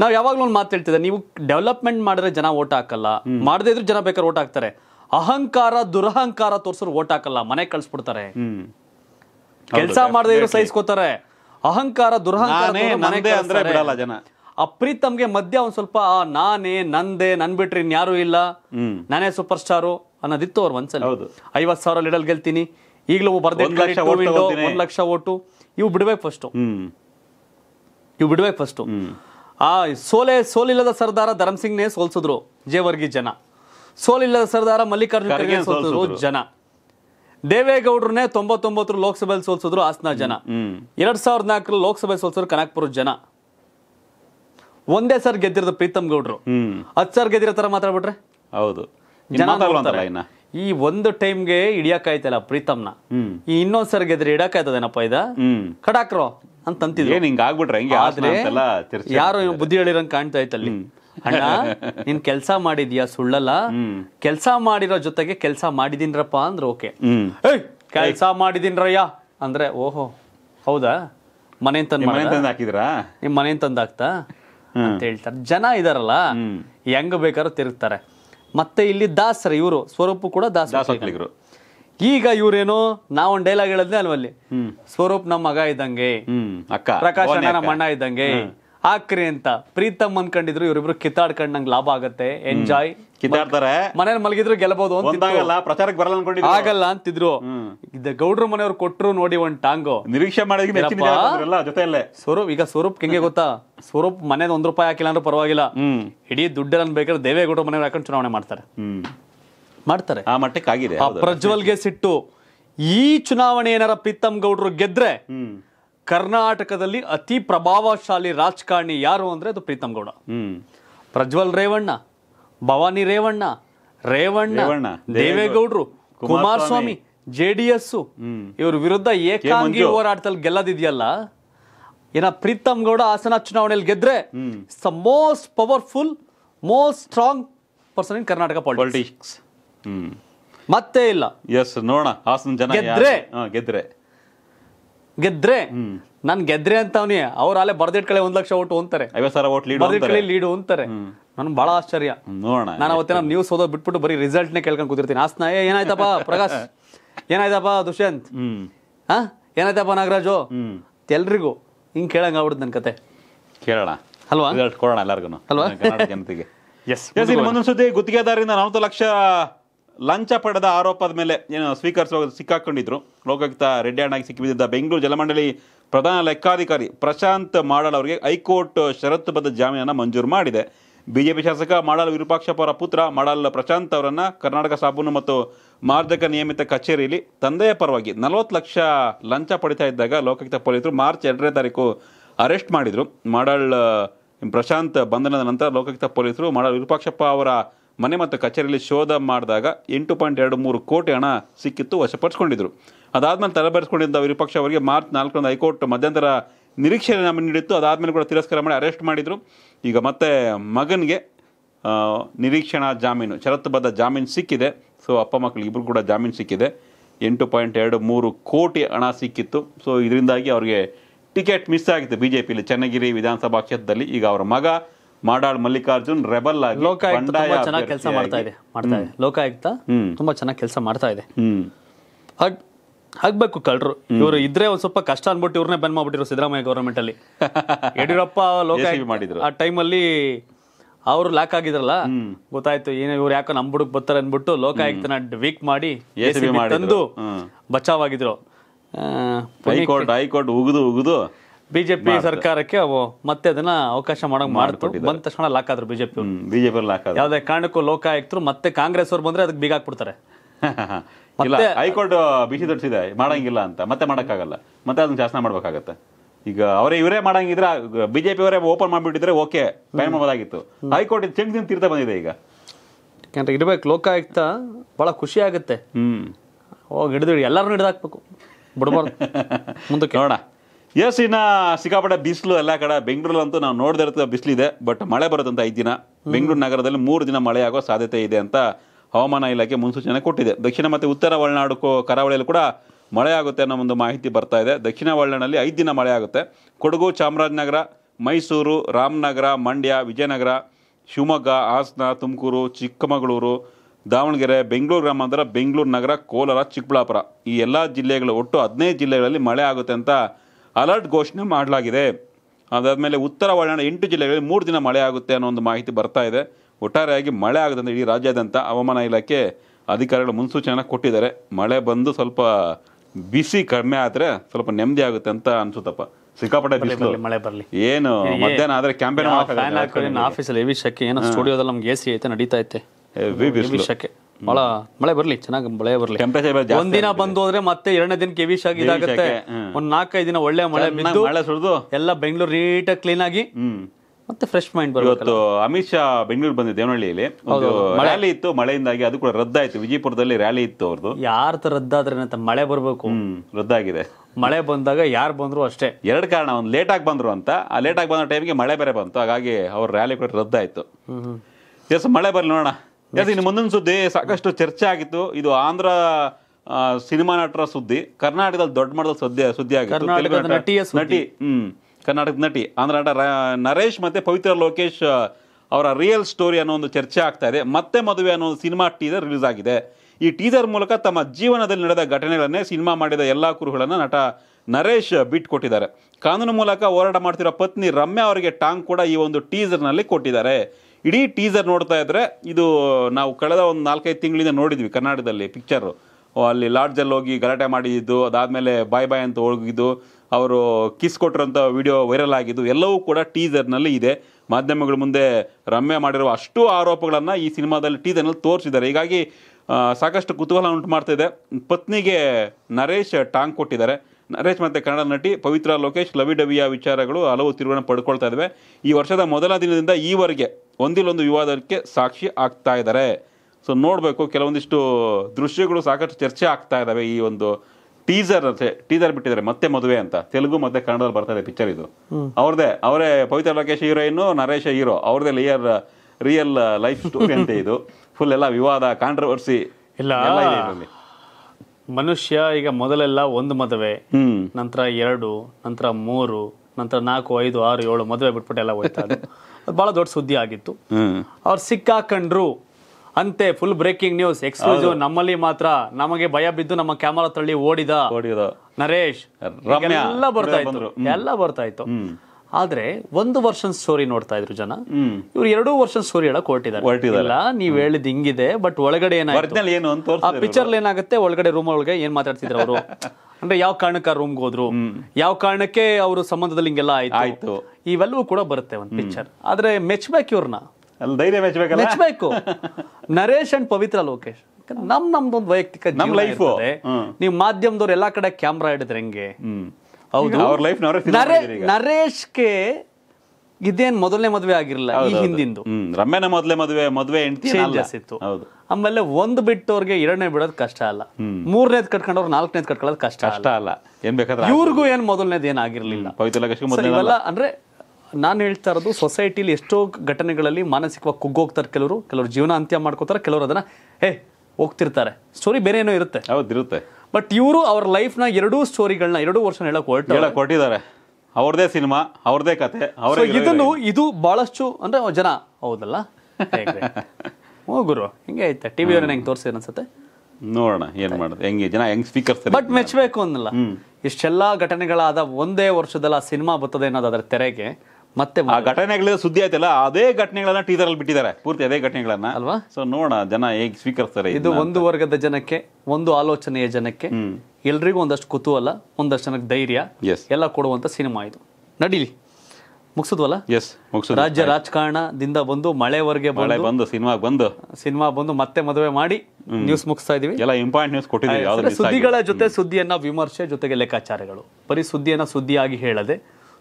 ನಾವು ಯಾವಾಗಲೂ ಒಂದು ಮಾತು ಹೇಳ್ತಿದ್ದೆ ನೀವು ಡೆವಲಪ್ಮೆಂಟ್ ಮಾಡಿದ್ರೆ ಜನ ಓಟ್ ಹಾಕಲ್ಲ ಮಾಡದೇ ಇದ್ರೂ ಜನ ಬೇಕಾದ್ರೆ ಓಟ್ ಹಾಕ್ತಾರೆ ಅಹಂಕಾರ ದುರಹಂಕಾರ ತೋರ್ಸೋರು ಓಟ್ ಹಾಕಲ್ಲ ಮನೆ ಕಳ್ಸ್ಬಿಡ್ತಾರೆ ಕೆಲಸ ಮಾಡದೇ ಇರೋ ಸಹಿಸ್ಕೋತಾರೆ ಅಹಂಕಾರ ದುರಹಂಕಾರ ಜನ ಅಪ್ರೀತಮ್ಗೆ ಮಧ್ಯ ಒಂದ್ ಸ್ವಲ್ಪ ನಾನೇ ನಂದೆ ನನ್ ಬಿಟ್ರಿ ಇನ್ಯಾರು ಇಲ್ಲ ನಾನೇ ಸೂಪರ್ ಸ್ಟಾರು ಅನ್ನೋದಿತ್ತು ಅವ್ರ ಒಂದ್ಸಲ ಐವತ್ ಸಾವಿರ ಲಿಡಲ್ ಗೆಲ್ತೀನಿ ಈಗಲೂ ಬರ್ದೇ ಒಂದ್ ಲಕ್ಷ ಓಟು ಇವು ಬಿಡ್ಬೇಕು ಫಸ್ಟ್ ಇವು ಬಿಡ್ಬೇಕು ಫಸ್ಟ್ ಆ ಸೋಲೆ ಸೋಲಿಲ್ಲದ ಸರ್ದಾರ ನೇ ಸೋಲ್ಸಿದ್ರು ಜೇವರ್ಗಿ ಜನ ಸೋಲಿಲ್ಲದ ಸರ್ದಾರ ಮಲ್ಲಿಕಾರ್ಜುನ ಖರ್ಗೆ ಸೋಲಿಸಿದ್ರು ಜನ ದೇವೇಗೌಡ್ರನ್ನೇ ತೊಂಬತ್ತೊಂಬತ್ತರ ಲೋಕಸಭೆಯಲ್ಲಿ ಸೋಲ್ಸಿದ್ರು ಹಾಸನ ಜನ ಎರಡ್ ಸಾವಿರದ ನಾಲ್ಕರ ಲೋಕಸಭೆ ಸೋಲಿಸಿದ್ರು ಕನಕಪುರ ಜನ ಒಂದೇ ಸರ್ ಗೆದ್ದಿರೋದು ಪ್ರೀತಮ್ ಗೌಡ್ರು ಹತ್ ಸರ್ ಗೆದ್ದಿರೋ ತರ ಮಾತಾಡ್ಬಿಟ್ರೆ ಹೌದು ಈ ಒಂದು ಟೈಮ್ಗೆ ಹಿಡಿಯಕಾಯ್ತಲ್ಲ ಪ್ರೀತಮ್ನ ಈ ಇನ್ನೊಂದ್ ಸರ್ ಗೆದ್ರೆ ಹಿಡಕಾಯ್ತದೇನಪ್ಪ ಇದ ಕಡಾಕ್ರೋ ಅಂತ ಯಾರು ಬುದ್ಧಿ ಹೇಳಿರಂಗ್ ಕಾಣ್ತಾ ಇತ್ತಲ್ಲಿ ಅಣ್ಣ ನೀನ್ ಕೆಲಸ ಮಾಡಿದ್ಯಾ ಸುಳ್ಳಲ್ಲ ಕೆಲಸ ಮಾಡಿರೋ ಜೊತೆಗೆ ಕೆಲಸ ಮಾಡಿದೀನ್ರಪ್ಪ ಅಂದ್ರೆ ಓಕೆ ಕೆಲಸ ಮಾಡಿದೀನ್ರಯ್ಯ ಅಂದ್ರೆ ಓಹೋ ಹೌದಾ ಮನೆ ತಂದು ನಿಮ್ ಮನೆ ತಂದು ಹಾಕ್ತಾ ಅಂತ ಹೇಳ್ತಾರೆ ಜನ ಇದಾರಲ್ಲ ಹೆಂಗ ಬೇಕಾದ್ರು ತಿರುಗ್ತಾರೆ ಮತ್ತೆ ಇಲ್ಲಿ ದಾಸರ ಇವರು ಸ್ವರೂಪ ಕೂಡ ದಾಸ ಈಗ ಇವ್ರೇನು ನಾವ್ ಒಂದ್ ಡೈಲಾಗ್ ಹೇಳಿದ್ನೆ ಅಲ್ವಲ್ಲಿ ಸ್ವರೂಪ್ ನಮ್ಮ ಮಗ ಇದ್ದಂಗೆ ಪ್ರಕಾಶ್ ನಮ್ಮ ಅಣ್ಣ ಇದ್ದಂಗೆ ಹಾಕ್ರಿ ಅಂತ ಪ್ರೀತಮ್ ಅನ್ಕೊಂಡಿದ್ರು ಇವರಿಬ್ರು ಕಿತ್ತಾಡ್ಕೊಂಡ್ ನಂಗೆ ಲಾಭ ಆಗತ್ತೆ ಎಂಜಾಯ್ ಕಿತ್ತಾಡ್ತಾರೆ ಮನೇಲಿ ಮಲಗಿದ್ರು ಗೆಲ್ಲಬಹುದು ಪ್ರಚಾರಕ್ಕೆ ಬರಲ್ಲ ಅನ್ಕೊಂಡಿದ್ರು ಆಗಲ್ಲ ಅಂತಿದ್ರು ಗೌಡ್ರ ಮನೆಯವ್ರು ಕೊಟ್ರು ನೋಡಿ ಒಂದ್ ಟಾಂಗ್ ನಿರೀಕ್ಷೆ ಜೊತೆಯಲ್ಲೇ ಸ್ವರೂಪ್ ಈಗ ಸ್ವರೂಪ್ ಹೆಂಗೆ ಗೊತ್ತಾ ಸ್ವರೂಪ್ ಮನೇದ ಒಂದ್ ರೂಪಾಯಿ ಹಾಕಿಲ್ಲ ಅಂದ್ರೆ ಪರವಾಗಿಲ್ಲ ಇಡೀ ದುಡ್ಡೆಲ್ಲ ಬೇಕಾದ್ರೆ ದೇವೇಗೌಡರ ಮನೆಯವ್ರು ಹಾಕೊಂಡು ಚುನಾವಣೆ ಮಾಡ್ತಾರೆ ಮಾಡ್ತಾರೆ ಆ ಮಟ್ಟಕ್ಕೆ ಆಗಿದೆ ಪ್ರಜ್ವಲ್ಗೆ ಸಿಟ್ಟು ಈ ಚುನಾವಣೆ ಏನಾರ ಪ್ರೀತಮ್ ಗೌಡ್ರು ಗೆದ್ರೆ ಕರ್ನಾಟಕದಲ್ಲಿ ಅತಿ ಪ್ರಭಾವಶಾಲಿ ರಾಜಕಾರಣಿ ಯಾರು ಅಂದರೆ ಅದು ಪ್ರೀತಮ್ ಗೌಡ ಪ್ರಜ್ವಲ್ ರೇವಣ್ಣ ಭವಾನಿ ರೇವಣ್ಣ ರೇವಣ್ಣ ದೇವೇಗೌಡರು ಕುಮಾರಸ್ವಾಮಿ ಜೆ ಡಿ ಎಸ್ ಇವ್ರ ವಿರುದ್ಧ ಏಕಾಂಗಿ ಹೋರಾಟದಲ್ಲಿ ಗೆಲ್ಲದಿದೆಯಲ್ಲ ಏನ ಪ್ರೀತಮ್ ಗೌಡ ಹಾಸನ ಚುನಾವಣೆಯಲ್ಲಿ ಗೆದ್ರೆ it's most powerful most strong person in Karnataka politics ಮತ್ತೆ ಇಲ್ಲ ಎಸ್ ನೋಡೋಣ ಹಾಸನ ಜನ ಗೆದ್ರೆ ಗೆದ್ರೆ ಗೆದ್ರೆ ನಾನು ಗೆದ್ರೆ ಅಂತ ಅವನೇ ಅವ್ರ ಅಲ್ಲೇ ಕಡೆ ಒಂದ್ ಲಕ್ಷ ಓಟು ಅಂತಾರೆ ಲೀಡ್ ಲೀಡು ಅಂತಾರೆ ನನ್ ಬಹಳ ಆಶ್ಚರ್ಯ ನೋಡೋಣ ನಾನು ಅವತ್ತೇನ ನ್ಯೂಸ್ ಓದೋ ಬಿಟ್ಬಿಟ್ಟು ಬರೀ ರಿಸಲ್ಟ್ ನೇ ಕೇಳ್ಕೊಂಡ್ ಕೂತಿರ್ತೀನಿ ಆಸ್ನ ಏನಾಯ್ತಪ್ಪ ಪ್ರಕಾಶ್ ಏನಾಯ್ತಪ್ಪ ದುಷ್ಯಂತ್ ಹಾ ಏನಾಯ್ತಪ್ಪ ನಾಗರಾಜು ಎಲ್ರಿಗೂ ಹಿಂಗ್ ಕೇಳಂಗ ಆಗ್ಬಿಡ್ತು ನನ್ ಕತೆ ಕೇಳೋಣ ಅಲ್ವಾ ಕೊಡೋಣ ಎಲ್ಲಾರ್ಗು ಅಲ್ವಾ ಜನತೆಗೆ ಎಸ್ ಎಸ್ ಇನ್ನೊಂದೊಂದ್ಸತಿ ಗುತ್ತಿಗೆದಾರರಿಂದ ನಲವತ್ತು ಲಕ್ಷ ಲಂಚ ಪಡೆದ ಆರೋಪದ ಮೇಲೆ ಏನು ಸ್ವೀಕರಿಸುವಾಗ ಸಿಕ್ಕಾಕೊಂಡಿದ್ರು ಲೋಕಾಯುಕ್ತ ರೆಡ್ಡಿಯಾಣಾಗಿ ಸಿಕ್ಕಿಬಿದ್ದ ಬೆಂಗಳೂರು ಜಲಮಂಡಳಿ ಪ್ರಧಾನ ಲೆಕ್ಕಾಧಿಕಾರಿ ಪ್ರಶಾಂತ್ ಮಾಡಾಳ್ ಅವರಿಗೆ ಹೈಕೋರ್ಟ್ ಷರತ್ತುಬದ್ಧ ಜಾಮೀನನ್ನು ಮಂಜೂರು ಮಾಡಿದೆ ಬಿಜೆಪಿ ಶಾಸಕ ಮಾಡಾಳ್ ವಿರೂಪಾಕ್ಷಪ್ಪ ಅವರ ಪುತ್ರ ಮಾಡಾಳ್ ಪ್ರಶಾಂತ್ ಅವರನ್ನು ಕರ್ನಾಟಕ ಸಾಬೂನು ಮತ್ತು ಮಾರ್ಜಕ ನಿಯಮಿತ ಕಚೇರಿಯಲ್ಲಿ ತಂದೆಯ ಪರವಾಗಿ ನಲವತ್ತು ಲಕ್ಷ ಲಂಚ ಪಡಿತಾ ಇದ್ದಾಗ ಲೋಕಾಯುಕ್ತ ಪೊಲೀಸರು ಮಾರ್ಚ್ ಎರಡನೇ ತಾರೀಕು ಅರೆಸ್ಟ್ ಮಾಡಿದರು ಮಾಡಾಳ್ ಪ್ರಶಾಂತ್ ಬಂಧನದ ನಂತರ ಲೋಕಾಯುಕ್ತ ಪೊಲೀಸರು ಮಾಡಾಳ್ ವಿರೂಪಾಕ್ಷಪ್ಪ ಅವರ ಮನೆ ಮತ್ತು ಕಚೇರಿಯಲ್ಲಿ ಶೋಧ ಮಾಡಿದಾಗ ಎಂಟು ಪಾಯಿಂಟ್ ಎರಡು ಮೂರು ಕೋಟಿ ಹಣ ಸಿಕ್ಕಿತ್ತು ವಶಪಡಿಸಿಕೊಂಡಿದ್ದರು ಅದಾದಮೇಲೆ ತಲೆಬರೆಸ್ಕೊಂಡಿದ್ದ ವಿರುಪಕ್ಷ ಅವರಿಗೆ ಮಾರ್ಚ್ ನಾಲ್ಕರಂದು ಹೈಕೋರ್ಟ್ ಮಧ್ಯಂತರ ನಿರೀಕ್ಷೆ ನಮ್ಮ ನೀಡಿತ್ತು ಮೇಲೆ ಕೂಡ ತಿರಸ್ಕಾರ ಮಾಡಿ ಅರೆಸ್ಟ್ ಮಾಡಿದರು ಈಗ ಮತ್ತೆ ಮಗನಿಗೆ ನಿರೀಕ್ಷಣಾ ಜಾಮೀನು ಷರತ್ತುಬದ್ಧ ಜಾಮೀನು ಸಿಕ್ಕಿದೆ ಸೊ ಅಪ್ಪ ಇಬ್ಬರು ಕೂಡ ಜಾಮೀನು ಸಿಕ್ಕಿದೆ ಎಂಟು ಪಾಯಿಂಟ್ ಎರಡು ಮೂರು ಕೋಟಿ ಹಣ ಸಿಕ್ಕಿತ್ತು ಸೊ ಇದರಿಂದಾಗಿ ಅವರಿಗೆ ಟಿಕೆಟ್ ಮಿಸ್ ಆಗಿತ್ತು ಬಿ ಜೆ ಪಿಲಿ ಚನ್ನಗಿರಿ ವಿಧಾನಸಭಾ ಕ್ಷೇತ್ರದಲ್ಲಿ ಈಗ ಅವರ ಮಗ ಮಾಡಾಳ್ ಮಲ್ಲಿಕಾರ್ಜುನ್ ರೆಬಲ್ ಆಗಿ ಲೋಕಾಯುಕ್ತ ತುಂಬಾ ಚೆನ್ನಾಗಿ ಕೆಲಸ ಮಾಡ್ತಾ ಇದೆ ಮಾಡ್ತಾ ಇದೆ ಲೋಕಾಯುಕ್ತ ತುಂಬಾ ಚೆನ್ನಾಗಿ ಕೆಲಸ ಮಾಡ್ತಾ ಇದೆ ಆಗ್ಬೇಕು ಕಳ್ರು ಇವರು ಇದ್ರೆ ಒಂದ್ ಸ್ವಲ್ಪ ಕಷ್ಟ ಅನ್ಬಿಟ್ಟು ಇವ್ರನ್ನೇ ಬೆನ್ ಮಾಡ್ಬಿಟ್ಟಿರೋ ಸಿದ್ದರಾಮಯ್ಯ ಗವರ್ಮೆಂಟ್ ಅಲ್ಲಿ [laughs] ಯಡಿಯೂರಪ್ಪ ಲೋಕಾಯುಕ್ತ ಮಾಡಿದ್ರು ಆ ಟೈಮಲ್ಲಿ ಅವರು ಲಾಕ್ ಆಗಿದ್ರಲ್ಲ ಗೊತ್ತಾಯ್ತು ಏನೋ ಇವ್ರು ಯಾಕೋ ನಮ್ಮ ಬುಡಕ್ ಬರ್ತಾರೆ ಅನ್ಬಿಟ್ಟು ಲೋಕಾಯುಕ್ತನ ವೀಕ್ ಮಾಡಿ ತಂದು ಬಚಾವ್ ಆಗಿದ್ರು ಹೈಕೋರ್ಟ್ ಹೈಕೋರ್ಟ್ ಉಗುದು ಉಗುದು ಬಿಜೆಪಿ ಸರ್ಕಾರಕ್ಕೆ ಅವು ಮತ್ತೆ ಅದನ್ನ ಅವಕಾಶ ಮಾಡಂಗ್ ಮಾಡ್ತು ಬಂದ ತಕ್ಷಣ ಲಾಕ್ ಆದ್ರು ಬಿಜೆಪಿ ಬಿಜೆಪಿ ಲಾಕ್ ಆದ್ರು ಯಾವುದೇ ಕಾರಣಕ್ಕೂ ಲೋಕಾಯುಕ್ತರು ಮತ್ತೆ ಕಾಂಗ್ರೆಸ್ ಅವ್ರು ಬಂದ್ರೆ ಅದಕ್ಕೆ ಬೀಗ ಹಾಕ್ಬಿಡ್ತಾರೆ [laughs] ಇಲ್ಲ ಹೈಕೋರ್ಟ್ ಬಿಸಿ ತೋರಿಸಿದೆ ಮಾಡಂಗಿಲ್ಲ ಅಂತ ಮತ್ತೆ ಮಾಡಕ್ಕಾಗಲ್ಲ ಮತ್ತೆ ಅದನ್ನ ಶಾಸನ ಮಾಡ್ಬೇಕಾಗತ್ತೆ ಈಗ ಅವರೇ ಇವರೇ ಮಾಡಂಗಿದ್ರೆ ಬಿಜೆಪಿ ಅವರೇ ಓಪನ್ ಮಾಡಿಬಿಟ್ಟಿದ್ರೆ ಓಕೆ ಬ್ಯಾನ್ ಹೈಕೋರ್ಟ್ ಹೈಕೋರ್ಟ್ ದಿನ ತೀರ್ಥ ಬಂದಿದೆ ಈಗ ಯಾಕಂದ್ರೆ ಇರ್ಬೇಕು ಲೋಕಾಯುಕ್ತ ಬಹಳ ಖುಷಿ ಆಗುತ್ತೆ ಹ್ಮ್ ಹೋಗಿ ಹಿಡಿದು ಎಲ್ಲರನ್ನೂ ಹಿಡಿದಾಕ್ಬೇಕು ಬಿಡ್ಬಾರ್ದು [laughs] ಮುಂದಕ್ಕೆ ನೋಡೋಣ ಎಸ್ ಇನ್ನ ಸಿಕ್ಕಾಪಟ್ಟೆ ಬಿಸಿಲು ಎಲ್ಲ ಕಡೆ ಬೆಂಗಳೂರಲ್ಲಂತೂ ನಾವು ನೋಡದೇ ಇರ್ತದೆ ಬಿಸಿಲಿದೆ ಬಟ್ ಮಳೆ ಬರುತ್ತಂತ ಐದು ದಿನ ಬೆಂಗಳೂರು ನಗರದಲ್ಲಿ ಮೂರು ದಿನ ಮಳೆ ಆಗೋ ಸಾಧ್ಯತೆ ಇದೆ ಅಂತ ಹವಾಮಾನ ಇಲಾಖೆ ಮುನ್ಸೂಚನೆ ಕೊಟ್ಟಿದೆ ದಕ್ಷಿಣ ಮತ್ತು ಉತ್ತರ ಒಳನಾಡು ಕರಾವಳಿಯಲ್ಲಿ ಕೂಡ ಮಳೆ ಆಗುತ್ತೆ ಅನ್ನೋ ಒಂದು ಮಾಹಿತಿ ಬರ್ತಾ ಇದೆ ದಕ್ಷಿಣ ಒಳನಾಡಿನಲ್ಲಿ ಐದು ದಿನ ಮಳೆ ಆಗುತ್ತೆ ಕೊಡಗು ಚಾಮರಾಜನಗರ ಮೈಸೂರು ರಾಮನಗರ ಮಂಡ್ಯ ವಿಜಯನಗರ ಶಿವಮೊಗ್ಗ ಹಾಸನ ತುಮಕೂರು ಚಿಕ್ಕಮಗಳೂರು ದಾವಣಗೆರೆ ಬೆಂಗಳೂರು ಗ್ರಾಮಾಂತರ ಬೆಂಗಳೂರು ನಗರ ಕೋಲಾರ ಚಿಕ್ಕಬಳ್ಳಾಪುರ ಈ ಎಲ್ಲ ಜಿಲ್ಲೆಗಳು ಒಟ್ಟು ಹದಿನೈದು ಜಿಲ್ಲೆಗಳಲ್ಲಿ ಮಳೆ ಆಗುತ್ತೆ ಅಂತ ಅಲರ್ಟ್ ಘೋಷಣೆ ಮಾಡಲಾಗಿದೆ ಅದಾದಮೇಲೆ ಉತ್ತರ ಒಳನಾಡ ಎಂಟು ಜಿಲ್ಲೆಗಳಲ್ಲಿ ಮೂರು ದಿನ ಮಳೆ ಆಗುತ್ತೆ ಅನ್ನೋ ಒಂದು ಮಾಹಿತಿ ಬರ್ತಾ ಇದೆ ಒಟ್ಟಾರೆಯಾಗಿ ಮಳೆ ಆಗದಂತೆ ಇಡೀ ರಾಜ್ಯಾದ್ಯಂತ ಹವಾಮಾನ ಇಲಾಖೆ ಅಧಿಕಾರಿಗಳು ಮುನ್ಸೂಚನೆ ಕೊಟ್ಟಿದ್ದಾರೆ ಮಳೆ ಬಂದು ಸ್ವಲ್ಪ ಬಿಸಿ ಕಡಿಮೆ ಆದರೆ ಸ್ವಲ್ಪ ನೆಮ್ಮದಿ ಆಗುತ್ತೆ ಅಂತ ಅನ್ಸುತ್ತಪ್ಪ ಸಿಕ್ಕಾಪಟ್ಟೆ ಮಳೆ ಬರಲಿ ಏನು ಮಧ್ಯಾಹ್ನ ಆದರೆ ಕ್ಯಾಂಪೇನ್ ಆಫೀಸಲ್ಲಿ ಏನೋ ಸ್ಟುಡಿಯೋದಲ್ಲಿ ನಮ್ಗೆ ಎ ಸಿ ಐತೆ ನಡೀತಾ ಐತೆ ಬಹಳ ಮಳೆ ಬರಲಿ ಚೆನ್ನಾಗಿ ಮಳೆ ಬರಲಿ ಟೆಂಪರೇಚರ್ ಒಂದಿನ ಬಂದು ಹೋದ್ರೆ ಮತ್ತೆ ಎರಡನೇ ದಿನ ಕೆವಿಶ್ ಆಗಿ ಇದಾಗುತ್ತೆ ಒಂದ್ ನಾಲ್ಕೈದು ದಿನ ಒಳ್ಳೆ ಮಳೆ ಮಳೆ ಸುರಿದು ಎಲ್ಲ ಬೆಂಗಳೂರು ನೀಟ್ ಕ್ಲೀನ್ ಆಗಿ ಮತ್ತೆ ಫ್ರೆಶ್ ಮೈಂಡ್ ಬರುತ್ತೆ ಅಮಿತ್ ಶಾ ಬೆಂಗಳೂರು ಬಂದಿದೆ ದೇವನಹಳ್ಳಿಯಲ್ಲಿ ರ್ಯಾಲಿ ಇತ್ತು ಮಳೆಯಿಂದಾಗಿ ಅದು ಕೂಡ ರದ್ದಾಯ್ತು ವಿಜಯಪುರದಲ್ಲಿ ರ್ಯಾಲಿ ಇತ್ತು ಅವ್ರದ್ದು ಯಾರ ತರ ರದ್ದಾದ್ರೆ ಅಂತ ಮಳೆ ಬರಬೇಕು ರದ್ದಾಗಿದೆ ಮಳೆ ಬಂದಾಗ ಯಾರು ಬಂದ್ರು ಅಷ್ಟೇ ಎರಡು ಕಾರಣ ಒಂದು ಲೇಟ್ ಆಗಿ ಬಂದ್ರು ಅಂತ ಆ ಲೇಟ್ ಆಗಿ ಬಂದ ಟೈಮ್ಗೆ ಮಳೆ ಬೇರೆ ಬಂತು ಹಾಗಾಗಿ ಅವ್ರ ರ್ಯಾಲಿ ಕೂಡ ರದ್ದಾಯ್ತು ಎಸ್ ಮಳೆ ಬರಲಿ ನೋಡೋಣ ಯಾಕೆ ಇನ್ನು ಮುಂದೊಂದು ಸುದ್ದಿ ಸಾಕಷ್ಟು ಚರ್ಚೆ ಆಗಿತ್ತು ಇದು ಆಂಧ್ರ ಸಿನಿಮಾ ನಟರ ಸುದ್ದಿ ಕರ್ನಾಟಕದಲ್ಲಿ ದೊಡ್ಡ ಮಟ್ಟದ ಸುದ್ದಿ ಸುದ್ದಿ ಆಗಿತ್ತು ನಟಿ ಹ್ಮ್ ಕರ್ನಾಟಕದ ನಟಿ ಆಂಧ್ರ ನಟ ನರೇಶ್ ಮತ್ತೆ ಪವಿತ್ರ ಲೋಕೇಶ್ ಅವರ ರಿಯಲ್ ಸ್ಟೋರಿ ಅನ್ನೋ ಒಂದು ಚರ್ಚೆ ಆಗ್ತಾ ಇದೆ ಮತ್ತೆ ಮದುವೆ ಅನ್ನೋ ಒಂದು ಸಿನಿಮಾ ಟೀಸರ್ ರಿಲೀಸ್ ಆಗಿದೆ ಈ ಟೀಸರ್ ಮೂಲಕ ತಮ್ಮ ಜೀವನದಲ್ಲಿ ನಡೆದ ಘಟನೆಗಳನ್ನೇ ಸಿನಿಮಾ ಮಾಡಿದ ಎಲ್ಲಾ ಕುರುಗಳನ್ನ ನಟ ನರೇಶ್ ಬಿಟ್ಕೊಟ್ಟಿದ್ದಾರೆ ಕಾನೂನು ಮೂಲಕ ಹೋರಾಟ ಮಾಡ್ತಿರೋ ಪತ್ನಿ ರಮ್ಯಾ ಅವರಿಗೆ ಟಾಂಗ್ ಕೂಡ ಈ ಒಂದು ಟೀಸರ್ನಲ್ಲಿ ಕೊಟ್ಟಿದ್ದಾರೆ ಇಡೀ ಟೀಸರ್ ನೋಡ್ತಾ ಇದ್ದರೆ ಇದು ನಾವು ಕಳೆದ ಒಂದು ನಾಲ್ಕೈದು ತಿಂಗಳಿಂದ ನೋಡಿದ್ವಿ ಕರ್ನಾಟಕದಲ್ಲಿ ಪಿಕ್ಚರು ಅಲ್ಲಿ ಲಾಡ್ಜಲ್ಲಿ ಹೋಗಿ ಗಲಾಟೆ ಮಾಡಿದ್ದು ಅದಾದಮೇಲೆ ಬಾಯ್ ಬಾಯ್ ಅಂತ ಹೋಗಿದ್ದು ಅವರು ಕಿಸ್ ಕೊಟ್ಟಿರೋಂಥ ವಿಡಿಯೋ ವೈರಲ್ ಆಗಿದ್ದು ಎಲ್ಲವೂ ಕೂಡ ಟೀಸರ್ನಲ್ಲಿ ಇದೆ ಮಾಧ್ಯಮಗಳ ಮುಂದೆ ರಮ್ಯ ಮಾಡಿರುವ ಅಷ್ಟು ಆರೋಪಗಳನ್ನು ಈ ಸಿನಿಮಾದಲ್ಲಿ ಟೀಸರ್ನಲ್ಲಿ ತೋರಿಸಿದ್ದಾರೆ ಹೀಗಾಗಿ ಸಾಕಷ್ಟು ಕುತೂಹಲ ಉಂಟು ಮಾಡ್ತಾ ಇದೆ ಪತ್ನಿಗೆ ನರೇಶ್ ಟಾಂಗ್ ಕೊಟ್ಟಿದ್ದಾರೆ ನರೇಶ್ ಮತ್ತು ಕನ್ನಡ ನಟಿ ಪವಿತ್ರ ಲೋಕೇಶ್ ಲವಿ ಡವಿಯ ವಿಚಾರಗಳು ಹಲವು ತಿರುವನ್ನು ಪಡ್ಕೊಳ್ತಾ ಇದ್ದಾವೆ ಈ ವರ್ಷದ ಮೊದಲ ದಿನದಿಂದ ಈವರೆಗೆ ಒಂದಿಲ್ಲೊಂದು ವಿವಾದಕ್ಕೆ ಸಾಕ್ಷಿ ಆಗ್ತಾ ಇದ್ದಾರೆ ಸೊ ನೋಡಬೇಕು ಕೆಲವೊಂದಿಷ್ಟು ದೃಶ್ಯಗಳು ಸಾಕಷ್ಟು ಚರ್ಚೆ ಆಗ್ತಾ ಇದ್ದಾವೆ ಈ ಒಂದು ಟೀಸರ್ ಅಂತೆ ಟೀಸರ್ ಬಿಟ್ಟಿದ್ದಾರೆ ಮತ್ತೆ ಮದುವೆ ಅಂತ ತೆಲುಗು ಮತ್ತೆ ಕನ್ನಡದಲ್ಲಿ ಬರ್ತಾ ಇದೆ ಪಿಕ್ಚರ್ ಇದು ಅವ್ರದೇ ಅವರೇ ಪವಿತ್ರ ಲೋಕೇಶ್ ಹೀರೋಯಿನ್ ನರೇಶ್ ಹೀರೋ ಅವ್ರದೇ ಲಿಯರ್ ರಿಯಲ್ ಲೈಫ್ ಸ್ಟೋರಿ ಅಂತ ಇದು ಫುಲ್ ಎಲ್ಲ ವಿವಾದ ಕಾಂಟ್ರವರ್ಸಿ ಇಲ್ಲ ಮನುಷ್ಯ ಈಗ ಮೊದಲೆಲ್ಲ ಒಂದು ಮದುವೆ ನಂತರ ಎರಡು ನಂತರ ಮೂರು ನಂತರ ನಾಲ್ಕು ಐದು ಆರು ಏಳು ಮದುವೆ ಬಿಟ್ಬಿಟ್ಟು ಎಲ್ಲ ಹೋಯ್ತಾ [laughs] ಭಾಳ ದೊಡ್ಡ ಸುದ್ದಿ ಆಗಿತ್ತು ಅವ್ರು ಸಿಕ್ಕಾಕೊಂಡ್ರು ಅಂತೆ ಫುಲ್ ಬ್ರೇಕಿಂಗ್ ನ್ಯೂಸ್ ಎಕ್ಸ್ಕ್ಲೂಸಿವ್ ನಮ್ಮಲ್ಲಿ ಮಾತ್ರ ನಮಗೆ ಭಯ ಬಿದ್ದು ನಮ್ಮ ಕ್ಯಾಮರಾ ತಳ್ಳಿ ಓಡಿದ ಓಡಿದ ನರೇಶ್ ಎಲ್ಲ ಬರ್ತಾ ಇತ್ತು ಎಲ್ಲ ಬರ್ತಾ ಇತ್ತು ಆದ್ರೆ ಒಂದು ವರ್ಷ ಸ್ಟೋರಿ ನೋಡ್ತಾ ಇದ್ರು ಜನ ಇವ್ರು ಎರಡೂ ವರ್ಷ ಸ್ಟೋರಿ ಹೇಳಕ್ ಕೊಟ್ಟಿದ್ದಾರೆ ನೀವ್ ಹೇಳಿದ್ ಹಿಂಗಿದೆ ಬಟ್ ಒಳಗಡೆ ಏನಾಗುತ್ತೆ ಆ ಪಿಕ್ಚರ್ ಏನಾಗುತ್ತೆ ಒಳಗಡೆ ರೂಮ್ ಒಳಗೆ ಏನ್ ಮಾತಾಡ್ತಿದ್ರು ಅವರು [laughs] ಅಂದ್ರೆ ಯಾವ ಕಾರಣಕ್ಕೆ ಆ ರೂಮ್ಗೆ ಹೋದ್ರು ಯಾವ ಕಾರಣಕ್ಕೆ ಅವ್ರ ಸಂಬಂಧದಲ್ಲಿ ಹಿಂಗೆಲ್ಲ ಆಯ್ತು ಇವೆಲ್ಲವೂ ಕೂಡ ಬರುತ್ತೆ ಒಂದು ಪಿಕ್ಚರ್ ಆದ್ರೆ ಮೆಚ್ಬೇಕು ಇವ್ರನ್ನ ಧೈರ್ಯ ಮೆಚ್ಬೇಕು ಮೆಚ್ಚಬೇಕು ನರೇಶ್ ಅಂಡ್ ಪವಿತ್ರ ಲೋಕೇಶ್ ನಮ್ ನಮ್ದೊಂದು ವೈಯಕ್ತಿಕ ನಮ್ ಲೈಫ್ ನೀವು ಮಾಧ್ಯಮದವ್ರು ಎಲ್ಲಾ ಕಡೆ ಕ್ಯಾಮ್ರಾ ಹಿಡಿದ್ರೆ ಹೆಂಗೆ ಹೌದು ಅವ್ರ ಲೈಫ್ ನರೇಶ್ಗೆ ಇದೇನ್ ಮೊದಲನೇ ಮದುವೆ ಆಗಿರಲಿಲ್ಲ ಈ ಹಿಂದಿಂದು ರಮ್ಯಾನ ಮೊದಲೇ ಮದುವೆ ಮದುವೆ ಚೇಂಜಸ್ ಇತ್ತು ಆಮೇಲೆ ಒಂದ್ ಬಿಟ್ಟವ್ರಿಗೆ ಎರಡನೇ ಬಿಡೋದು ಕಷ್ಟ ಅಲ್ಲ ಮೂರನೇದ್ ಕಟ್ಕೊಂಡವ್ರು ನಾಲ್ಕನೇದ್ ಕಟ್ಕೊಳ್ಳೋದು ಕಷ್ಟ ಕಷ್ಟ ಅಲ್ಲ ಏನ್ ಬೇಕಾದ್ರೆ ಇವ್ರಿಗೂ ಏನ್ ಮೊದಲನೇದು ಏನ್ ಆಗಿರ್ಲಿಲ್ಲ ಅಂದ್ರೆ ನಾನು ಹೇಳ್ತಾ ಇರೋದು ಸೊಸೈಟಿಲಿ ಎಷ್ಟೋ ಘಟನೆಗಳಲ್ಲಿ ಮಾನಸಿಕವಾಗಿ ಕುಗ್ಗೋಗ್ತಾರೆ ಕೆಲವರು ಕೆಲವರು ಜೀವನ ಅಂತ್ಯ ಮಾಡ್ಕೋತಾರೆ ಕೆಲವರು ಅದನ್ನ ಹೇ ಹೋಗ್ತಿರ್ತಾರೆ ಸ್ಟೋರಿ ಬೇರೆ ಏನೋ ಇರುತ್ತೆ ಹೌದಿರುತ್ತೆ ಬಟ್ ಇವರು ಅವ್ರ ಲೈಫ್ನ ಎರಡೂ ಸ್ಟೋರಿಗಳನ್ನ ಎರಡೂ ವರ್ಷ ಹೇಳಕ್ ಹೊರಟಿದ್ದಾರೆ ಅವ್ರದೇ ಸಿನಿಮಾ ಅವ್ರದೇ ಕತೆ ಅವರೇ ಇದನ್ನು ಇದು ಬಹಳಷ್ಟು ಅಂದ್ರೆ ಜನ ಹೌದಲ್ಲ [laughs] ಓ ಗುರು ಹಿಂಗೆ ಐತೆ ಟಿವಿ ಅವ್ರನ್ನ ಹೆಂಗೆ ತೋರಿಸಿ ಅನ್ಸುತ್ತೆ ನೋಡೋಣ ಏನ್ ಮಾಡೋದು ಹೆಂಗೆ ಜನ ಹೆಂಗ್ ಸ್ಪೀಕರ್ಸ್ ಬಟ್ ಮೆಚ್ಚಬೇಕು ಅನ್ನಲ್ಲ ಇಷ್ಟೆಲ್ಲಾ ಘಟನೆಗಳಾದ ಒಂದೇ ವರ್ಷದಲ್ಲ ಸಿನಿಮಾ ಬರ್ತದೆ ಅನ್ನೋದಾದ್ರೆ ತೆರೆಗೆ ಮತ್ತೆ ಆ ಘಟನೆಗಳಿಗೆ ಸುದ್ದಿ ಆಯ್ತಲ್ಲ ಅದೇ ಘಟನೆಗಳನ್ನ ಅಲ್ಲಿ ಬಿಟ್ಟಿದ್ದಾರೆ ಪೂರ್ತಿ ಅದೇ ಘಟನೆಗಳನ್ನ ಅಲ್ವಾ ಸೊ ನೋಡ ಜನ ಹೇಗೆ ಸ್ವೀಕರಿಸ್ತಾರೆ ಇದು ಒಂದು ವರ್ಗದ ಜನಕ್ಕೆ ಒಂದು ಆಲೋಚನೆಯ ಜನಕ್ಕೆ ಎಲ್ರಿಗೂ ಒಂದಷ್ಟು ಕುತೂಹಲ ಒಂದಷ್ಟು ಜನಕ್ಕೆ ಧೈರ್ಯ ಎಲ್ಲ ಕೊಡುವಂತ ಸಿನಿಮಾ ಇದು ನಡೀಲಿ ಮುಗಿಸಿದ್ವಲ್ಲ ಎಸ್ ಮುಗಿಸಿದ್ವಿ ರಾಜ್ಯ ರಾಜಕಾರಣದಿಂದ ಬಂದು ಮಳೆವರೆಗೆ ಮಳೆ ಬಂದು ಸಿನಿಮಾ ಬಂದು ಸಿನಿಮಾ ಬಂದು ಮತ್ತೆ ಮದುವೆ ಮಾಡಿ ನ್ಯೂಸ್ ಮುಗಿಸ್ತಾ ಇದೀವಿ ಎಲ್ಲ ಇಂಪಾರ್ಟೆಂಟ್ ನ್ಯೂಸ್ ಕೊಟ್ಟಿದ್ದೀವಿ ಸುದ್ದಿಗಳ ಜೊತೆ ಸುದ್ದಿಯನ್ನ ವಿಮರ್ಶೆ ಜೊತೆಗೆ ಲೆಕ್ಕಾಚಾರಗಳು ಬರೀ ಸುದ್ದಿಯನ್ನ ಸುದ್ದಿಯಾಗಿ ಹೇಳದೆ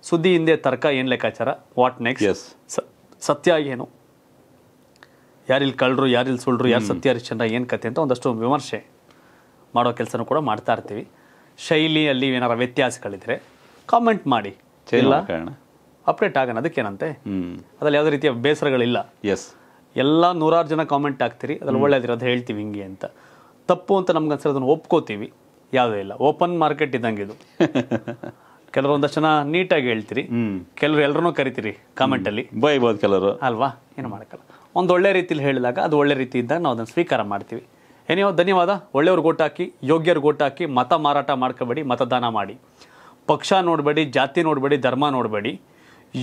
ಸುದ್ದಿ ಹಿಂದೆ ತರ್ಕ ಏನು ಲೆಕ್ಕಾಚಾರ ವಾಟ್ ನೆಕ್ಸ್ಟ್ ಎಸ್ ಸತ್ಯ ಏನು ಯಾರಿಲ್ಲಿ ಕಳ್ಳರು ಯಾರಿಲ್ಲಿ ಸುಳ್ಳರು ಯಾರು ಸತ್ಯ ಹರಿಶ್ಚಂದ್ರ ಏನು ಕತೆ ಅಂತ ಒಂದಷ್ಟು ವಿಮರ್ಶೆ ಮಾಡೋ ಕೆಲಸನೂ ಕೂಡ ಮಾಡ್ತಾ ಇರ್ತೀವಿ ಶೈಲಿಯಲ್ಲಿ ಏನಾರ ವ್ಯತ್ಯಾಸಗಳಿದ್ರೆ ಕಾಮೆಂಟ್ ಮಾಡಿ ಇಲ್ಲ ಅಪ್ಡೇಟ್ ಆಗೋಣ ಅದಕ್ಕೇನಂತೆ ಅದ್ರಲ್ಲಿ ಯಾವುದೇ ರೀತಿಯ ಬೇಸರಗಳಿಲ್ಲ ಎಸ್ ಎಲ್ಲ ನೂರಾರು ಜನ ಕಾಮೆಂಟ್ ಆಗ್ತೀರಿ ಅದ್ರಲ್ಲಿ ಅದು ಹೇಳ್ತೀವಿ ಹಿಂಗೆ ಅಂತ ತಪ್ಪು ಅಂತ ನಮ್ಗೆ ಅನ್ಸಿರೋದನ್ನು ಒಪ್ಕೋತೀವಿ ಯಾವುದೇ ಇಲ್ಲ ಓಪನ್ ಮಾರ್ಕೆಟ್ ಇದ್ದಂಗೆ ಇದು ಕೆಲವೊಂದಷ್ಟು ಜನ ನೀಟಾಗಿ ಹೇಳ್ತೀರಿ ಕೆಲವರು ಎಲ್ಲರನ್ನೂ ಕರಿತೀರಿ ಕಾಮೆಂಟಲ್ಲಿ ಬೈಬೋದು ಕೆಲವರು ಅಲ್ವಾ ಏನು ಮಾಡೋಕ್ಕಲ್ಲ ಒಂದು ಒಳ್ಳೆ ರೀತಿಯಲ್ಲಿ ಹೇಳಿದಾಗ ಅದು ಒಳ್ಳೆ ರೀತಿ ಇದ್ದಾಗ ನಾವು ಅದನ್ನು ಸ್ವೀಕಾರ ಮಾಡ್ತೀವಿ ಏನೇ ಧನ್ಯವಾದ ಒಳ್ಳೆಯವ್ರಿಗೆ ಹಾಕಿ ಯೋಗ್ಯರಿಗೆ ಹಾಕಿ ಮತ ಮಾರಾಟ ಮಾಡ್ಕೋಬೇಡಿ ಮತದಾನ ಮಾಡಿ ಪಕ್ಷ ನೋಡಬೇಡಿ ಜಾತಿ ನೋಡಬೇಡಿ ಧರ್ಮ ನೋಡಬೇಡಿ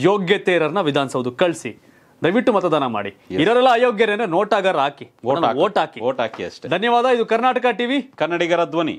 ಯೋಗ್ಯತೆ ಇರೋರನ್ನ ವಿಧಾನಸೌಧಕ್ಕೆ ಕಳಿಸಿ ದಯವಿಟ್ಟು ಮತದಾನ ಮಾಡಿ ಇರೋರೆಲ್ಲ ಅಯೋಗ್ಯರೇನೆ ನೋಟಾಗಾರ ಹಾಕಿ ಓಟ್ ಹಾಕಿ ಓಟ್ ಹಾಕಿ ಅಷ್ಟೇ ಧನ್ಯವಾದ ಇದು ಕರ್ನಾಟಕ ಟಿವಿ ಕನ್ನಡಿಗರ ಧ್ವನಿ